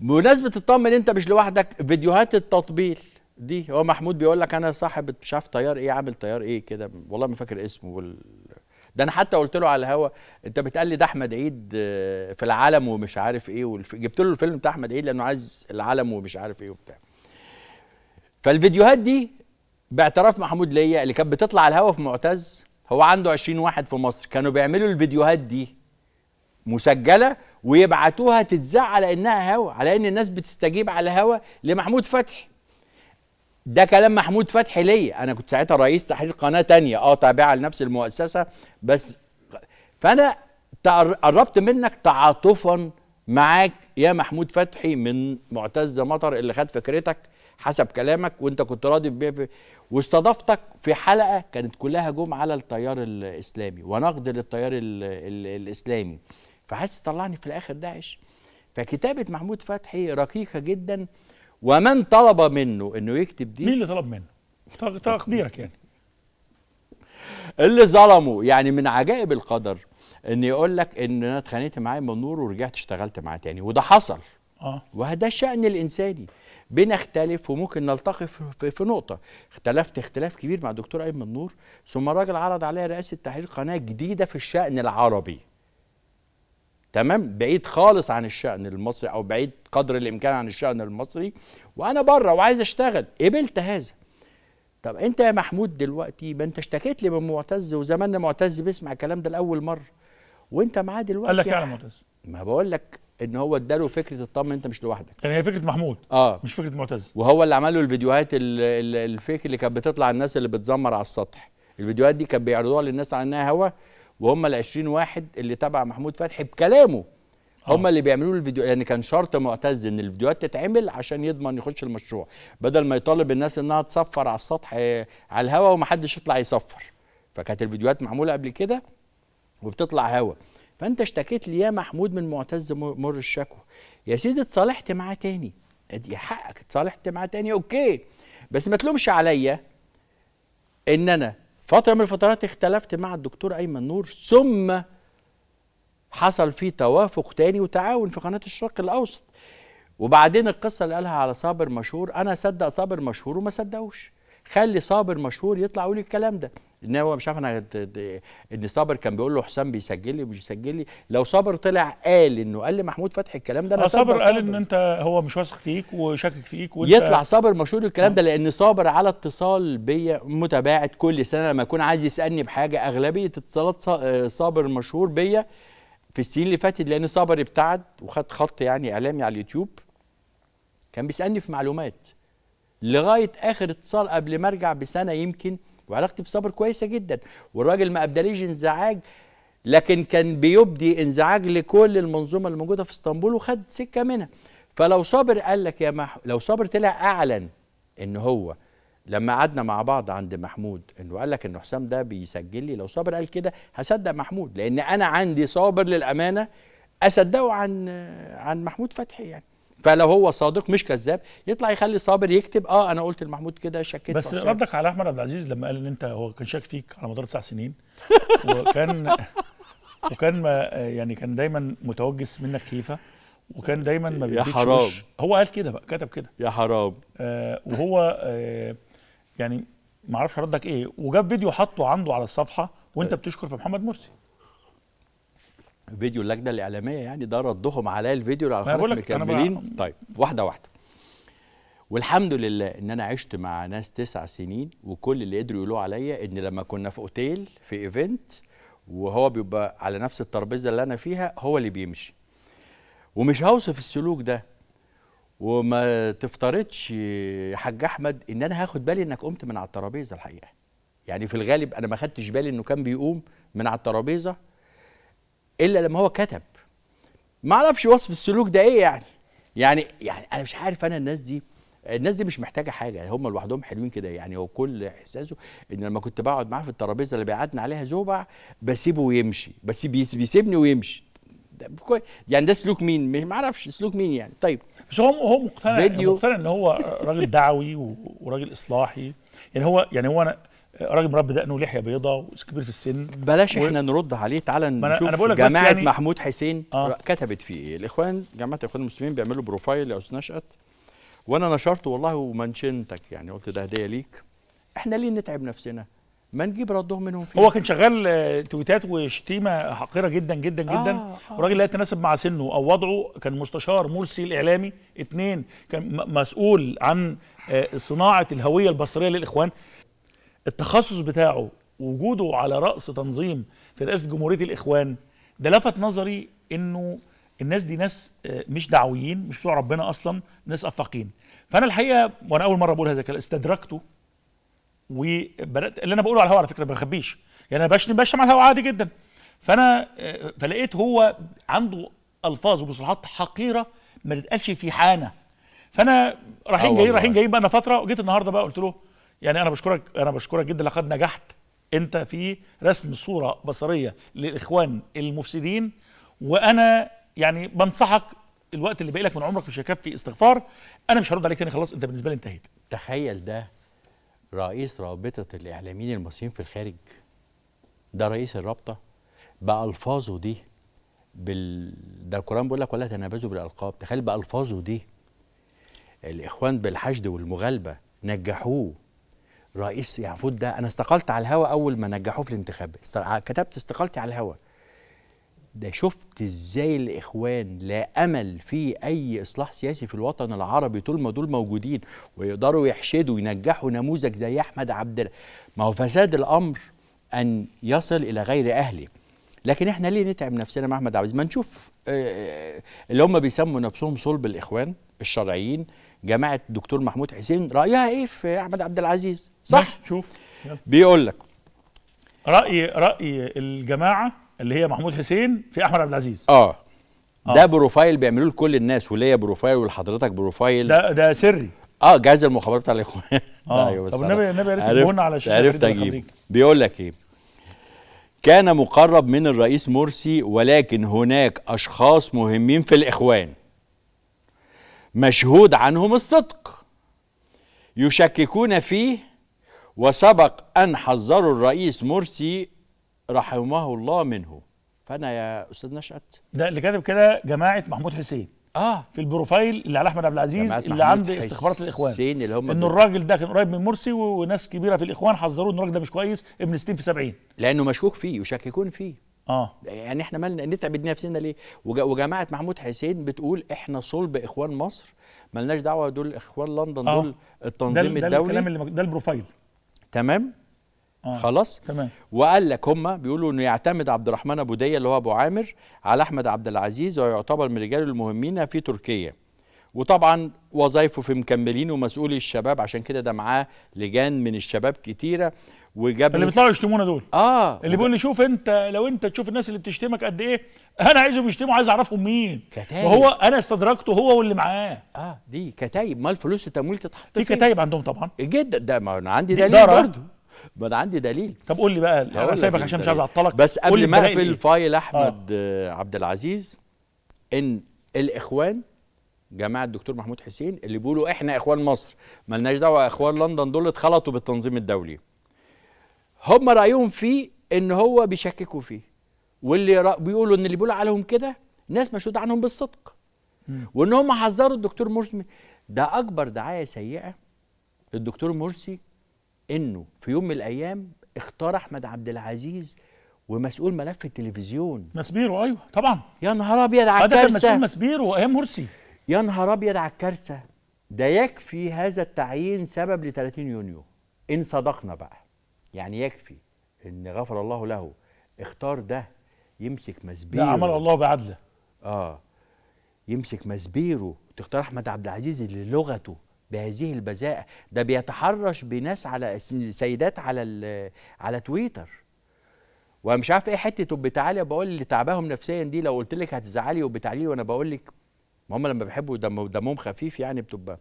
بمناسبه تطمن انت مش لوحدك فيديوهات التطبيل دي هو محمود بيقول لك انا صاحب مش عارف طيار ايه عامل طيار ايه كده والله ما فاكر اسمه وال... ده انا حتى قلت له على الهوا انت لي ده احمد عيد آه، في العالم ومش عارف ايه والف... جبت له الفيلم بتاع احمد عيد لانه عايز العالم ومش عارف ايه وبتاع فالفيديوهات دي باعتراف محمود ليا اللي كانت بتطلع على الهوا في معتز هو عنده 20 واحد في مصر كانوا بيعملوا الفيديوهات دي مسجله ويبعتوها تتذاع على انها هوا على ان الناس بتستجيب على الهوا لمحمود فتحي ده كلام محمود فتحي ليا انا كنت ساعتها رئيس تحرير قناه تانية اه تابعه لنفس المؤسسه بس فانا قربت منك تعاطفا معاك يا محمود فتحي من معتز مطر اللي خد فكرتك حسب كلامك وانت كنت راضي ب واستضفتك في حلقه كانت كلها جم على التيار الاسلامي ونقد للتيار الـ الـ الاسلامي فعايز تطلعني في الاخر داعش فكتابه محمود فتحي رقيقه جدا ومن طلب منه انه يكتب دي مين اللي طلب منه؟ تقديرك يعني اللي ظلمه يعني من عجائب القدر ان يقول لك ان انا اتخانقت معاه من نور ورجعت اشتغلت معاه تاني وده حصل اه وده الشان الانساني بنختلف وممكن نلتقي في نقطه اختلفت اختلاف كبير مع الدكتور ايمن النور ثم الراجل عرض عليا رئاسه تحرير قناه جديده في الشان العربي تمام بعيد خالص عن الشأن المصري أو بعيد قدر الإمكان عن الشأن المصري وأنا بره وعايز أشتغل قبلت هذا طب أنت يا محمود دلوقتي ما أنت اشتكيت لي من معتز وزماننا معتز بيسمع الكلام ده لأول مرة وأنت معاه دلوقتي قال لك يا إيه معتز ما بقول لك ان هو اداله فكره اطمن انت مش لوحدك يعني هي فكره محمود اه مش فكره معتز وهو اللي عمل له الفيديوهات الفيك اللي كانت بتطلع الناس اللي بتزمر على السطح الفيديوهات دي كانت بيعرضوها للناس على انها هوا وهم ال 20 واحد اللي تبع محمود فتحي بكلامه آه. هم اللي بيعملوا الفيديو لان يعني كان شرط معتز ان الفيديوهات تتعمل عشان يضمن يخش المشروع بدل ما يطالب الناس انها تصفر على السطح آه، على الهوا ومحدش يطلع يصفر فكانت الفيديوهات معموله قبل كده وبتطلع هوا فانت اشتكيت لي يا محمود من معتز مر الشكوى يا سيدي اتصالحت معاه تاني ادي حقك اتصالحت معاه تاني اوكي بس ما تلومش عليا ان انا فتره من الفترات اختلفت مع الدكتور ايمن نور ثم حصل في توافق تاني وتعاون في قناه الشرق الاوسط وبعدين القصه اللي قالها على صابر مشهور انا صدق صابر مشهور وما صدقوش خلي صابر مشهور يطلع يقول الكلام ده ان هو مش عارف انا ان صابر كان بيقول له حسام بيسجل لي ومش بيسجل لي لو صابر طلع قال انه قال لمحمود فتحي الكلام ده انا آه، صابر قال ان انت هو مش واثق فيك وشاكك فيك وانت يطلع صابر مشهور الكلام ده آه. لان صابر على اتصال بيا متباعد كل سنه لما يكون عايز يسالني بحاجه اغلبيه اتصالات آه، صابر مشهور بيا في السنين اللي فاتت لان صابر ابتعد وخد خط يعني اعلامي على اليوتيوب كان بيسالني في معلومات لغايه اخر اتصال قبل ما ارجع بسنه يمكن وعلاقتي بصابر كويسه جدا والراجل ما ابداليش انزعاج لكن كان بيبدي انزعاج لكل المنظومه اللي موجوده في اسطنبول وخد سكه منها فلو صابر قال لك يا مح... لو صابر طلع اعلن ان هو لما قعدنا مع بعض عند محمود انه قال لك ان حسام ده بيسجل لي لو صابر قال كده هصدق محمود لان انا عندي صابر للامانه اصدقه عن عن محمود فتحي يعني فلو هو صادق مش كذاب يطلع يخلي صابر يكتب اه انا قلت لمحمود كده شكيت بس ردك على احمد عبد العزيز لما قال ان انت هو كان شاك فيك على مدار تسع سنين وكان <laughs> وكان ما يعني كان دايما متوجس منك خيفه وكان دايما ما يا حرام هو قال كده بقى كتب كده يا حرام آه وهو آه يعني ما اعرفش ردك ايه وجاب فيديو حطه عنده على الصفحه وانت أيوة. بتشكر في محمد مرسي فيديو اللجنه الاعلاميه يعني ده ردهم عليا الفيديو لو حضرتك مكملين طيب واحده واحده والحمد لله ان انا عشت مع ناس تسع سنين وكل اللي قدروا يقولوه عليا ان لما كنا في اوتيل في ايفنت وهو بيبقى على نفس الترابيزه اللي انا فيها هو اللي بيمشي ومش هوصف السلوك ده وما تفترضش يا حاج احمد ان انا هاخد بالي انك قمت من على الترابيزه الحقيقه يعني في الغالب انا ما خدتش بالي انه كان بيقوم من على الترابيزه الا لما هو كتب ما اعرفش وصف السلوك ده ايه يعني يعني يعني انا مش عارف انا الناس دي الناس دي مش محتاجه حاجه هم لوحدهم حلوين كده يعني هو كل احساسه ان لما كنت بقعد معاه في الترابيزه اللي بيقعدنا عليها زوبع بسيبه ويمشي بس بيسيبني ويمشي يعني ده سلوك مين مش ما اعرفش سلوك مين يعني طيب بس هو هو مقتنع مقتنع ان هو راجل دعوي وراجل اصلاحي يعني هو يعني هو انا راجل مربي دقنه ولحيه بيضه وكبير في السن بلاش و... احنا نرد عليه تعالى نشوف أنا بقولك جماعه يعني... محمود حسين آه. كتبت فيه ايه الاخوان جماعه الاخوان المسلمين بيعملوا بروفايل لأس نشأت وانا نشرته والله ومنشنتك يعني قلت ده هديه ليك احنا ليه نتعب نفسنا ما نجيب ردهم منهم فيه هو كان شغال آه، تويتات وشتيمه حقيره جدا جدا آه جدا آه وراجل آه. لا يتناسب مع سنه او وضعه كان مستشار مرسي الاعلامي اثنين كان مسؤول عن آه، صناعه الهويه البصريه للاخوان التخصص بتاعه وجوده على رأس تنظيم في رئاسة جمهورية الإخوان ده لفت نظري إنه الناس دي ناس آه، مش دعويين مش بتوع ربنا أصلا ناس أفاقين فأنا الحقيقة وأنا أول مرة بقول هذا الكلام استدركته وبدأت اللي أنا بقوله على الهواء على فكرة ما بخبيش يعني أنا بشتم بشتم على الهواء عادي جدا فأنا آه، فلقيت هو عنده ألفاظ ومصطلحات حقيرة ما تتقالش في حانة فأنا رايحين آه، جايين رايحين جايين بقى لنا فترة وجيت النهاردة بقى قلت له يعني انا بشكرك انا بشكرك جدا لقد نجحت انت في رسم صوره بصريه للاخوان المفسدين وانا يعني بنصحك الوقت اللي باقي لك من عمرك مش هيكفي استغفار انا مش هرد عليك تاني خلاص انت بالنسبه لي انتهيت تخيل ده رئيس رابطه الاعلاميين المصريين في الخارج ده رئيس الرابطه بالفاظه دي بال ده القران بيقول لك ولا تنابزوا بالالقاب تخيل بالفاظه دي الاخوان بالحشد والمغالبه نجحوه رئيس يعفود ده انا استقلت على الهوا اول ما نجحوه في الانتخاب كتبت استقالتي على الهوا ده شفت ازاي الاخوان لا امل في اي اصلاح سياسي في الوطن العربي طول ما دول موجودين ويقدروا يحشدوا وينجحوا نموذج زي احمد عبد ما هو فساد الامر ان يصل الى غير اهله لكن احنا ليه نتعب نفسنا مع احمد عبد ما نشوف آه، آه، اللي هم بيسموا نفسهم صلب الاخوان الشرعيين جماعه الدكتور محمود حسين رايها ايه في احمد عبد العزيز صح نعم، شوف بيقول لك راي راي الجماعه اللي هي محمود حسين في احمد عبد العزيز آه. اه ده بروفايل بيعملوه لكل الناس وليا بروفايل ولحضرتك بروفايل ده ده سري اه جهاز المخابرات بتاع الاخوان اه <laughs> ايوه طب النبي النبي عرفت على الشاشه عرفت اجيب بيقول لك ايه كان مقرب من الرئيس مرسي ولكن هناك اشخاص مهمين في الاخوان مشهود عنهم الصدق يشككون فيه وسبق أن حذروا الرئيس مرسي رحمه الله منه فأنا يا أستاذ نشأت ده اللي كاتب كده جماعة محمود حسين اه في البروفايل اللي على احمد عبد العزيز اللي عند استخبارات الاخوان حسين اللي هم انه الراجل ده كان قريب من مرسي وناس كبيره في الاخوان حذروه ان الراجل ده مش كويس ابن ستين في 70 لانه مشكوك فيه يشككون فيه اه يعني احنا مالنا نتعب نفسنا ليه وجماعه محمود حسين بتقول احنا صلب اخوان مصر مالناش دعوه دول اخوان لندن آه. دول التنظيم ده الدولي ده الكلام اللي ده البروفايل تمام آه. خلاص تمام وقال لك هم بيقولوا انه يعتمد عبد الرحمن ابو ديه اللي هو ابو عامر على احمد عبد العزيز ويعتبر من رجاله المهمين في تركيا وطبعا وظايفه في مكملين ومسؤولي الشباب عشان كده ده معاه لجان من الشباب كتيره وجاب اللي بيطلعوا يشتمونا دول اه اللي بيقول لي شوف انت لو انت تشوف الناس اللي بتشتمك قد ايه انا عايزهم يشتموا عايز اعرفهم مين كتايب. وهو انا استدركته هو واللي معاه اه دي كتايب مال فلوس التمويل تتحط في كتايب عندهم طبعا جدا ده ما انا عندي دليل برضه ما انا عندي دليل طب قول لي بقى انا سايبك عشان مش عايز اعطلك بس قبل ما اقفل الفايل احمد آه. عبد العزيز ان الاخوان جماعه الدكتور محمود حسين اللي بيقولوا احنا اخوان مصر ملناش دعوه اخوان لندن دول اتخلطوا بالتنظيم الدولي هم رايهم فيه ان هو بيشككوا فيه واللي بيقولوا ان اللي بيقولوا عليهم كده ناس مشهود عنهم بالصدق وان هم حذروا الدكتور مرسي ده اكبر دعايه سيئه للدكتور مرسي انه في يوم من الايام اختار احمد عبد العزيز ومسؤول ملف التلفزيون مسبيرو ايوه طبعا يا نهار ابيض على الكارثه ده مسؤول مسبيرو وايام مرسي يا نهار ابيض على الكارثه ده يكفي هذا التعيين سبب ل 30 يونيو ان صدقنا بقى يعني يكفي ان غفر الله له اختار ده يمسك مسبيره ده عمل الله بعدله اه يمسك مسبيره تختار احمد عبد العزيز اللي لغته بهذه البذاءه ده بيتحرش بناس على سيدات على على تويتر ومش عارف ايه حته وبتعالي بقول اللي تعباهم نفسيا دي لو قلت لك هتزعلي وبتعالي وانا بقول لك ما هم لما بيحبوا دم دمهم خفيف يعني بتبقى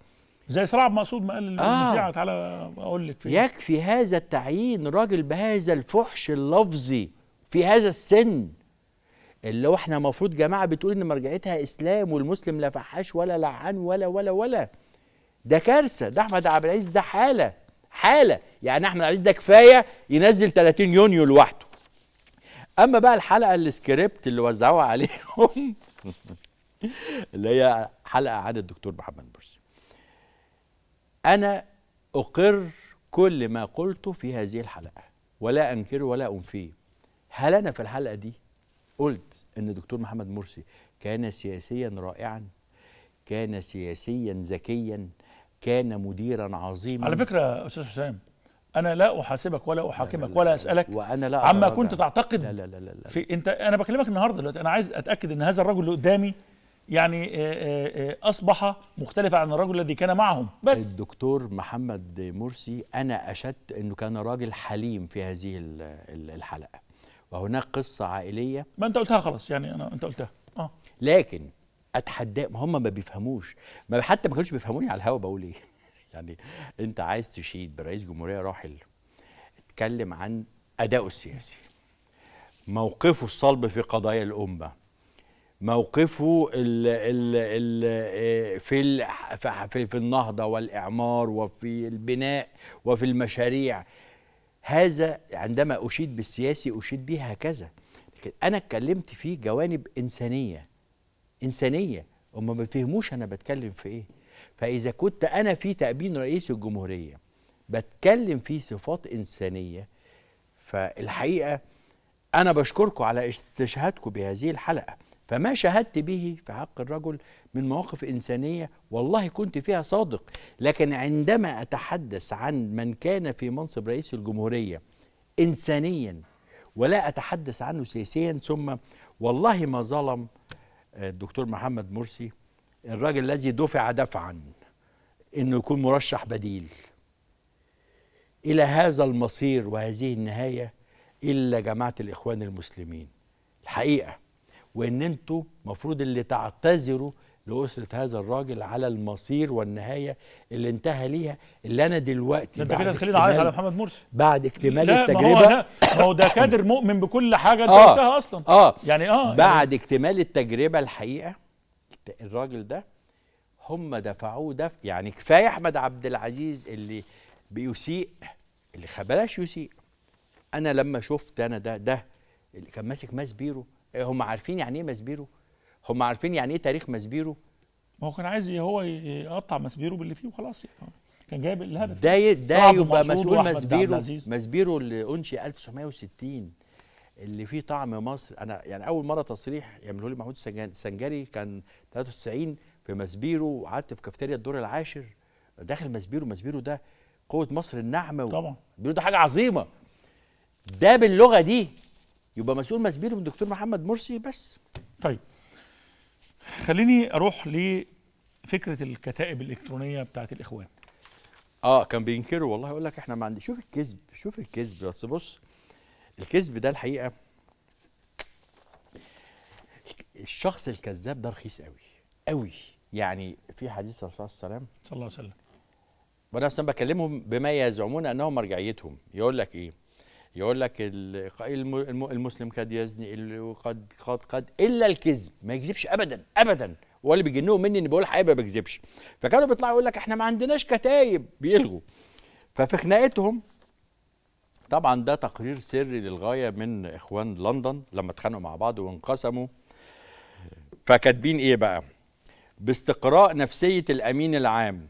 زي سراب المقصود ما قال آه. تعالى اقول لك فيه يكفي هذا التعيين راجل بهذا الفحش اللفظي في هذا السن اللي هو احنا المفروض جماعه بتقول ان مرجعيتها اسلام والمسلم لا فحاش ولا لعان ولا ولا ولا ده كارثه ده احمد عبد العزيز ده حاله حاله يعني احمد عبد العزيز ده كفايه ينزل 30 يونيو لوحده اما بقى الحلقه السكريبت اللي وزعوها عليهم <laughs> اللي هي حلقه عن الدكتور محمد مرسي أنا أقر كل ما قلته في هذه الحلقة ولا أنكر ولا أنفيه هل أنا في الحلقة دي قلت أن الدكتور محمد مرسي كان سياسيا رائعا كان سياسيا ذكيا كان مديرا عظيما على فكرة أستاذ حسام انا لا احاسبك ولا احاكمك ولا اسالك وانا لا عما كنت تعتقد لا لا لا لا, لا. في انت انا بكلمك النهارده دلوقتي انا عايز اتاكد ان هذا الرجل اللي قدامي يعني آه، آه، آه، اصبح مختلفا عن الرجل الذي كان معهم بس الدكتور محمد مرسي انا اشدت انه كان راجل حليم في هذه الحلقه وهناك قصه عائليه ما انت قلتها خلاص يعني انا انت قلتها اه لكن اتحدى هم ما بيفهموش ما حتى ما كانوش بيفهموني على الهوا بقول ايه <laughs> يعني انت عايز تشيد برئيس جمهوريه راحل اتكلم عن اداؤه السياسي موقفه الصلب في قضايا الامه موقفه الـ الـ الـ آه، في, في في النهضه والاعمار وفي البناء وفي المشاريع هذا عندما اشيد بالسياسي اشيد به هكذا لكن انا اتكلمت في جوانب انسانيه انسانيه هم ما بيفهموش انا بتكلم في ايه فاذا كنت انا في تأبين رئيس الجمهوريه بتكلم في صفات انسانيه فالحقيقه انا بشكركم على استشهادكم بهذه الحلقه فما شهدت به في حق الرجل من مواقف إنسانية والله كنت فيها صادق لكن عندما أتحدث عن من كان في منصب رئيس الجمهورية إنسانيا ولا أتحدث عنه سياسيا ثم والله ما ظلم آه، الدكتور محمد مرسي الراجل الذي دفع دفعا انه يكون مرشح بديل الى هذا المصير وهذه النهايه الا جماعه الاخوان المسلمين الحقيقه وان انتوا المفروض اللي تعتذروا لأسرة هذا الراجل على المصير والنهاية اللي انتهى ليها اللي أنا دلوقتي أنت كده تخليني عايز على محمد مرسي بعد اكتمال التجربة ما هو ده كادر مؤمن بكل حاجة آه انتهى أصلا آه يعني آه يعني بعد يعني اكتمال التجربة الحقيقة الراجل ده هم دفعوه دفع يعني كفاية أحمد عبد العزيز اللي بيسيء اللي بلاش يسيء أنا لما شفت أنا ده ده اللي كان ماسك ماس بيرو آه، هم عارفين يعني ايه ماسبيرو هم عارفين يعني ايه تاريخ ماسبيرو ما هو كان عايز هو يقطع ماسبيرو باللي فيه وخلاص يعني كان جايب الهدف ده ده يبقى مسؤول ماسبيرو ماسبيرو اللي انشئ 1960 اللي فيه طعم مصر انا يعني اول مره تصريح يعمله لي محمود السنجري كان 93 في ماسبيرو وقعدت في كافتيريا الدور العاشر داخل ماسبيرو ماسبيرو ده قوه مصر الناعمه طبعا ده حاجه عظيمه ده باللغه دي يبقى مسؤول من الدكتور محمد مرسي بس طيب خليني اروح لفكره الكتائب الالكترونيه بتاعه الاخوان اه كان بينكروا والله يقول لك احنا ما عندي شوف الكذب شوف الكذب بس بص الكذب ده الحقيقه الشخص الكذاب ده رخيص قوي قوي يعني في حديث الرسول صلى الله عليه وسلم صلى الله عليه وسلم وانا اصلا بكلمهم بما يزعمون انه مرجعيتهم يقول لك ايه يقول لك المسلم قد يزني وقد قد قد الا الكذب ما يكذبش ابدا ابدا واللي بيجنوا مني اني بقول حقيقه ما بكذبش فكانوا بيطلعوا يقول لك احنا ما عندناش كتايب بيلغوا ففي خناقتهم طبعا ده تقرير سري للغايه من اخوان لندن لما اتخانقوا مع بعض وانقسموا فكاتبين ايه بقى باستقراء نفسيه الامين العام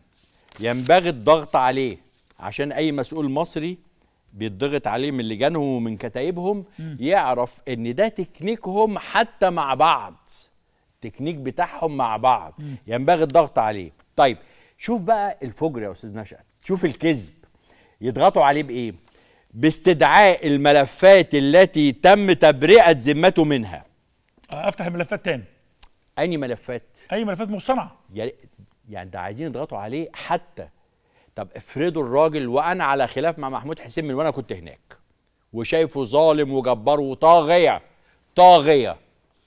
ينبغي الضغط عليه عشان اي مسؤول مصري بيتضغط عليه من لجانهم ومن كتايبهم يعرف ان ده تكنيكهم حتى مع بعض تكنيك بتاعهم مع بعض ينبغي يعني الضغط عليه طيب شوف بقى الفجر يا استاذ نشأ شوف الكذب يضغطوا عليه بايه باستدعاء الملفات التي تم تبرئه ذمته منها افتح الملفات تاني اي ملفات اي ملفات مصطنعه يعني يعني ده عايزين يضغطوا عليه حتى طب افرضوا الراجل وانا على خلاف مع محمود حسين من وانا كنت هناك وشايفه ظالم وجبار وطاغيه طاغيه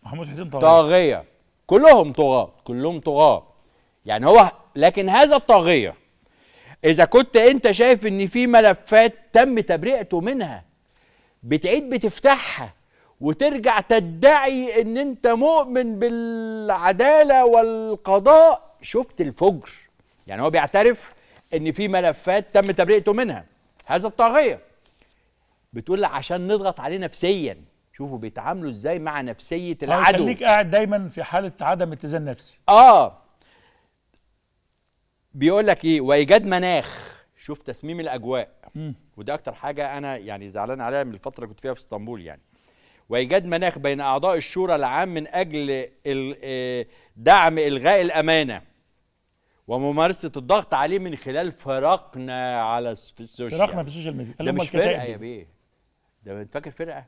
محمود حسين طاغيه طاغيه كلهم طغاه كلهم طغاه يعني هو لكن هذا الطاغيه اذا كنت انت شايف ان في ملفات تم تبرئته منها بتعيد بتفتحها وترجع تدعي ان انت مؤمن بالعداله والقضاء شفت الفجر يعني هو بيعترف ان في ملفات تم تبرئته منها هذا الطاغيه بتقول عشان نضغط عليه نفسيا شوفوا بيتعاملوا ازاي مع نفسيه آه، العدو خليك قاعد دايما في حاله عدم اتزان نفسي اه بيقول لك ايه وايجاد مناخ شوف تسميم الاجواء مم. وده اكتر حاجه انا يعني زعلان عليها من الفتره اللي كنت فيها في اسطنبول يعني وايجاد مناخ بين اعضاء الشورى العام من اجل آه، دعم الغاء الامانه وممارسه الضغط عليه من خلال فراقنا على في السوشيال فراقنا في السوشيال ميديا ده مش فرقه يا بيه ده انت فاكر فرقه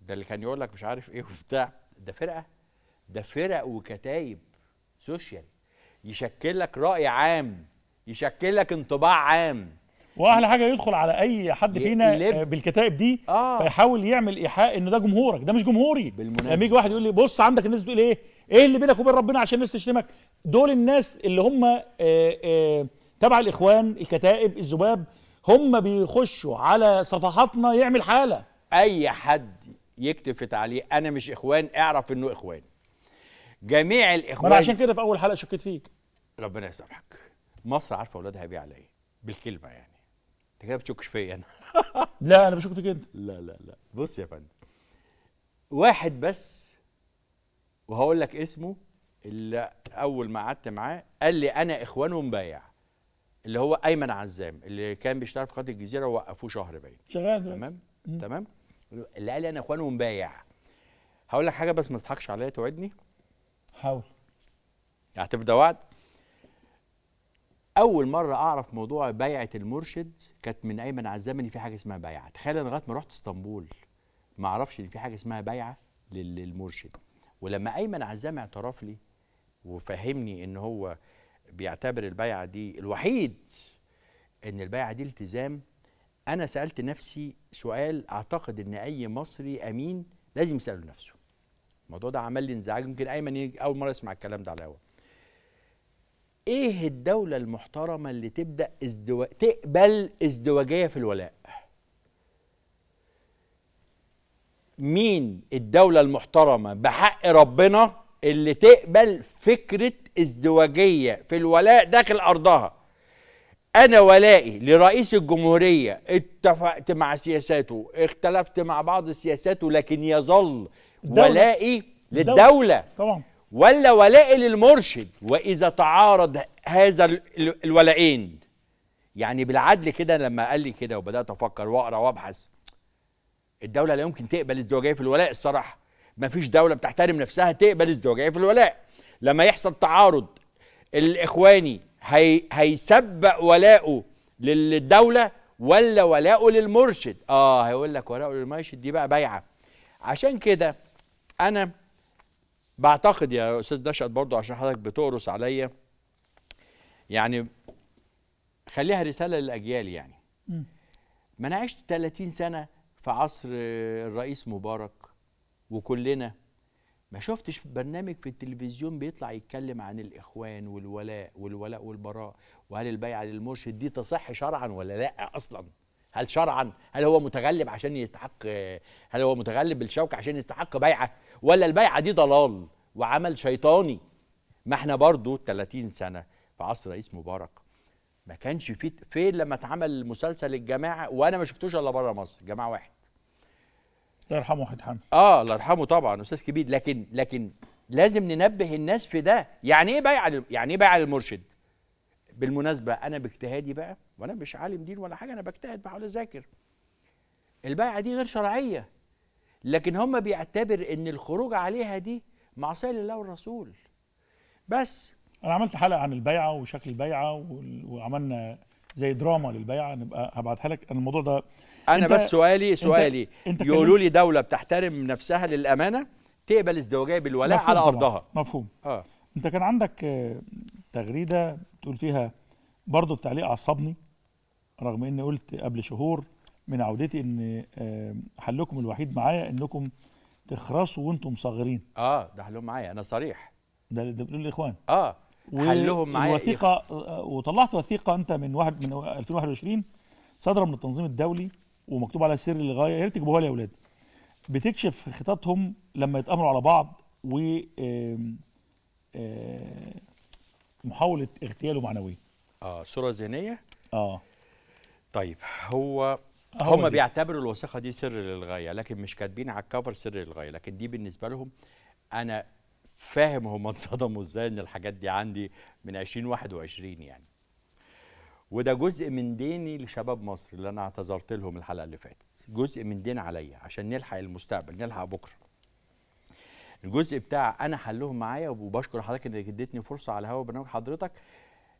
ده اللي كان يقول لك مش عارف ايه وبتاع ده فرقه ده فرق وكتايب سوشيال يشكل لك راي عام يشكل لك انطباع عام واحلى حاجه يدخل على اي حد فينا آه، بالكتائب دي آه. فيحاول يعمل ايحاء ان ده جمهورك ده مش جمهوري بالمناسبه لما يجي واحد يقول لي بص عندك الناس بتقول ايه ايه اللي بينك وبين ربنا عشان الناس تشتمك دول الناس اللي هم آه، آه، تبع الاخوان الكتائب الذباب هم بيخشوا على صفحاتنا يعمل حاله اي حد يكتب في تعليق انا مش اخوان اعرف انه اخوان جميع الاخوان انا عشان كده في اول حلقه شكيت فيك ربنا يسامحك مصر عارفه اولادها بيه على ايه بالكلمه يعني انت كده بتشكش فيا انا <laughs> لا انا بشك فيك انت لا لا لا بص يا فندم واحد بس وهقول لك اسمه اللي اول ما قعدت معاه قال لي انا اخوان ومبايع اللي هو ايمن عزام اللي كان بيشتغل في قناه الجزيره ووقفوه شهر باين شغال تمام م. تمام اللي قال لي انا اخوان ومبايع هقول لك حاجه بس ما تضحكش عليا توعدني حاول اعتبر ده وعد اول مره اعرف موضوع بيعه المرشد كانت من ايمن عزام ان في حاجه اسمها بيعه تخيل انا لغايه ما رحت اسطنبول ما اعرفش ان في حاجه اسمها بيعه للمرشد ولما ايمن عزام اعترف لي وفهمني ان هو بيعتبر البيعه دي الوحيد ان البيعه دي التزام انا سالت نفسي سؤال اعتقد ان اي مصري امين لازم يساله نفسه الموضوع ده عمل لي انزعاج يمكن ايمن اول مره يسمع الكلام ده على الهواء ايه الدوله المحترمه اللي تبدا ازدواج تقبل ازدواجيه في الولاء مين الدولة المحترمة بحق ربنا اللي تقبل فكرة ازدواجية في الولاء داخل أرضها أنا ولائي لرئيس الجمهورية اتفقت مع سياساته اختلفت مع بعض سياساته لكن يظل ولائي للدولة طبعا ولا ولائي للمرشد وإذا تعارض هذا الولائين يعني بالعدل كده لما قال لي كده وبدأت أفكر وأقرأ وأبحث الدولة لا يمكن تقبل ازدواجية في الولاء الصراحة ما فيش دولة بتحترم نفسها تقبل ازدواجية في الولاء لما يحصل تعارض الإخواني هي هيسبق ولاؤه للدولة ولا ولاؤه للمرشد اه هيقول لك ولاؤه للمرشد دي بقى بايعه عشان كده أنا بعتقد يا أستاذ نشأت برضو عشان حضرتك بتقرص عليا يعني خليها رسالة للأجيال يعني ما أنا عشت 30 سنة في عصر الرئيس مبارك وكلنا ما شفتش برنامج في التلفزيون بيطلع يتكلم عن الاخوان والولاء والولاء والبراء وهل البيعه للمرشد دي تصح شرعا ولا لا اصلا هل شرعا هل هو متغلب عشان يستحق هل هو متغلب بالشوك عشان يستحق بيعه ولا البيعه دي ضلال وعمل شيطاني ما احنا برضو 30 سنه في عصر رئيس مبارك ما كانش في فين لما اتعمل مسلسل الجماعه وانا ما شفتوش الا بره مصر جماعه واحد الله يرحمه واحد حمد اه الله يرحمه طبعا استاذ كبير لكن لكن لازم ننبه الناس في ده يعني ايه بيع يعني ايه بيع المرشد بالمناسبه انا باجتهادي بقى وانا مش عالم دين ولا حاجه انا بجتهد بحاول اذاكر البيعه دي غير شرعيه لكن هم بيعتبر ان الخروج عليها دي معصيه لله والرسول بس انا عملت حلقه عن البيعه وشكل البيعه وعملنا زي دراما للبيعه نبقى هبعتها لك الموضوع ده انا بس سؤالي سؤالي يقولوا لي دوله بتحترم نفسها للامانه تقبل ازدواجيه بالولاء على ارضها مفهوم اه انت كان عندك آه، تغريده بتقول فيها برضه في تعليق عصبني رغم اني قلت قبل شهور من عودتي ان آه، حلكم الوحيد معايا انكم تخرصوا وانتم صغيرين اه ده حلهم معايا انا صريح ده ده بتقول الاخوان اه حلهم معايا وثيقه آه، وطلعت وثيقه انت من واحد من 2021 صادره من التنظيم الدولي ومكتوب على سر للغايه يا ريت تجيبوها لي يا اولاد بتكشف خططهم لما يتامروا على بعض و آه، محاوله اغتياله معنويا اه صوره ذهنيه اه طيب هو هم بيعتبروا الوثيقه دي سر للغايه لكن مش كاتبين على الكفر سر للغايه لكن دي بالنسبه لهم انا فاهم هم <laughs> اتصدموا ازاي ان الحاجات دي عندي من 2021 يعني وده جزء من ديني لشباب مصر اللي انا اعتذرت لهم الحلقه اللي فاتت جزء من دين عليا عشان نلحق المستقبل نلحق بكره الجزء بتاع انا حلهم معايا وبشكر حضرتك انك اديتني فرصه على هوا برنامج حضرتك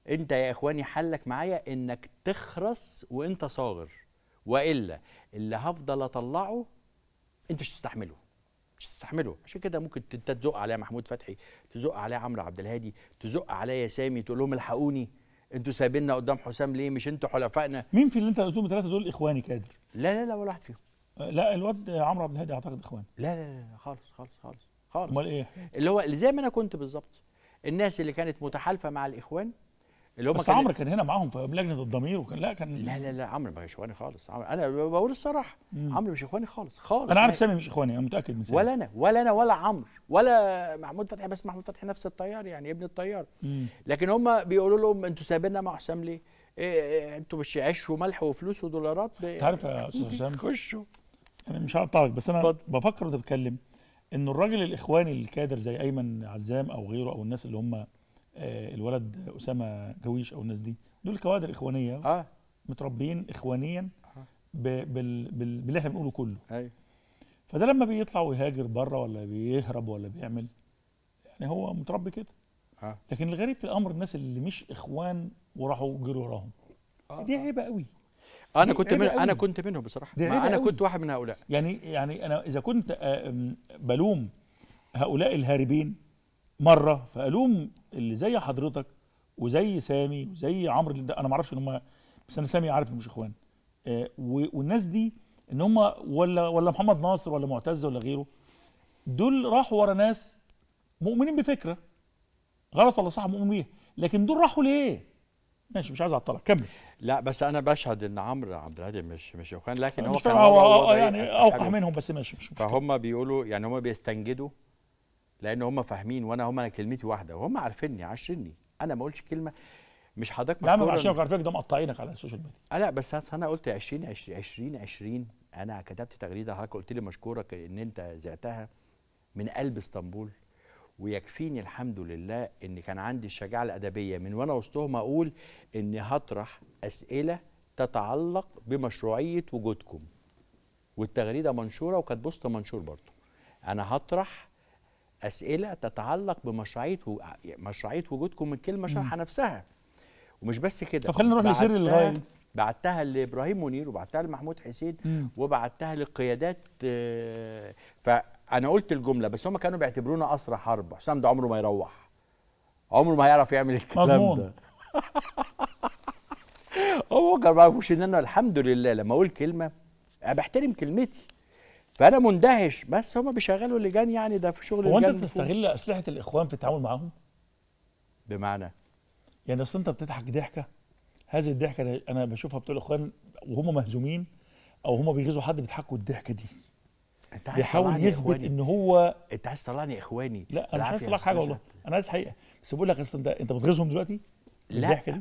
انت يا اخواني حلك معايا انك تخرس وانت صاغر والا اللي هفضل اطلعه انت مش تستحمله مش تستحمله عشان كده ممكن انت تزق عليا محمود فتحي تزق عليا عمرو عبد الهادي تزق عليا سامي تقول لهم الحقوني انتوا سايبيننا قدام حسام ليه مش انتوا حلفائنا مين في اللي انت قلتهم الثلاثه دول اخواني كادر لا لا لا ولا واحد فيهم أه، لا الواد عمرو عبد الهادي اعتقد اخوان لا لا لا خالص خالص خالص خالص امال ايه اللي هو اللي زي ما انا كنت بالظبط الناس اللي كانت متحالفه مع الاخوان اللي بس عمرو كان هنا معاهم في لجنه الضمير وكان لا كان لا لا لا عمرو مش اخواني خالص عمر انا بقول الصراحه عمرو مش اخواني خالص خالص انا عارف سامي مش اخواني انا متاكد من سامي ولا انا ولا انا ولا عمرو ولا محمود فتحي بس محمود فتحي نفس الطيار يعني ابن الطيار مم. لكن هم بيقولوا لهم انتوا سايبيننا مع حسام ليه؟ إيه, إيه، انتوا مش عيش وملح وفلوس ودولارات انت إيه، عارف يا استاذ حسام <laughs> خشوا انا مش هقطعك بس انا فضل. بفكر وانت بتتكلم انه الراجل الاخواني الكادر زي ايمن عزام او غيره او الناس اللي هم آه، الولد اسامه جويش او الناس دي دول كوادر اخوانيه اه متربيين اخوانيا آه. باللي احنا بنقوله كله ايوه فده لما بيطلع ويهاجر بره ولا بيهرب ولا بيعمل يعني هو متربي كده آه. لكن الغريب في الامر الناس اللي مش اخوان وراحوا جروا وراهم آه. دي عيبه قوي انا كنت من انا كنت منهم بصراحه ما انا كنت واحد من هؤلاء يعني يعني انا اذا كنت آه، بلوم هؤلاء الهاربين مره فالوم اللي زي حضرتك وزي سامي وزي عمرو انا ما اعرفش ان هم بس انا سامي عارف ان مش اخوان آه والناس دي ان هم ولا ولا محمد ناصر ولا معتز ولا غيره دول راحوا ورا ناس مؤمنين بفكره غلط ولا صح مؤمن بيها لكن دول راحوا ليه؟ ماشي مش عايز اعطلك كمل لا بس انا بشهد ان عمرو عبد الهادي مش مش اخوان لكن هو كان هو يعني اوقع منهم بس ماشي مش فهم بيقولوا يعني هم بيستنجدوا لان هم فاهمين وانا هم انا كلمتي واحده وهم عارفيني عاشرني انا ما اقولش كلمه مش حضرتك لا ما عشانك عارفينك ده مقطعينك على السوشيال ميديا آه، لا بس انا قلت 20 20 20, انا كتبت تغريده حضرتك قلت لي مشكورك ان انت زعتها من قلب اسطنبول ويكفيني الحمد لله ان كان عندي الشجاعه الادبيه من وانا وسطهم اقول اني هطرح اسئله تتعلق بمشروعيه وجودكم والتغريده منشوره وكانت بوست منشور برضه انا هطرح اسئله تتعلق بمشروعيه مشروعيه وجودكم من كلمه شرحه نفسها ومش بس كده طب خلينا نروح لسر الغايه بعتها لابراهيم منير وبعتها لمحمود حسين وبعتها للقيادات آه، فانا قلت الجمله بس هم كانوا بيعتبرونا اسرى حرب حسام ده عمره ما يروح عمره ما هيعرف يعمل الكلام ده <laughs> هو كان ما يعرفوش ان انا الحمد لله لما اقول كلمه انا بحترم كلمتي فانا مندهش بس هم بيشغلوا اللجان يعني ده في شغل هو انت بتستغل اسلحه الاخوان في التعامل معاهم بمعنى يعني اصل انت بتضحك ضحكه هذه الضحكه انا بشوفها بتوع الاخوان وهم مهزومين او هم بيغيظوا حد بيضحكوا الضحكه دي انت عايز بيحاول يثبت ان هو انت عايز تطلعني اخواني لا انا مش عايز اطلعك حاجه والله انا عايز حقيقه بس بقول لك اصل انت انت بتغيظهم دلوقتي لا دي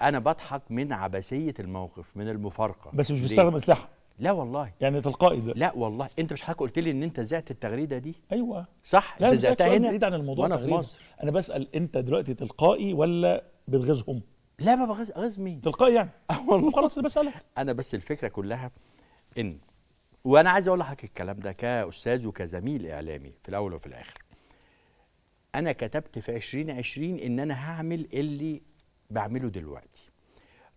انا بضحك من عبثيه الموقف من المفارقه بس مش بستخدم اسلحه لا والله يعني تلقائي ده لا والله انت مش حضرتك قلت لي ان انت زعت التغريده دي ايوه صح لا انت زعتها هنا بعيد عن الموضوع وانا في مصر انا بسال انت دلوقتي تلقائي ولا بتغيظهم لا ما بغيظ مين تلقائي يعني <laughs> آه، والله خلاص انا بسالك انا بس الفكره كلها ان وانا عايز اقول لحضرتك الكلام ده كاستاذ وكزميل اعلامي في الاول وفي الاخر انا كتبت في 2020 ان انا هعمل اللي بعمله دلوقتي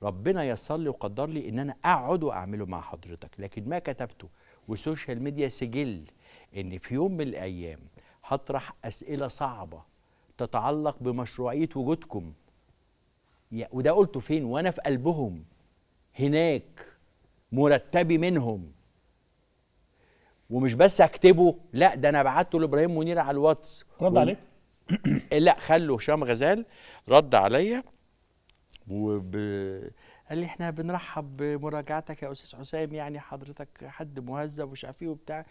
ربنا يسر لي وقدر لي ان انا اقعد واعمله مع حضرتك لكن ما كتبته والسوشيال ميديا سجل ان في يوم من الايام هطرح اسئله صعبه تتعلق بمشروعيه وجودكم وده قلته فين وانا في قلبهم هناك مرتبي منهم ومش بس اكتبه لا ده انا بعته لابراهيم منير على الواتس رد و... عليك <clears throat> لا خلوا هشام غزال رد عليا وب... قال لي احنا بنرحب بمراجعتك يا استاذ حسام يعني حضرتك حد مهذب ومش عارف ايه وبتاع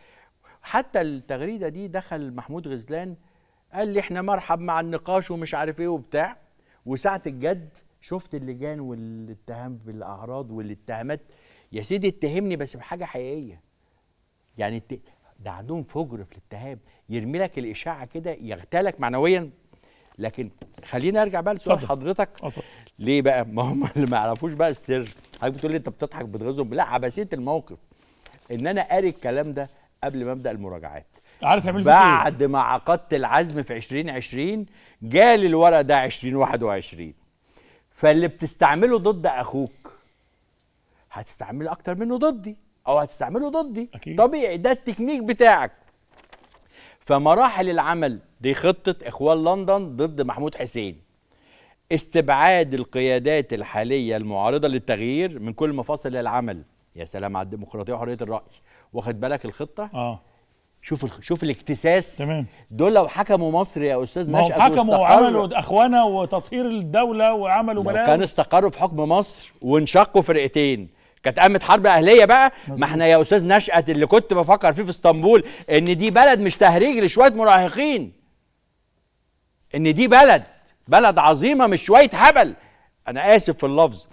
حتى التغريده دي دخل محمود غزلان قال لي احنا مرحب مع النقاش ومش عارف ايه وبتاع وساعه الجد شفت اللجان والاتهام بالاعراض والاتهامات يا سيدي اتهمني بس بحاجه حقيقيه يعني ده عندهم فجر في الاتهام يرمي لك الاشاعه كده يغتالك معنويا لكن خليني ارجع بقى لسؤال حضرتك أصدر. ليه بقى ما هم <laughs> اللي ما يعرفوش بقى السر حضرتك بتقول لي انت بتضحك بتغيظهم لا عبثيه الموقف ان انا قاري الكلام ده قبل ما ابدا المراجعات عارف يعمل بعد إيه؟ ما عقدت العزم في 2020 جالي الورق ده 2021 فاللي بتستعمله ضد اخوك هتستعمله اكتر منه ضدي او هتستعمله ضدي أكيد. طبيعي ده التكنيك بتاعك فمراحل العمل دي خطة إخوان لندن ضد محمود حسين استبعاد القيادات الحالية المعارضة للتغيير من كل مفاصل العمل يا سلام على الديمقراطية وحرية الرأي واخد بالك الخطة؟ آه شوف شوف الاكتساس تمام دول لو حكموا مصر يا استاذ ماشي حكموا وعملوا اخوانا وتطهير الدوله وعملوا بلاد كان استقروا في حكم مصر وانشقوا فرقتين كانت قامت حرب اهليه بقى مزبوط. ما احنا يا استاذ نشأت اللي كنت بفكر فيه في اسطنبول ان دي بلد مش تهريج لشويه مراهقين ان دي بلد بلد عظيمه مش شويه هبل انا اسف في اللفظ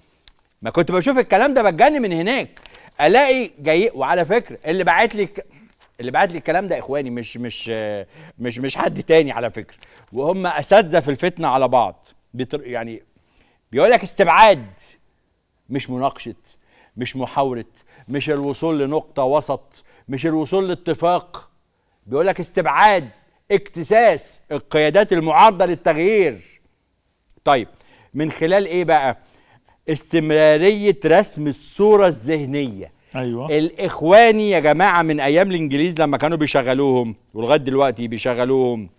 ما كنت بشوف الكلام ده بتجنن من هناك الاقي جاي وعلى فكره اللي باعت لي اللي باعت لي الكلام ده اخواني مش مش مش مش حد تاني على فكره وهم اساتذه في الفتنه على بعض بتر يعني بيقول لك استبعاد مش مناقشه مش محاوره مش الوصول لنقطه وسط مش الوصول لاتفاق بيقول لك استبعاد اكتساس القيادات المعارضة للتغيير طيب من خلال ايه بقى استمرارية رسم الصورة الذهنية ايوه الاخواني يا جماعة من ايام الانجليز لما كانوا بيشغلوهم ولغاية دلوقتي بيشغلوهم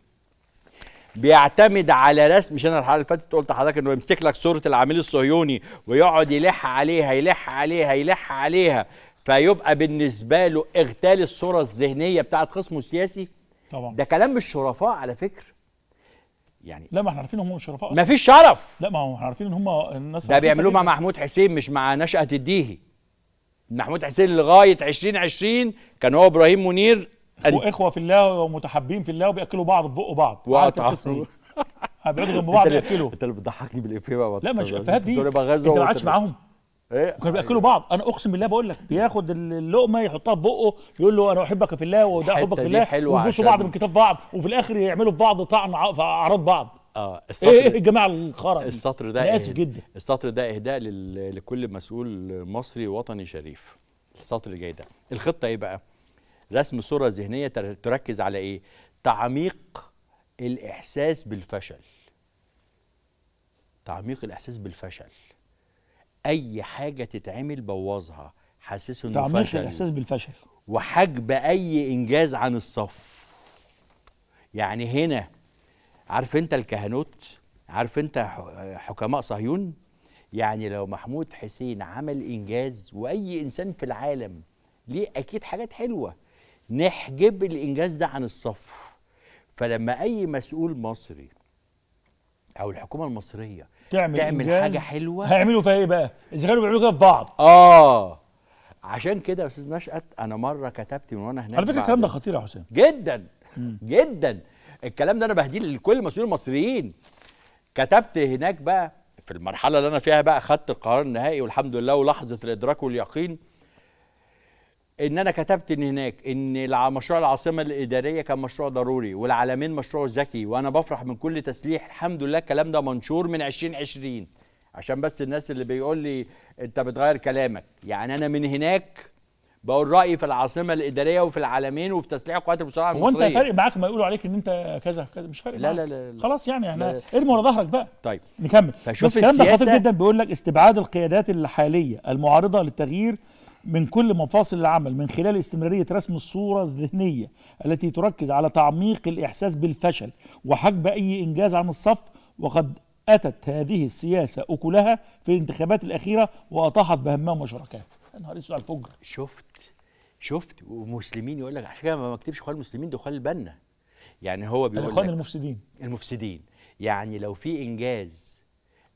بيعتمد على رسم مش انا الحلقه اللي فاتت قلت لحضرتك انه يمسك لك صوره العميل الصهيوني ويقعد يلح عليها يلح عليها يلح عليها فيبقى بالنسبه له اغتال الصوره الذهنيه بتاعت خصمه السياسي طبعا ده كلام مش شرفاء على فكره يعني لا ما احنا عارفين ان هم شرفاء ما فيش شرف لا ما هو احنا عارفين ان هم الناس ده بيعملوه مع محمود حسين مش مع نشأة الديهي محمود حسين لغايه 2020 كان هو ابراهيم منير اخوه في الله ومتحابين في الله وبياكلوا بعض في بعض وقعدوا <laughs> هيبعدوا جنب بعض ياكلوا انت اللي بتضحكني بالافيه بقى لا مش الافيهات دي انت ما قعدتش معاهم ايه كانوا بياكلوا بعض انا اقسم بالله بقول لك بياخد اللقمه يحطها في بقه يقول له انا احبك في الله وده احبك في الله ويبوسوا بعض من كتاب بعض وفي الاخر يعملوا في بعض طعن في اعراض بعض اه إيه، إيه، السطر ايه الجماعه الخرا السطر ده انا اسف إيه؟ جدا السطر ده اهداء لكل مسؤول مصري وطني شريف السطر الجاي ده الخطه ايه بقى رسم صوره ذهنيه تركز على ايه تعميق الاحساس بالفشل تعميق الاحساس بالفشل اي حاجه تتعمل بوظها حاسس انه فشل الاحساس بالفشل وحجب اي انجاز عن الصف يعني هنا عارف انت الكهنوت عارف انت حكماء صهيون يعني لو محمود حسين عمل انجاز واي انسان في العالم ليه اكيد حاجات حلوه نحجب الانجاز ده عن الصف فلما اي مسؤول مصري او الحكومه المصريه تعمل, تعمل حاجه حلوه هيعملوا فيها ايه بقى؟ اذا كانوا بيعملوا كده في بعض اه عشان كده يا استاذ نشأت انا مره كتبت من وانا هناك على فكره الكلام ده خطير يا حسام جدا مم. جدا الكلام ده انا بهديه لكل المسؤولين المصريين كتبت هناك بقى في المرحله اللي انا فيها بقى خدت القرار النهائي والحمد لله ولحظه الادراك واليقين ان انا كتبت ان هناك ان مشروع العاصمه الاداريه كان مشروع ضروري والعالمين مشروع ذكي وانا بفرح من كل تسليح الحمد لله الكلام ده منشور من 2020 عشان بس الناس اللي بيقول لي انت بتغير كلامك يعني انا من هناك بقول رايي في العاصمه الاداريه وفي العالمين وفي تسليح قوات المسلحه المصريه هو انت فارق معاك ما يقولوا عليك ان انت كذا كذا مش فارق لا, لا لا لا خلاص يعني احنا ارمي ورا ظهرك بقى طيب نكمل طيب، بس الكلام ده خطير جدا بيقول لك استبعاد القيادات الحاليه المعارضه للتغيير من كل مفاصل العمل من خلال استمرارية رسم الصورة الذهنية التي تركز على تعميق الإحساس بالفشل وحجب أي إنجاز عن الصف وقد أتت هذه السياسة أكلها في الانتخابات الأخيرة وأطاحت بهمها ومشاركاها نهار اسود على الفجر شفت شفت ومسلمين يقول لك عشان كده ما بكتبش اخوان المسلمين دول اخوان البنا يعني هو بيقول الاخوان المفسدين المفسدين يعني لو في انجاز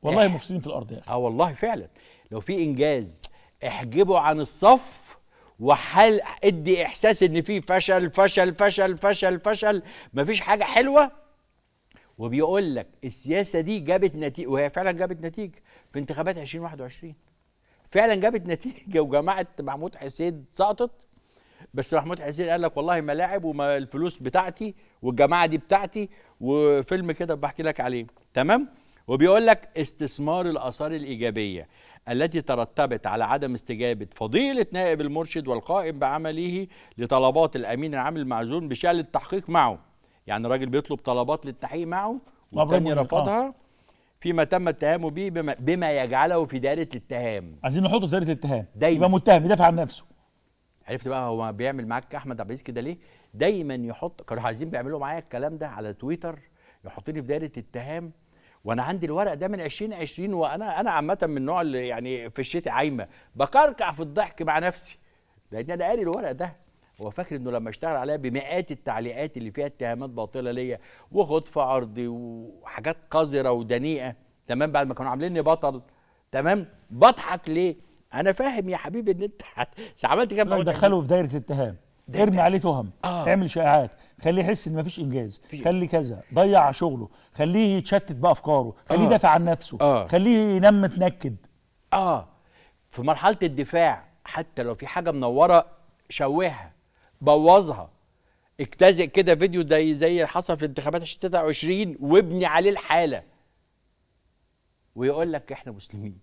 والله مفسدين في الارض يا اخي اه والله فعلا لو في انجاز احجبه عن الصف وحل ادي احساس ان في فشل فشل فشل فشل فشل مفيش حاجه حلوه وبيقول لك السياسه دي جابت نتيجه وهي فعلا جابت نتيجه في انتخابات 2021 فعلا جابت نتيجه وجماعه محمود حسين سقطت بس محمود حسين قال لك والله ملاعب وما الفلوس بتاعتي والجماعه دي بتاعتي وفيلم كده بحكي لك عليه تمام وبيقول لك استثمار الاثار الايجابيه التي ترتبت على عدم استجابة فضيلة نائب المرشد والقائم بعمله لطلبات الأمين العام المعزول بشأن التحقيق معه يعني الراجل بيطلب طلبات للتحقيق معه والتاني رفضها آه. فيما تم اتهامه به بما, بما يجعله في دائرة الاتهام عايزين نحطه في دائرة الاتهام دايما يبقى متهم يدافع عن نفسه عرفت بقى هو بيعمل معاك احمد عبد العزيز كده ليه؟ دايما يحط كانوا عايزين بيعملوا معايا الكلام ده على تويتر يحطني في دائرة اتهام وانا عندي الورق ده من 2020 وانا انا عامه من النوع اللي يعني في الشتاء عايمه بكركع في الضحك مع نفسي لان انا قاري الورق ده هو فاكر انه لما اشتغل عليا بمئات التعليقات اللي فيها اتهامات باطله ليا وخد في عرضي وحاجات قذره ودنيئه تمام بعد ما كانوا عامليني بطل تمام بضحك ليه انا فاهم يا حبيبي ان انت <laughs> عملت كام دخلوا في دايره الاتهام ارمي عليه تهم آه. اعمل شائعات خليه يحس ان مفيش انجاز خلي كذا ضيع شغله خليه يتشتت بافكاره خليه آه. عن نفسه آه. خليه ينام متنكد اه في مرحله الدفاع حتى لو في حاجه منوره شوهها بوظها اجتزئ كده فيديو ده زي اللي حصل في انتخابات 2023 وابني عليه الحاله ويقول لك احنا مسلمين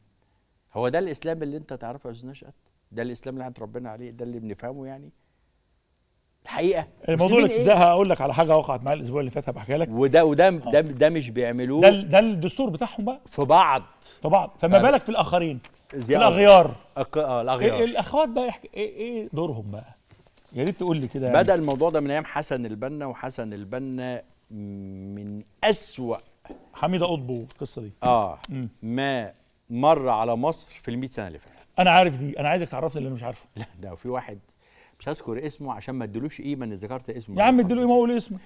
هو ده الاسلام اللي انت تعرفه يا استاذ نشأت ده الاسلام اللي عند ربنا عليه ده اللي بنفهمه يعني الحقيقه الموضوع الالتزام إيه؟, إيه؟ هقول لك على حاجه وقعت معايا الاسبوع اللي فات هبحكيها لك وده وده آه. ده, ده مش بيعملوه ده, ده الدستور بتاعهم بقى في بعض في بعض فما آه. بالك في الاخرين في الاغيار أك... اه الاغيار إيه الاخوات بقى يحكي ايه ايه دورهم بقى يا ريت تقول لي كده يعني. بدا الموضوع ده من ايام حسن البنا وحسن البنا من اسوا حميده قطب والقصه دي اه م. ما مر على مصر في ال 100 سنه اللي فاتت انا عارف دي انا عايزك تعرفني اللي انا مش عارفه لا ده في واحد مش هذكر اسمه عشان ما ادلوش قيمه ان ذكرت اسمه يا عم اديله قيمه وقول اسمه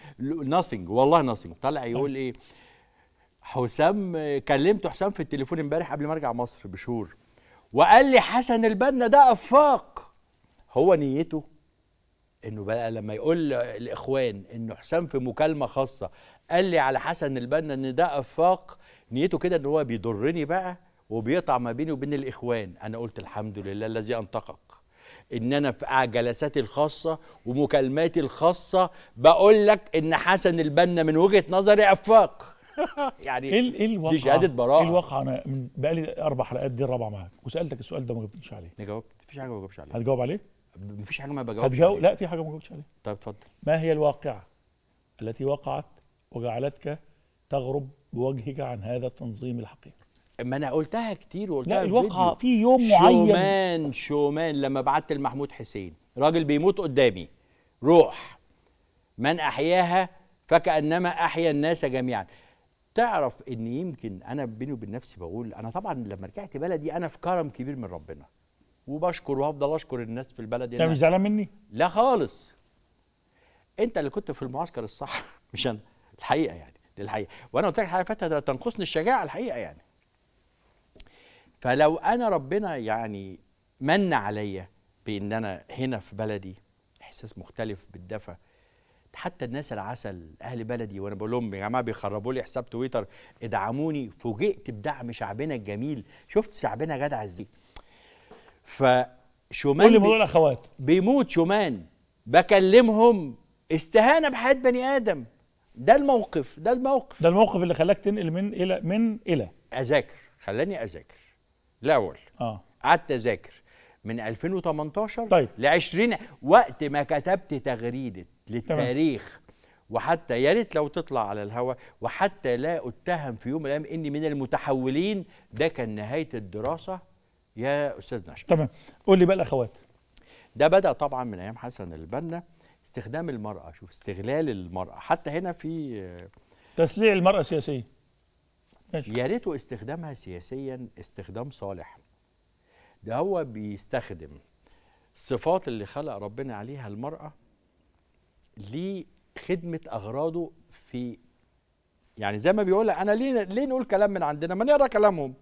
ناثينج والله ناثينج طلع يقول ايه حسام كلمت حسام في التليفون امبارح قبل ما ارجع مصر بشهور وقال لي حسن البنا ده افاق هو نيته انه بقى لما يقول الاخوان انه حسام في مكالمه خاصه قال لي على حسن البنا ان ده افاق نيته كده ان هو بيضرني بقى وبيقطع ما بيني وبين الاخوان انا قلت الحمد لله الذي انطقك ان انا في جلساتي الخاصه ومكالماتي الخاصه بقول لك ان حسن البنا من وجهه نظري افاق <laughs> يعني ايه, إيه الواقعه دي شهاده براءه ايه الواقعه انا من بقالي اربع حلقات دي الرابعه معاك وسالتك السؤال ده ما جاوبتش عليه جاوبت مفيش حاجه ما بجاوبش عليه هتجاوب عليه مفيش حاجه ما بجاوبش هتجاوب لا في حاجه ما جاوبتش عليها طيب اتفضل ما هي الواقعه التي وقعت وجعلتك تغرب بوجهك عن هذا التنظيم الحقير ما انا قلتها كتير وقلتها لا الواقعه في يوم معين شومان شومان لما بعت لمحمود حسين راجل بيموت قدامي روح من احياها فكانما احيا الناس جميعا تعرف ان يمكن انا بيني وبين نفسي بقول انا طبعا لما رجعت بلدي انا في كرم كبير من ربنا وبشكر وهفضل اشكر الناس في البلد انت مش زعلان مني لا خالص انت اللي كنت في المعسكر الصح <laughs> مش انا الحقيقه يعني للحقيقه وانا قلت لك الحقيقه فاتت تنقصني الشجاعه الحقيقه يعني فلو انا ربنا يعني من عليا بان انا هنا في بلدي احساس مختلف بالدفى حتى الناس العسل اهل بلدي وانا بقول لهم يا جماعه بيخربوا لي حساب تويتر ادعموني فوجئت بدعم شعبنا الجميل شفت شعبنا جدع ازاي فشومان قول لي موضوع الاخوات بيموت شومان بكلمهم استهانه بحياه بني ادم ده الموقف ده الموقف ده الموقف اللي خلاك تنقل من الى من الى اذاكر خلاني اذاكر الاول اه قعدت اذاكر من 2018 طيب ل 20 وقت ما كتبت تغريده للتاريخ وحتى يا ريت لو تطلع على الهواء وحتى لا اتهم في يوم من الايام اني من المتحولين ده كان نهايه الدراسه يا استاذ نشأ تمام قول لي بقى الاخوات ده بدا طبعا من ايام حسن البنا استخدام المراه شوف استغلال المراه حتى هنا في تسليع المراه سياسيا يا ريته استخدامها سياسيا استخدام صالح ده هو بيستخدم الصفات اللي خلق ربنا عليها المرأة لخدمة أغراضه في يعني زي ما بيقول أنا ليه ليه نقول كلام من عندنا؟ ما نقرا كلامهم.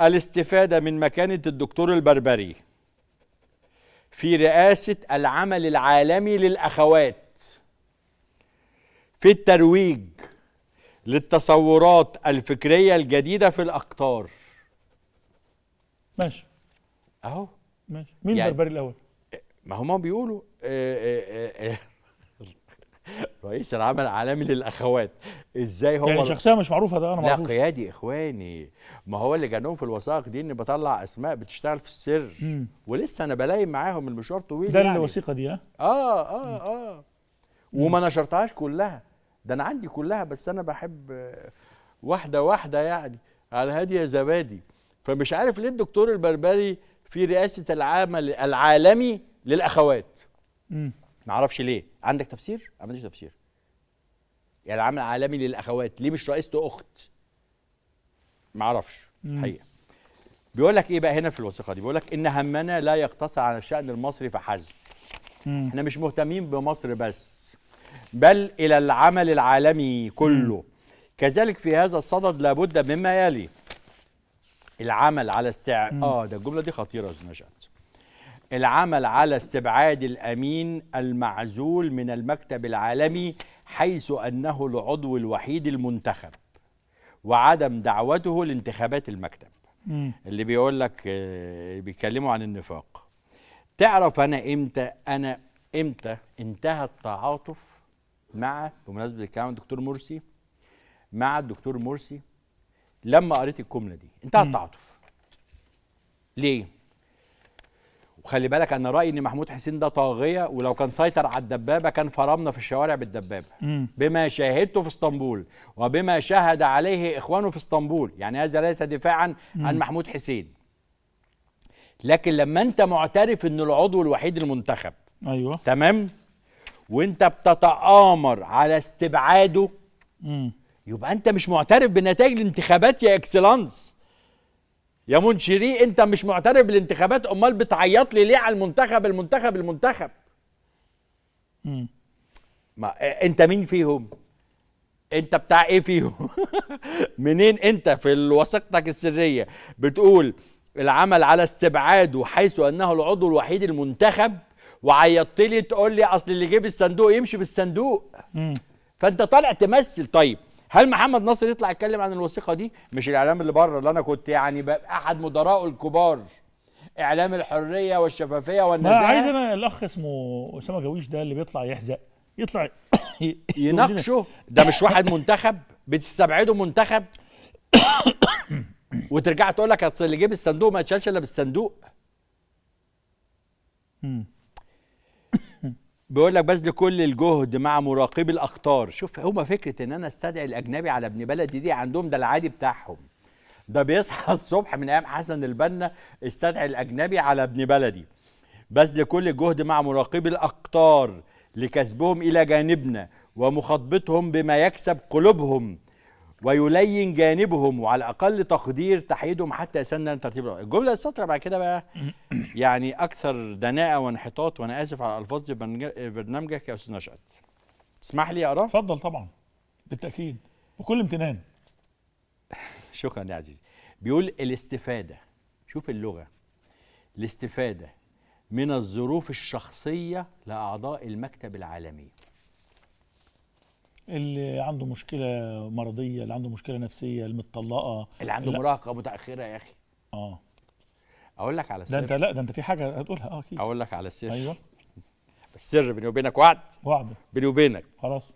الاستفادة من مكانة الدكتور البربري في رئاسة العمل العالمي للأخوات في الترويج للتصورات الفكرية الجديدة في الأقطار ماشي أهو ماشي مين يعني البربري الأول؟ ما هما بيقولوا آه، آه، آه، <laughs> رئيس العمل العالمي للاخوات ازاي هو يعني شخصيه مش معروفه ده انا معروف لا قيادي اخواني ما هو اللي جنهم في الوثائق دي اني بطلع اسماء بتشتغل في السر مم. ولسه انا بلاقي معاهم المشوار طويل ده يعني. الوثيقه دي ها اه اه اه, آه. وما نشرتهاش كلها ده انا عندي كلها بس انا بحب واحده واحده يعني على هاديه زبادي فمش عارف ليه الدكتور البربري في رئاسه العمل العالمي للاخوات ما اعرفش ليه عندك تفسير ما عنديش تفسير يعني العمل العالمي للاخوات ليه مش رئيسته اخت ما اعرفش الحقيقه بيقول لك ايه بقى هنا في الوثيقه دي بيقول لك ان همنا لا يقتصر على الشان المصري فحسب احنا مش مهتمين بمصر بس بل إلى العمل العالمي كله كذلك في هذا الصدد لابد مما يلي العمل على استع... اه ده الجمله دي خطيره يا نجات العمل على استبعاد الامين المعزول من المكتب العالمي حيث انه العضو الوحيد المنتخب وعدم دعوته لانتخابات المكتب م. اللي بيقول لك آه، بيتكلموا عن النفاق تعرف انا امتى انا امتى انتهى التعاطف مع بمناسبه الكلام الدكتور مرسي مع الدكتور مرسي لما قريت الجمله دي انتهى التعاطف ليه وخلي بالك انا رايي ان محمود حسين ده طاغيه ولو كان سيطر على الدبابه كان فرمنا في الشوارع بالدبابه مم. بما شاهدته في اسطنبول وبما شهد عليه اخوانه في اسطنبول يعني هذا ليس دفاعا مم. عن محمود حسين لكن لما انت معترف ان العضو الوحيد المنتخب ايوه تمام وانت بتتآمر على استبعاده م. يبقى انت مش معترف بنتائج الانتخابات يا اكسلانس يا منشري انت مش معترف بالانتخابات امال بتعيط لي ليه على المنتخب المنتخب المنتخب م. ما آه، انت مين فيهم انت بتاع ايه فيهم <laughs> منين انت في وثيقتك السريه بتقول العمل على استبعاده حيث انه العضو الوحيد المنتخب وعيطت لي تقول لي اصل اللي جيب الصندوق يمشي بالصندوق مم. فانت طالع تمثل طيب هل محمد نصر يطلع يتكلم عن الوثيقه دي مش الاعلام اللي بره اللي انا كنت يعني احد مدراءه الكبار اعلام الحريه والشفافيه والنزاهه عايز انا الاخ اسمه اسامه جويش ده اللي بيطلع يحزق يطلع <coughs> يناقشه ده مش واحد منتخب بتستبعده منتخب وترجع تقول لك اصل اللي جيب الصندوق ما اتشالش الا بالصندوق بيقول لك بذل كل الجهد مع مراقبي الاخطار شوف هما فكره ان انا استدعي الاجنبي على ابن بلدي دي عندهم ده العادي بتاعهم ده بيصحى <laughs> الصبح من ايام حسن البنا استدعي الاجنبي على ابن بلدي بذل كل الجهد مع مراقبي الاقطار لكسبهم الى جانبنا ومخاطبتهم بما يكسب قلوبهم ويلين جانبهم وعلى اقل تقدير تحييدهم حتى يسنن ترتيب الجمله السطر بعد كده بقى <clears throat> يعني اكثر دناءه وانحطاط وانا اسف على الفاظ برنامجك يا استاذ نشأت تسمح لي اقرا اتفضل طبعا بالتاكيد بكل امتنان <laughs> شكرا يا عزيزي بيقول الاستفاده شوف اللغه الاستفاده من الظروف الشخصيه لاعضاء المكتب العالمي اللي عنده مشكله مرضيه اللي عنده مشكله نفسيه المتطلقه اللي عنده اللي... مراهقه متاخره يا اخي اه اقول لك على السر ده انت لا ده انت في حاجه هتقولها اه اكيد اقول لك على السر ايوه السر بيني وبينك وعد وعد بيني وبينك خلاص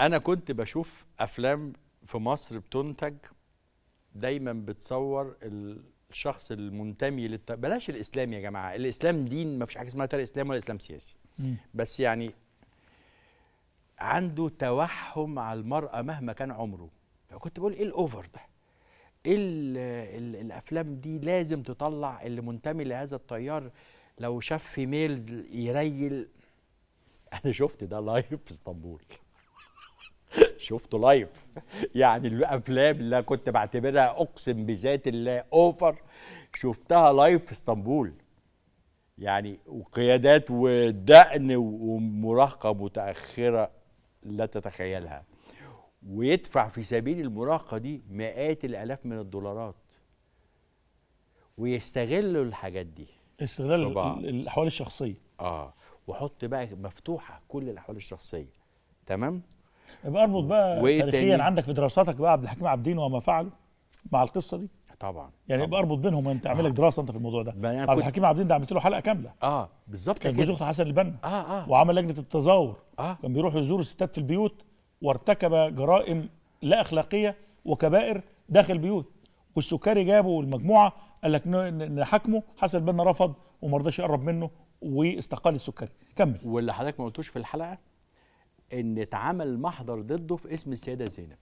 انا كنت بشوف افلام في مصر بتنتج دايما بتصور الشخص المنتمي للت... بلاش الاسلام يا جماعه الاسلام دين ما فيش حاجه اسمها تاريخ اسلام ولا اسلام سياسي م. بس يعني عنده توحم على المرأة مهما كان عمره فكنت بقول ايه الاوفر ده ايه الافلام دي لازم تطلع اللي منتمي لهذا التيار لو شاف في ميل يريل انا شفت ده لايف في اسطنبول <laughs> شفته لايف يعني الافلام اللي كنت بعتبرها اقسم بذات الله اوفر شفتها لايف في اسطنبول يعني وقيادات ودقن ومراهقه متاخره لا تتخيلها ويدفع في سبيل المراهقة دي مئات الآلاف من الدولارات ويستغلوا الحاجات دي استغلال الأحوال الشخصية اه وحط بقى مفتوحة كل الأحوال الشخصية تمام؟ يبقى اربط بقى تاريخيا عندك في دراساتك بقى عبد الحكيم عبدين وما فعله مع القصة دي طبعا يعني طبعا. اربط بينهم انت اعمل لك آه. دراسه انت في الموضوع ده يعني عبد الحكيم عبد الدين ده عملت له حلقه كامله اه بالظبط كان جوز اخت حسن البنا اه اه وعمل لجنه التظاهر آه. كان بيروح يزور الستات في البيوت وارتكب جرائم لا اخلاقيه وكبائر داخل بيوت والسكري جابه والمجموعه قال لك نحاكمه حسن البنا رفض وما رضاش يقرب منه واستقال السكري كمل واللي حضرتك ما قلتوش في الحلقه ان اتعمل محضر ضده في اسم السيده زينب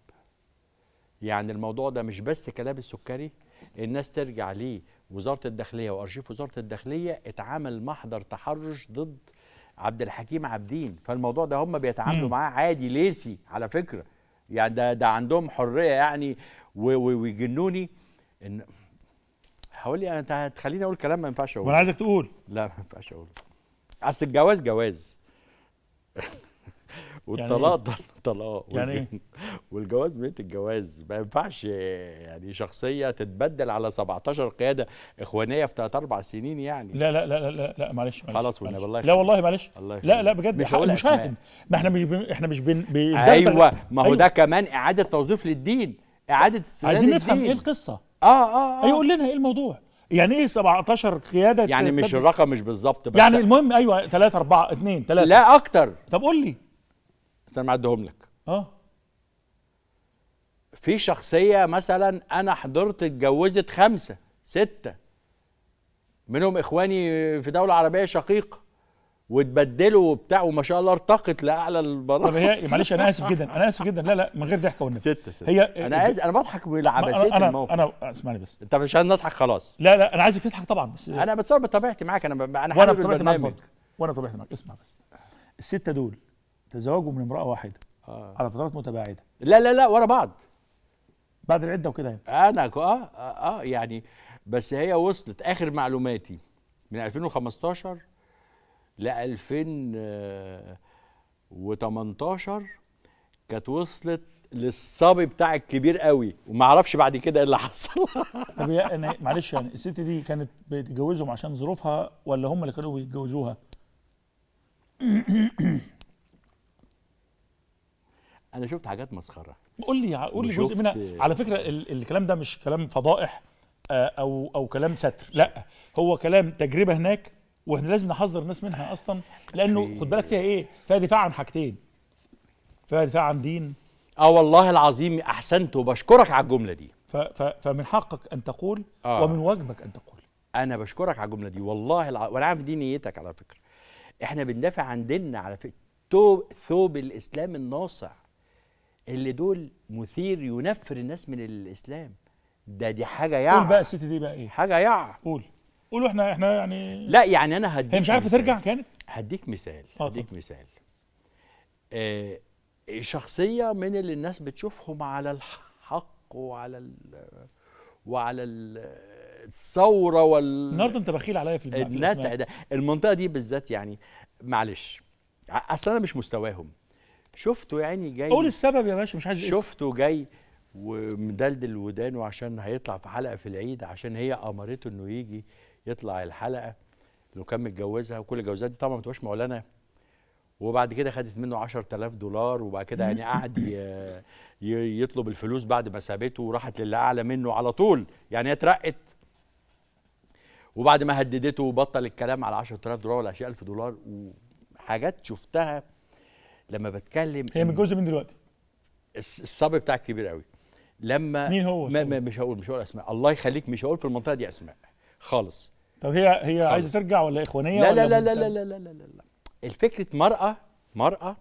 يعني الموضوع ده مش بس كلام السكري الناس ترجع ليه وزاره الداخليه وارشيف وزاره الداخليه اتعمل محضر تحرش ضد عبد الحكيم عابدين فالموضوع ده هم بيتعاملوا معاه عادي ليسي على فكره يعني ده ده عندهم حريه يعني ويجنوني ان هقول لي انت هتخليني اقول كلام ما ينفعش اقوله ما عايزك تقول لا ما ينفعش اقوله اصل الجواز جواز <laughs> يعني والطلاق يعني إيه؟ طلاق يعني إيه؟ والجواز بيت الجواز ما ينفعش يعني شخصيه تتبدل على 17 قياده اخوانيه في ثلاث اربع سنين يعني لا لا لا لا لا معلش, معلش خلاص والنبي الله لا والله معلش لا لا بجد مش هقول المشاهد ما احنا مش بن... احنا مش بن... بن... ايوه ما هو أيوة. ده كمان اعاده توظيف للدين اعاده استرداد عايزين نفهم ايه القصه اه اه, آه. يقول أيوة، لنا ايه الموضوع يعني ايه 17 قياده يعني مش الرقم مش بالظبط بس يعني المهم ايوه 3 4 2 3 لا اكتر طب قول لي بس انا معديهم لك اه في شخصيه مثلا انا حضرت اتجوزت خمسه سته منهم اخواني في دوله عربيه شقيقه وتبدلوا وبتاع وما شاء الله ارتقت لاعلى البراز طب هي <laughs> معلش انا اسف جدا انا اسف جدا لا لا من غير ضحك والنبي ستة, ستة هي انا عايز انا بضحك بالعبثيه الموقف انا اسمعني بس انت مش عايز نضحك خلاص لا لا انا عايزك تضحك طبعا بس انا بتصرف بطبيعتي معاك انا ب... انا وانا بطبيعتي معاك وانا بطبيعتي معاك اسمع بس السته دول تزوجوا من امراه واحده آه. على فترات متباعده لا لا لا ورا بعض بعد العده وكده يعني انا آه،, اه اه يعني بس هي وصلت اخر معلوماتي من 2015 ل 2018 كانت وصلت للصبي بتاع الكبير قوي وما اعرفش بعد كده ايه اللي حصل <laughs> طب يعني معلش يعني الست دي كانت بتتجوزهم عشان ظروفها ولا هم اللي كانوا بيتجوزوها <clears throat> انا شفت حاجات مسخره قول لي قول لي جزء منها على فكره الكلام ده مش كلام فضائح آه، او او كلام ستر لا هو كلام تجربه هناك واحنا لازم نحذر الناس منها اصلا لانه خد بالك فيها ايه فيها دفاع عن حاجتين فيها دفاع عن دين اه والله العظيم احسنت وبشكرك على الجمله دي ف ف فمن حقك ان تقول آه. ومن واجبك ان تقول انا بشكرك على الجمله دي والله الع... وانا عارف دي نيتك على فكره احنا بندافع عن ديننا على فكره ثوب الاسلام الناصع اللي دول مثير ينفر الناس من الاسلام ده دي حاجه يع قول بقى الست دي بقى ايه حاجه يع قول قول احنا احنا يعني لا يعني انا هديك هي مش عارفه ترجع كانت هديك مثال هديك مثال آه شخصيه من اللي الناس بتشوفهم على الحق وعلى الـ وعلى الـ الثوره وال النهارده انت بخيل عليا في النتع ده المنطقه دي بالذات يعني معلش اصل انا مش مستواهم شفته يعني جاي قول السبب يا باشا مش عايز شفته جاي ومدلدل ودانه عشان هيطلع في حلقه في العيد عشان هي امرته انه يجي يطلع الحلقه لو كان متجوزها وكل الجوازات دي طبعا ما تبقاش معلنه وبعد كده خدت منه 10000 دولار وبعد كده يعني قعد يطلب الفلوس بعد ما سابته وراحت للي اعلى منه على طول يعني هي اترقت وبعد ما هددته وبطل الكلام على 10000 دولار ولا 20000 دولار وحاجات شفتها لما بتكلم هي متجوزه مين دلوقتي؟ الصبي بتاعك كبير قوي لما مين هو ما ما مش هقول مش هقول اسماء الله يخليك مش هقول في المنطقه دي اسماء خالص طب هي هي خالص. عايزه ترجع ولا اخوانيه لا ولا لا, لا, لا لا لا لا لا لا لا الفكره مراه مراه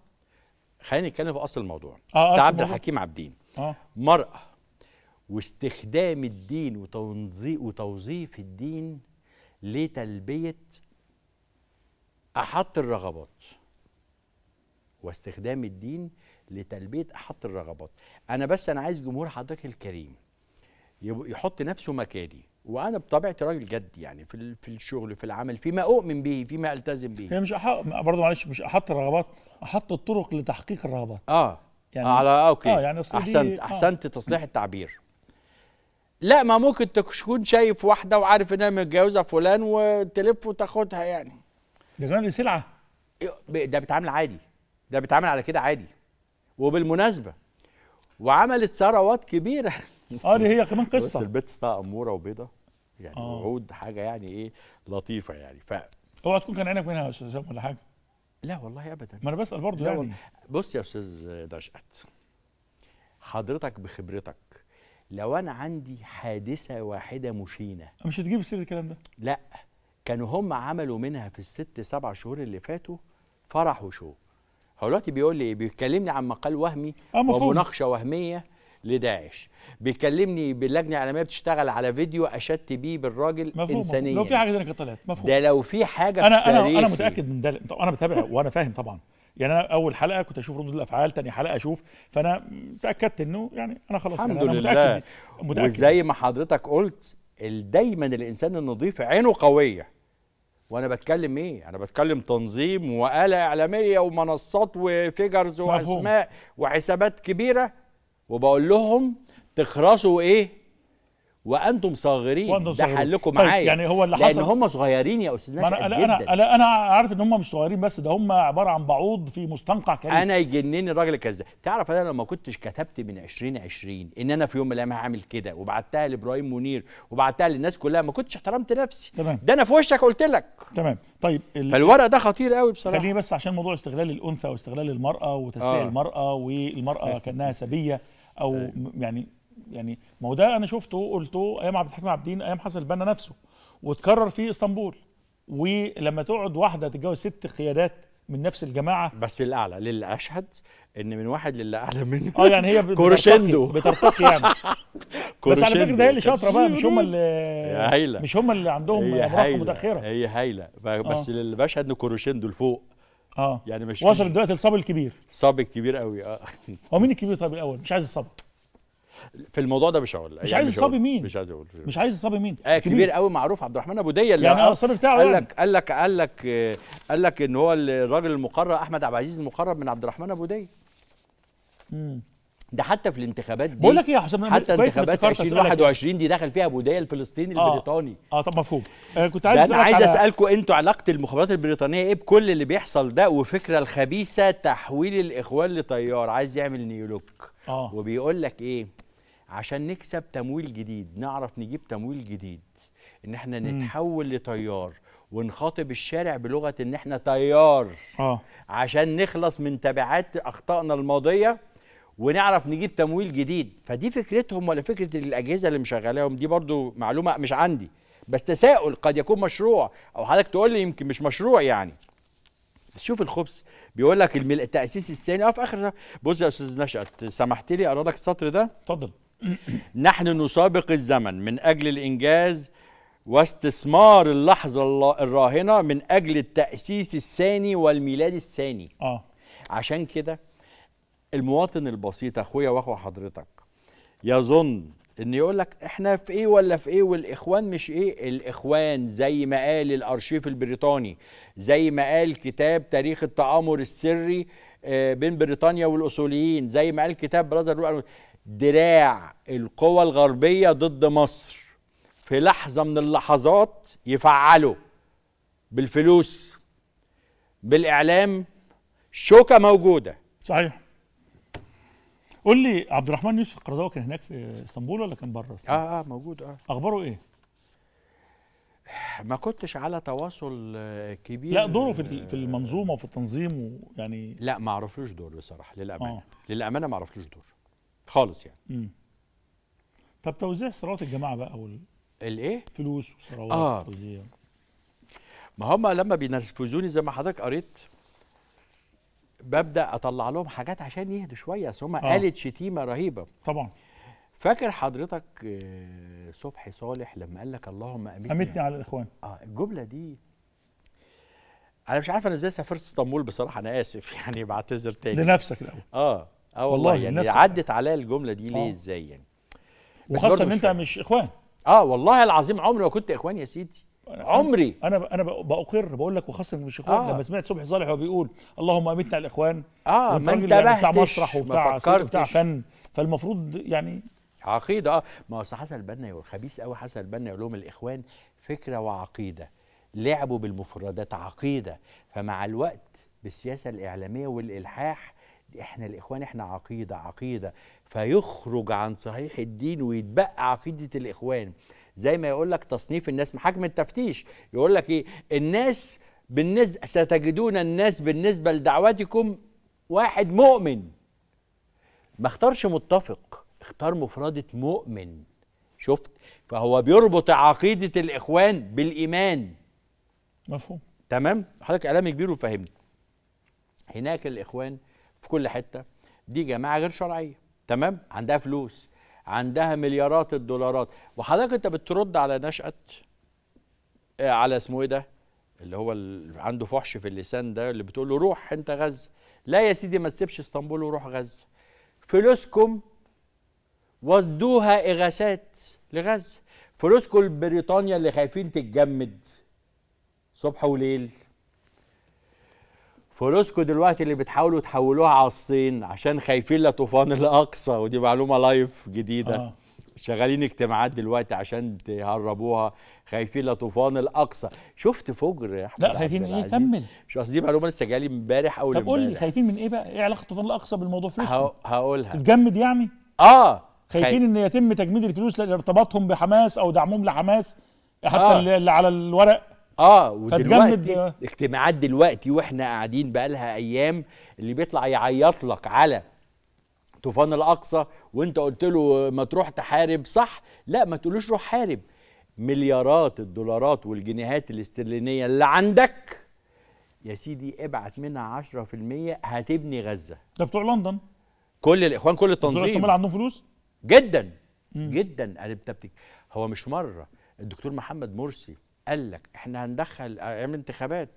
خلينا نتكلم في اصل الموضوع آه بتاع عبد الحكيم عبدين آه. مراه واستخدام الدين وتوظيف الدين لتلبيه احط الرغبات واستخدام الدين لتلبيه احط الرغبات انا بس انا عايز جمهور حضرتك الكريم يحط نفسه مكاني وانا بطبيعتي راجل جد يعني في في الشغل في العمل فيما اؤمن به فيما التزم به هي مش أح... برضه معلش مش احط الرغبات احط الطرق لتحقيق الرغبات اه يعني آه، على آه اوكي آه يعني احسنت آه. احسنت تصليح التعبير لا ما ممكن تكون شايف واحده وعارف انها متجوزه فلان وتلف وتاخدها يعني ده كمان سلعه إيه، ده بيتعامل عادي ده بيتعامل على كده عادي وبالمناسبه وعملت ثروات كبيره اه دي هي كمان قصه بس البيت بتاع اموره وبيضه يعني آه. وعود حاجه يعني ايه لطيفه يعني ف اوعى تكون كان عينك منها يا استاذ ولا حاجه لا والله ابدا ما انا بسال برضه يعني بص يا استاذ نشأت حضرتك بخبرتك لو انا عندي حادثه واحده مشينه مش هتجيب سيره الكلام ده لا كانوا هم عملوا منها في الست سبع شهور اللي فاتوا فرح وشوق هو دلوقتي بيقول لي بيكلمني عن مقال وهمي آه، ومناقشه وهميه لداعش بيكلمني باللجنه الاعلاميه بتشتغل على فيديو اشدت بيه بالراجل مفهوم انسانيا لو في حاجه كانت طلعت مفهوم ده لو في حاجه انا في انا انا متاكد من ده انا بتابع وانا فاهم طبعا يعني انا اول حلقه كنت اشوف ردود الافعال ثاني حلقه اشوف فانا تاكدت انه يعني انا خلاص الحمد يعني أنا لله متأكد, متأكد وزي ما حضرتك قلت دايما الانسان النظيف عينه قويه وانا بتكلم ايه انا بتكلم تنظيم وآلة اعلاميه ومنصات وفيجرز واسماء وحسابات كبيره وبقول لهم تخرصوا ايه وانتم صاغرين وأنتم ده حلكم طيب معايا يعني هو اللي حصل لان هم صغيرين يا استاذ ناشئ أنا جدا انا انا انا عارف ان هم مش صغيرين بس ده هم عباره عن بعوض في مستنقع كريم انا يجنني الراجل الكذاب تعرف انا لما كنتش كتبت من 2020 ان انا في يوم من الايام هعمل كده وبعتها لابراهيم منير وبعتها للناس كلها ما كنتش احترمت نفسي تمام ده انا في وشك قلت لك تمام طيب فالورق ده خطير قوي بصراحه خليني بس عشان موضوع استغلال الانثى واستغلال المراه وتسليع آه. المراه والمراه كانها سبيه او طيب. يعني يعني ما هو ده انا شفته قلته ايام عبد الحكيم عبدين ايام حسن البنا نفسه واتكرر في اسطنبول ولما تقعد واحده تتجوز ست قيادات من نفس الجماعه بس الاعلى للي اشهد ان من واحد للي اعلى <laughs> منه اه يعني هي كورشندو بترتقي يعني <laughs> بس على فكره ده هي اللي شاطره بقى مش هم اللي هايله مش هم اللي عندهم مراهقه متاخره هي هايله بس آه. للي بشهد ان كورشندو لفوق اه يعني مش وصل دلوقتي لصاب الكبير الصبي الكبير قوي اه هو مين الكبير طيب الاول مش عايز الصبي في الموضوع ده مش هقول مش يعني عايز يصابي مين مش عايز اقول مش عايز يصابي مين آه كبير قوي معروف عبد الرحمن ابو ديه اللي يعني آه، الصنف بتاعه قال يعني. لك قال لك قال لك قال لك ان هو الراجل المقرب احمد عبد العزيز المقرب من عبد الرحمن ابو ديه ده حتى في الانتخابات دي بقول لك ايه يا حسام حتى انتخابات 2021 دي دخل فيها بوديه الفلسطيني آه البريطاني اه طب مفهوم آه كنت عايز انا عايز اسالكم انتوا علاقه المخابرات البريطانيه ايه بكل اللي بيحصل ده وفكره الخبيثه تحويل الاخوان لطيار عايز يعمل نيولوك آه وبيقول لك ايه عشان نكسب تمويل جديد نعرف نجيب تمويل جديد ان احنا نتحول لتيار ونخاطب الشارع بلغه ان احنا تيار اه عشان نخلص من تبعات اخطائنا الماضيه ونعرف نجيب تمويل جديد فدي فكرتهم ولا فكره الاجهزه اللي مشغلاهم دي برضو معلومه مش عندي بس تساؤل قد يكون مشروع او حضرتك تقول لي يمكن مش مشروع يعني بس شوف الخبز بيقول لك التاسيس الثاني اه في اخر بص يا استاذ نشأت سمحت لي اقرا لك السطر ده اتفضل نحن نسابق الزمن من أجل الإنجاز واستثمار اللحظة الراهنة من أجل التأسيس الثاني والميلاد الثاني آه. عشان كده المواطن البسيط أخويا وأخو حضرتك يظن ان يقول لك احنا في ايه ولا في ايه والاخوان مش ايه الاخوان زي ما قال الارشيف البريطاني زي ما قال كتاب تاريخ التآمر السري آه، بين بريطانيا والاصوليين زي ما قال كتاب برادر دراع القوى الغربية ضد مصر في لحظة من اللحظات يفعلوا بالفلوس بالإعلام شوكة موجودة صحيح قول لي عبد الرحمن يوسف القرضاوي كان هناك في اسطنبول ولا كان بره؟ اه اه موجود اه اخباره ايه؟ ما كنتش على تواصل آه، كبير لا دوره في في المنظومه وفي التنظيم ويعني لا ما اعرفلوش دور بصراحه للامانه آه. للامانه ما اعرفلوش دور خالص يعني مم. طب توزيع ثروات الجماعه بقى وال الايه؟ فلوس وثروات آه. توزيع ما هم لما بينرفزوني زي ما حضرتك قريت ببدا اطلع لهم حاجات عشان يهدوا شويه اصل هم آه. قالت شتيمه رهيبه طبعا فاكر حضرتك آه، صبحي صالح لما قال لك اللهم امتني امتني على الاخوان اه الجمله دي انا مش عارف انا ازاي سافرت اسطنبول بصراحه انا اسف <laughs> يعني بعتذر تاني لنفسك الاول اه اه والله, والله يعني عدت عليا الجمله دي ليه آه. ازاي يعني وخاصه ان انت مش اخوان اه والله العظيم عمري ما كنت اخوان يا سيدي عمري انا انا باقر بقول لك وخاصه مش اخوان آه. لما سمعت صبحي صالح وهو بيقول اللهم امتنا الاخوان اه ما انت يعني بتاع مسرح وبتاع بتاع فن فالمفروض يعني عقيده اه ما هو حسن البنا خبيث قوي حسن البنا يقول لهم الاخوان فكره وعقيده لعبوا بالمفردات عقيده فمع الوقت بالسياسه الاعلاميه والالحاح احنا الاخوان احنا عقيده عقيده فيخرج عن صحيح الدين ويتبقى عقيده الاخوان زي ما يقول لك تصنيف الناس محاكم التفتيش يقول لك ايه الناس بالنسبه ستجدون الناس بالنسبه لدعوتكم واحد مؤمن ما اختارش متفق اختار مفردة مؤمن شفت فهو بيربط عقيدة الإخوان بالإيمان مفهوم تمام حضرتك كلام كبير وفهمني هناك الإخوان في كل حته دي جماعه غير شرعيه تمام عندها فلوس عندها مليارات الدولارات وحضرتك انت بترد على نشأة آه، على اسمه ايه ده اللي هو اللي عنده فحش في اللسان ده اللي بتقول له روح انت غزه لا يا سيدي ما تسيبش اسطنبول وروح غزه فلوسكم ودوها اغاثات لغزه فلوسكم بريطانيا اللي خايفين تتجمد صبح وليل فلوسكوا دلوقتي اللي بتحاولوا تحولوها على الصين عشان خايفين لا طوفان الاقصى ودي معلومه لايف جديده آه. شغالين اجتماعات دلوقتي عشان تهربوها خايفين لا طوفان الاقصى شفت فجر يا احمد لا خايفين ايه كمل مش قصدي معلومه لسه لي امبارح اول طب قول لي خايفين من ايه بقى ايه علاقه طوفان الاقصى بالموضوع فلوس هقولها تتجمد يعني اه خايفين خي... ان يتم تجميد الفلوس لارتباطهم بحماس او دعمهم لحماس حتى آه. اللي على الورق اه ودلوقتي اجتماعات دلوقتي واحنا قاعدين بقالها ايام اللي بيطلع يعيط لك على طوفان الاقصى وانت قلت له ما تروح تحارب صح لا ما تقولوش روح حارب مليارات الدولارات والجنيهات الاسترلينيه اللي عندك يا سيدي ابعت منها 10% هتبني غزه ده بتوع لندن كل الاخوان كل التنظيم بتوع عندهم فلوس جدا مم. جدا انت هو مش مره الدكتور محمد مرسي قال لك احنا هندخل ايام انتخابات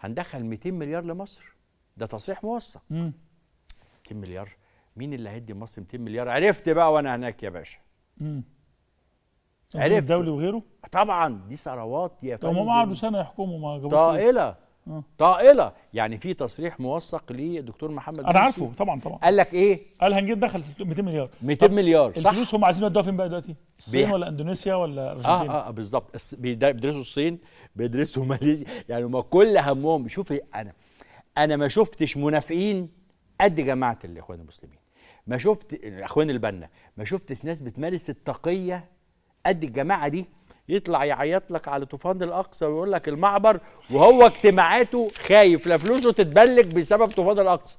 هندخل 200 مليار لمصر ده تصريح موثق 200 مليار مين اللي هيدي مصر 200 مليار عرفت بقى وانا هناك يا باشا عرفت الدولي وغيره طبعا دي ثروات يا فندم هم قعدوا سنه يحكموا ما جابوش طائله طائله يعني في تصريح موثق للدكتور محمد انا عارفه طبعا طبعا قال لك ايه قال هنجيب دخل 200 مليار 200 مليار صح الفلوس هم عايزين يودوها فين بقى دلوقتي الصين بيح. ولا اندونيسيا ولا آه، ارجنتين اه اه بالظبط بيدرسوا الصين بيدرسوا <laughs> ماليزيا يعني هم كل همهم شوف إيه، انا انا ما شفتش منافقين قد جماعه الاخوان المسلمين ما شفت الاخوان البنا ما شفتش ناس بتمارس التقيه قد الجماعه دي يطلع يعيط لك على طوفان الاقصى ويقول لك المعبر وهو اجتماعاته خايف لا فلوسه تتبلك بسبب طوفان الاقصى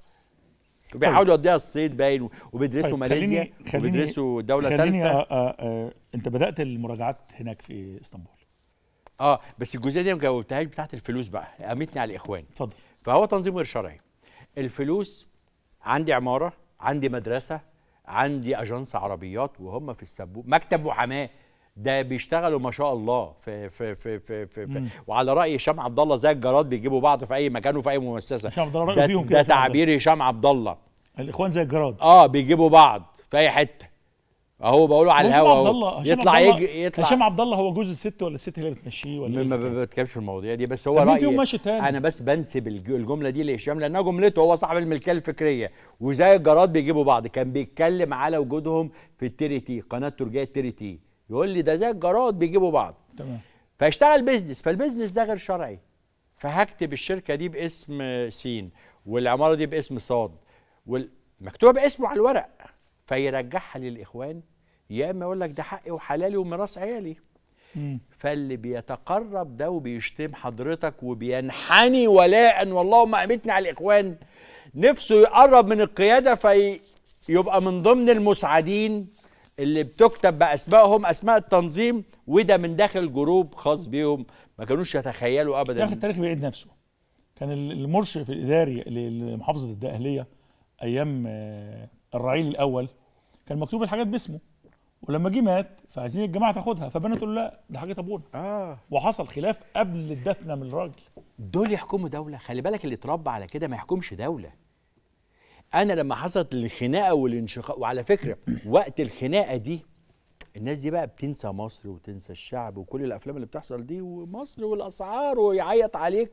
بيحاولوا يوديها طيب. الصيد باين وبيدرسوا طيب ماليزيا خليني وبيدرسوا دوله ثالثه خليني آآ آآ آه، آه، آه، انت بدات المراجعات هناك في اسطنبول اه بس الجزئيه دي ما جاوبتهاش بتاعت الفلوس بقى قامتني على الاخوان اتفضل فهو تنظيم غير شرعي الفلوس عندي عماره عندي مدرسه عندي اجنس عربيات وهم في السبوب مكتب وحماه ده بيشتغلوا ما شاء الله في في في في, في, في وعلى راي هشام عبد الله زي الجراد بيجيبوا بعض في اي مكان وفي اي مؤسسه هشام عبد الله رايه فيهم كده ده تعبير هشام عبد الله الاخوان زي الجراد اه بيجيبوا بعض في اي حته اهو بقوله على الهوا يطلع يجي يطلع هشام عبد الله هو جوز الست ولا الست هي اللي بتمشيه ولا ما إيه؟ بتكلمش في المواضيع دي بس هو رايي انا بس بنسب الجمله دي لهشام لانها جملته هو صاحب الملكيه الفكريه وزي الجراد بيجيبوا بعض كان بيتكلم على وجودهم في التريتي قناه ترجية التريتي تي يقول لي ده زي الجراد بيجيبوا بعض تمام فاشتغل بيزنس فالبيزنس ده غير شرعي فهكتب الشركه دي باسم سين والعماره دي باسم صاد والمكتوبه باسمه على الورق فيرجعها للاخوان يا اما يقول لك ده حقي وحلالي وميراث عيالي فاللي بيتقرب ده وبيشتم حضرتك وبينحني ولاء والله ما قامتني على الاخوان نفسه يقرب من القياده في من ضمن المسعدين اللي بتكتب باسمائهم اسماء التنظيم وده من داخل جروب خاص بيهم ما كانوش يتخيلوا ابدا داخل التاريخ بيعيد نفسه كان المرشد في الاداري لمحافظه الدقهليه ايام آه، الرعيل الاول كان مكتوب الحاجات باسمه ولما جه مات فعايزين الجماعه تاخدها فبنت تقول لا ده حاجه ابونا اه وحصل خلاف قبل الدفنه من الراجل دول يحكموا دوله خلي بالك اللي اتربى على كده ما يحكمش دوله انا لما حصلت الخناقه والانشقاق وعلى فكره وقت الخناقه دي الناس دي بقى بتنسى مصر وتنسى الشعب وكل الافلام اللي بتحصل دي ومصر والاسعار ويعيط عليك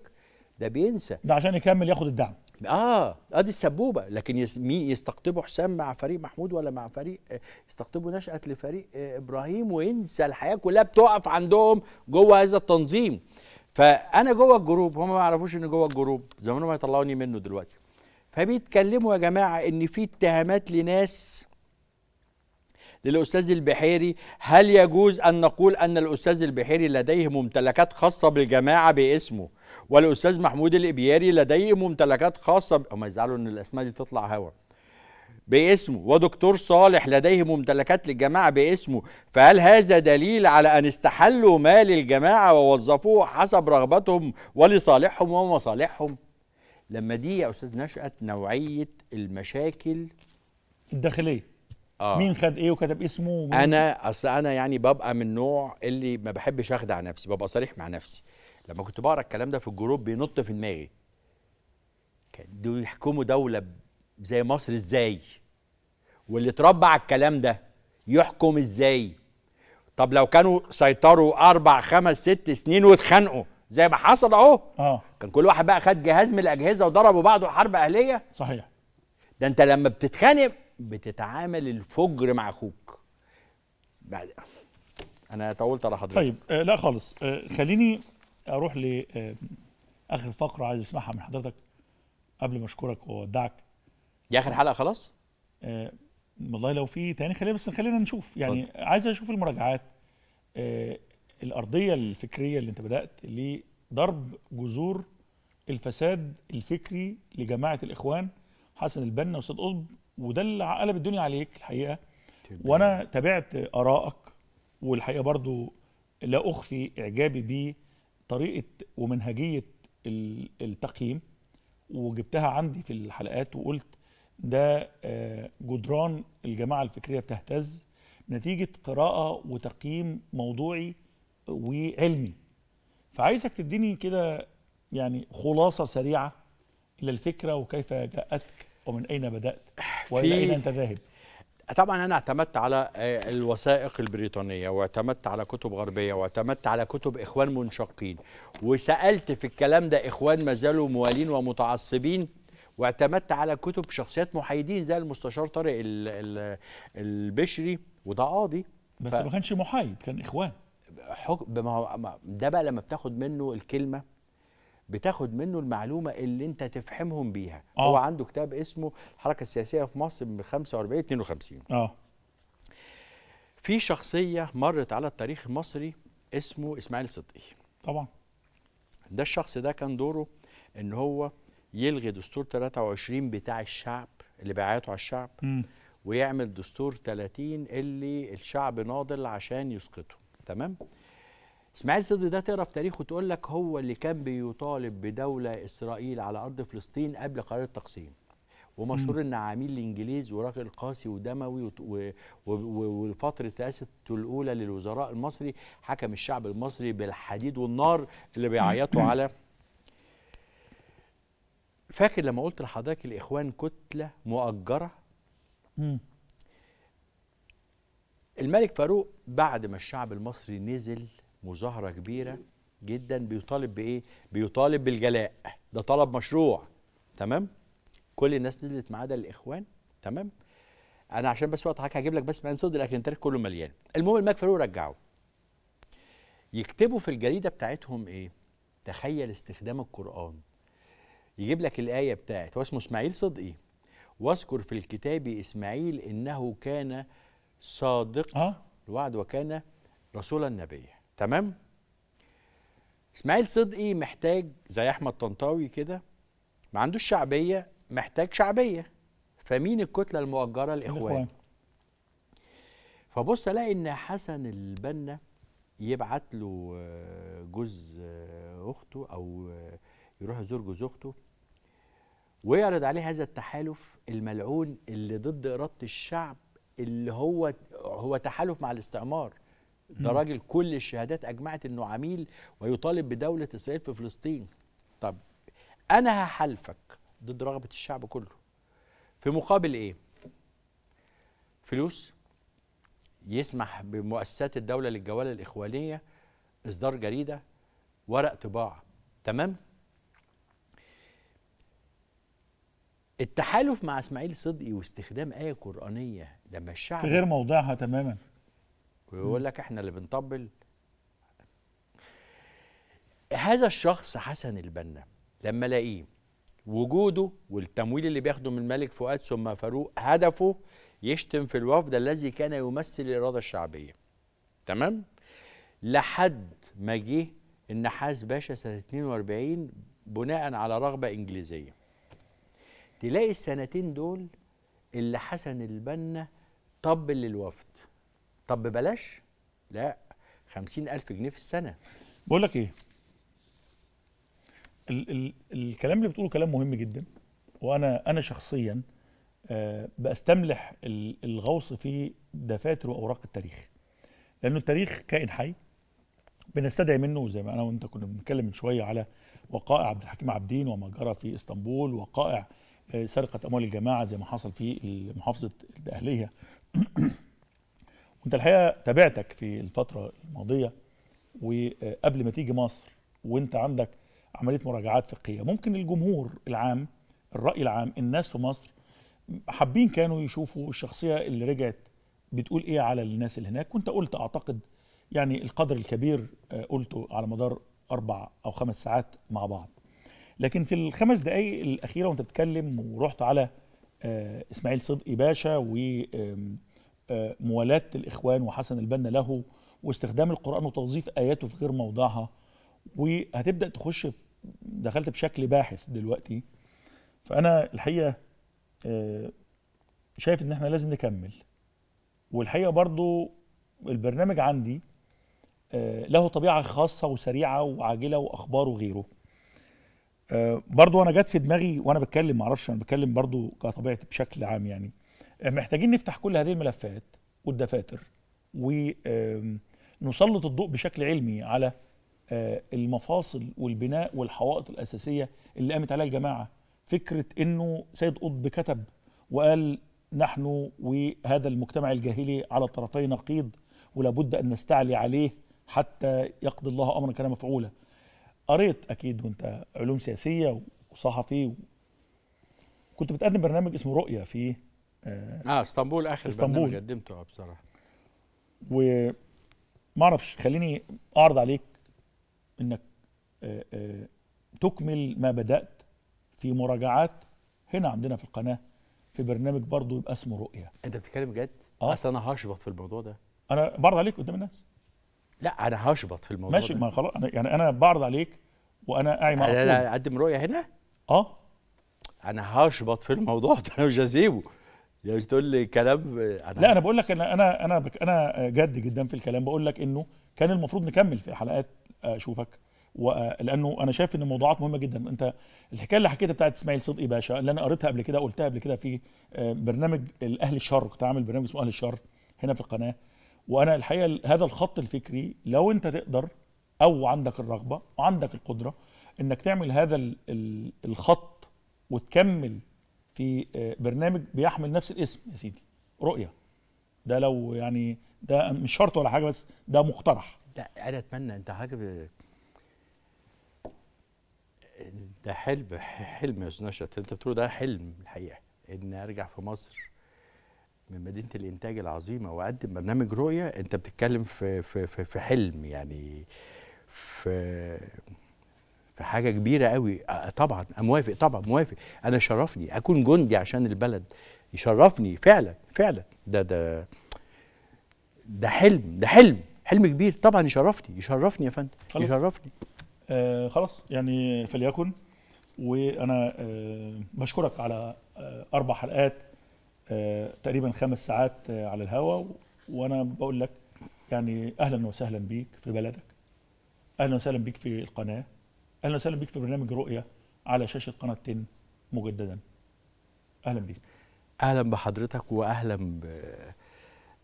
ده بينسى ده عشان يكمل ياخد الدعم اه ادي آه، السبوبه لكن يس... مين يستقطبوا حسام مع فريق محمود ولا مع فريق آه، يستقطبوا نشأة لفريق آه، ابراهيم وينسى الحياه كلها بتقف عندهم جوه هذا التنظيم فانا جوه الجروب هم ما يعرفوش ان جوه الجروب زمانهم هيطلعوني منه دلوقتي فبيتكلموا يا جماعه ان في اتهامات لناس للاستاذ البحيري هل يجوز ان نقول ان الاستاذ البحيري لديه ممتلكات خاصه بالجماعه باسمه والاستاذ محمود الابياري لديه ممتلكات خاصه ب... هم يزعلوا ان الاسماء دي تطلع هوا باسمه ودكتور صالح لديه ممتلكات للجماعه باسمه فهل هذا دليل على ان استحلوا مال الجماعه ووظفوه حسب رغبتهم ولصالحهم ومصالحهم لما دي يا استاذ نشأت نوعيه المشاكل الداخليه آه. مين خد ايه وكتب اسمه ومين انا اصل انا يعني ببقى من النوع اللي ما بحبش اخدع نفسي ببقى صريح مع نفسي لما كنت بقرا الكلام ده في الجروب بينط في دماغي كان دول يحكموا دوله زي مصر ازاي واللي اتربى على الكلام ده يحكم ازاي طب لو كانوا سيطروا اربع خمس ست سنين واتخانقوا زي ما حصل اهو اه كان كل واحد بقى خد جهاز من الاجهزه وضربوا بعضه حرب اهليه صحيح ده انت لما بتتخانق بتتعامل الفجر مع اخوك بعد انا طولت على حضرتك طيب آه لا خالص آه خليني اروح ل آه اخر فقره عايز اسمعها من حضرتك قبل ما اشكرك واودعك دي اخر حلقه خلاص آه والله لو في تاني خلينا بس خلينا نشوف يعني فضل. عايز اشوف المراجعات آه، الارضيه الفكريه اللي انت بدات لضرب جذور الفساد الفكري لجماعه الاخوان حسن البنا واستاذ قطب وده اللي قلب الدنيا عليك الحقيقه وانا تابعت ارائك والحقيقه برضو لا اخفي اعجابي بطريقه ومنهجيه التقييم وجبتها عندي في الحلقات وقلت ده آه، جدران الجماعه الفكريه بتهتز نتيجه قراءه وتقييم موضوعي وعلمي فعايزك تديني كده يعني خلاصه سريعه الى الفكره وكيف جاءتك ومن اين بدات والى اين انت ذاهب طبعا انا اعتمدت على الوثائق البريطانيه واعتمدت على كتب غربيه واعتمدت على كتب اخوان منشقين وسالت في الكلام ده اخوان ما زالوا موالين ومتعصبين واعتمدت على كتب شخصيات محايدين زي المستشار طارق البشري وده قاضي بس ف... ما كانش محايد كان اخوان حكم ده بقى لما بتاخد منه الكلمه بتاخد منه المعلومه اللي انت تفهمهم بيها أوه. هو عنده كتاب اسمه الحركه السياسيه في مصر من 45 52 اه في شخصيه مرت على التاريخ المصري اسمه اسماعيل صدقي طبعا ده الشخص ده كان دوره ان هو يلغي دستور 23 بتاع الشعب اللي بيعيطوا على الشعب م. ويعمل دستور 30 اللي الشعب ناضل عشان يسقطه تمام اسماعيل صدر ده تقرا في تاريخه تقول لك هو اللي كان بيطالب بدوله اسرائيل على ارض فلسطين قبل قرار التقسيم ومشهور ان عميل الانجليز وراجل قاسي ودموي وفتره رئاسته الاولى للوزراء المصري حكم الشعب المصري بالحديد والنار اللي بيعيطوا <coughs> على فاكر لما قلت لحضرتك الاخوان كتله مؤجره الملك فاروق بعد ما الشعب المصري نزل مظاهره كبيره جدا بيطالب بايه بيطالب بالجلاء ده طلب مشروع تمام كل الناس نزلت ما عدا الاخوان تمام انا عشان بس وقت حضرتك هجيب لك بس من صدر لكن التاريخ كله مليان المهم الملك فاروق رجعه يكتبوا في الجريده بتاعتهم ايه تخيل استخدام القران يجيب لك الايه بتاعت هو اسمه اسماعيل صدقي واذكر في الكتاب اسماعيل انه كان صادق أه؟ الوعد وكان رسولا نبيا تمام اسماعيل صدقي محتاج زي احمد طنطاوي كده ما عندوش شعبيه محتاج شعبيه فمين الكتله المؤجره الاخوان فبص الاقي ان حسن البنا يبعت له آه، جوز آه، اخته او آه، يروح يزور جوز اخته ويعرض عليه هذا التحالف الملعون اللي ضد اراده الشعب اللي هو هو تحالف مع الاستعمار ده راجل كل الشهادات اجمعت انه عميل ويطالب بدوله اسرائيل في فلسطين طب انا هحالفك ضد رغبه الشعب كله في مقابل ايه فلوس يسمح بمؤسسات الدوله للجواله الاخوانيه اصدار جريده ورق طباعه تمام التحالف مع اسماعيل صدقي واستخدام ايه قرانيه لما الشعب في غير موضعها تماما ويقول لك احنا اللي بنطبل هذا الشخص حسن البنا لما الاقيه وجوده والتمويل اللي بياخده من الملك فؤاد ثم فاروق هدفه يشتم في الوفد الذي كان يمثل الاراده الشعبيه تمام لحد ما جه النحاس باشا سنه 42 بناء على رغبه انجليزيه تلاقي السنتين دول اللي حسن البنا طب للوفد طب بلاش لا خمسين ألف جنيه في السنة بقول لك إيه ال ال الكلام اللي بتقوله كلام مهم جدا وأنا أنا شخصيا آه بستملح الغوص في دفاتر وأوراق التاريخ لأنه التاريخ كائن حي بنستدعي منه زي ما أنا وأنت كنا بنتكلم من شوية على وقائع عبد الحكيم عابدين وما جرى في اسطنبول وقائع آه، سرقة أموال الجماعة زي ما حصل في محافظة الأهلية <clears throat> وانت الحقيقه تابعتك في الفتره الماضيه وقبل ما تيجي مصر وانت عندك عمليه مراجعات فقهيه ممكن الجمهور العام الراي العام الناس في مصر حابين كانوا يشوفوا الشخصيه اللي رجعت بتقول ايه على الناس اللي هناك وانت قلت اعتقد يعني القدر الكبير آه، قلته على مدار اربع او خمس ساعات مع بعض لكن في الخمس دقائق الاخيره وانت بتتكلم ورحت على آه، اسماعيل صدقي باشا وموالاة آه، الإخوان وحسن البنا له واستخدام القرآن وتوظيف آياته في غير موضعها وهتبدأ تخش في دخلت بشكل باحث دلوقتي فأنا الحقيقة آه، شايف إن إحنا لازم نكمل والحقيقة برضو البرنامج عندي له طبيعة خاصة وسريعة وعاجلة وأخبار وغيره آه، برضو انا جت في دماغي وانا بتكلم معرفش انا بتكلم برضو كطبيعتي بشكل عام يعني آه، محتاجين نفتح كل هذه الملفات والدفاتر ونسلط الضوء بشكل علمي على آه، المفاصل والبناء والحوائط الاساسيه اللي قامت عليها الجماعه فكره انه سيد قطب كتب وقال نحن وهذا المجتمع الجاهلي على الطرفين نقيض ولابد ان نستعلي عليه حتى يقضي الله امرا كان مفعولا قريت اكيد وانت علوم سياسيه وصحفي و... كنت بتقدم برنامج اسمه رؤيه في اه, آه اسطنبول اخر اسطنبول. برنامج قدمته بصراحه ما اعرفش خليني اعرض عليك انك آآ آه، آآ آه، تكمل ما بدات في مراجعات هنا عندنا في القناه في برنامج برضه يبقى اسمه رؤيه انت بتتكلم جد؟ اه اصل انا هشبط في الموضوع ده انا بعرض عليك قدام الناس لا انا هشبط في الموضوع ماشي ده. ما خلاص أنا يعني انا بعرض عليك وانا اعي مع لا لا اقدم رؤيه هنا اه انا هشبط في الموضوع ده انا مش هسيبه يعني مش تقول لي كلام أنا لا انا بقول لك انا انا انا بك انا جد جدا في الكلام بقول لك انه كان المفروض نكمل في حلقات آه، اشوفك آه، لانه انا شايف ان الموضوعات مهمه جدا انت الحكايه اللي حكيتها بتاعت اسماعيل صدقي باشا اللي انا قريتها قبل كده قلتها قبل كده في آه، برنامج الاهل الشر كنت عامل برنامج اسمه اهل الشر هنا في القناه وانا الحقيقه هذا الخط الفكري لو انت تقدر او عندك الرغبه وعندك القدره انك تعمل هذا الخط وتكمل في آه، برنامج بيحمل نفس الاسم يا سيدي رؤيه ده لو يعني ده مش شرط ولا حاجه بس ده مقترح لا انا اتمنى انت حاجه ب... ده حلم حلم يا استاذ نشأت انت بتقول ده حلم الحقيقه ان ارجع في مصر من مدينه الانتاج العظيمه واقدم برنامج رؤيه انت بتتكلم في في في, في حلم يعني في في حاجه كبيره قوي طبعا موافق طبعا موافق انا شرفني اكون جندي عشان البلد يشرفني فعلا فعلا ده ده ده حلم ده حلم حلم كبير طبعا يشرفني يشرفني يا فندم يشرفني آه خلاص يعني فليكن وانا آه بشكرك على آه اربع حلقات آه، تقريبا خمس ساعات آه، على الهواء وانا بقول لك يعني اهلا وسهلا بيك في بلدك اهلا وسهلا بيك في القناه اهلا وسهلا بيك في برنامج رؤيه على شاشه قناه تن مجددا اهلا بيك اهلا بحضرتك واهلا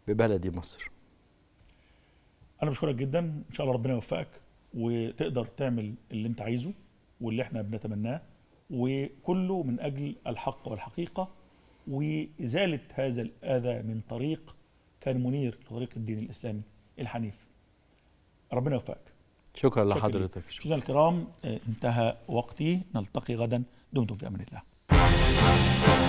ببلدي مصر انا بشكرك جدا ان شاء الله ربنا يوفقك وتقدر تعمل اللي انت عايزه واللي احنا بنتمناه وكله من اجل الحق والحقيقه وإزالة هذا الأذى من طريق كان منير طريق الدين الإسلامي الحنيف ربنا يوفقك شكرا لحضرتك شكرا الكرام آه، انتهى وقتي نلتقي غدا دمتم في أمان الله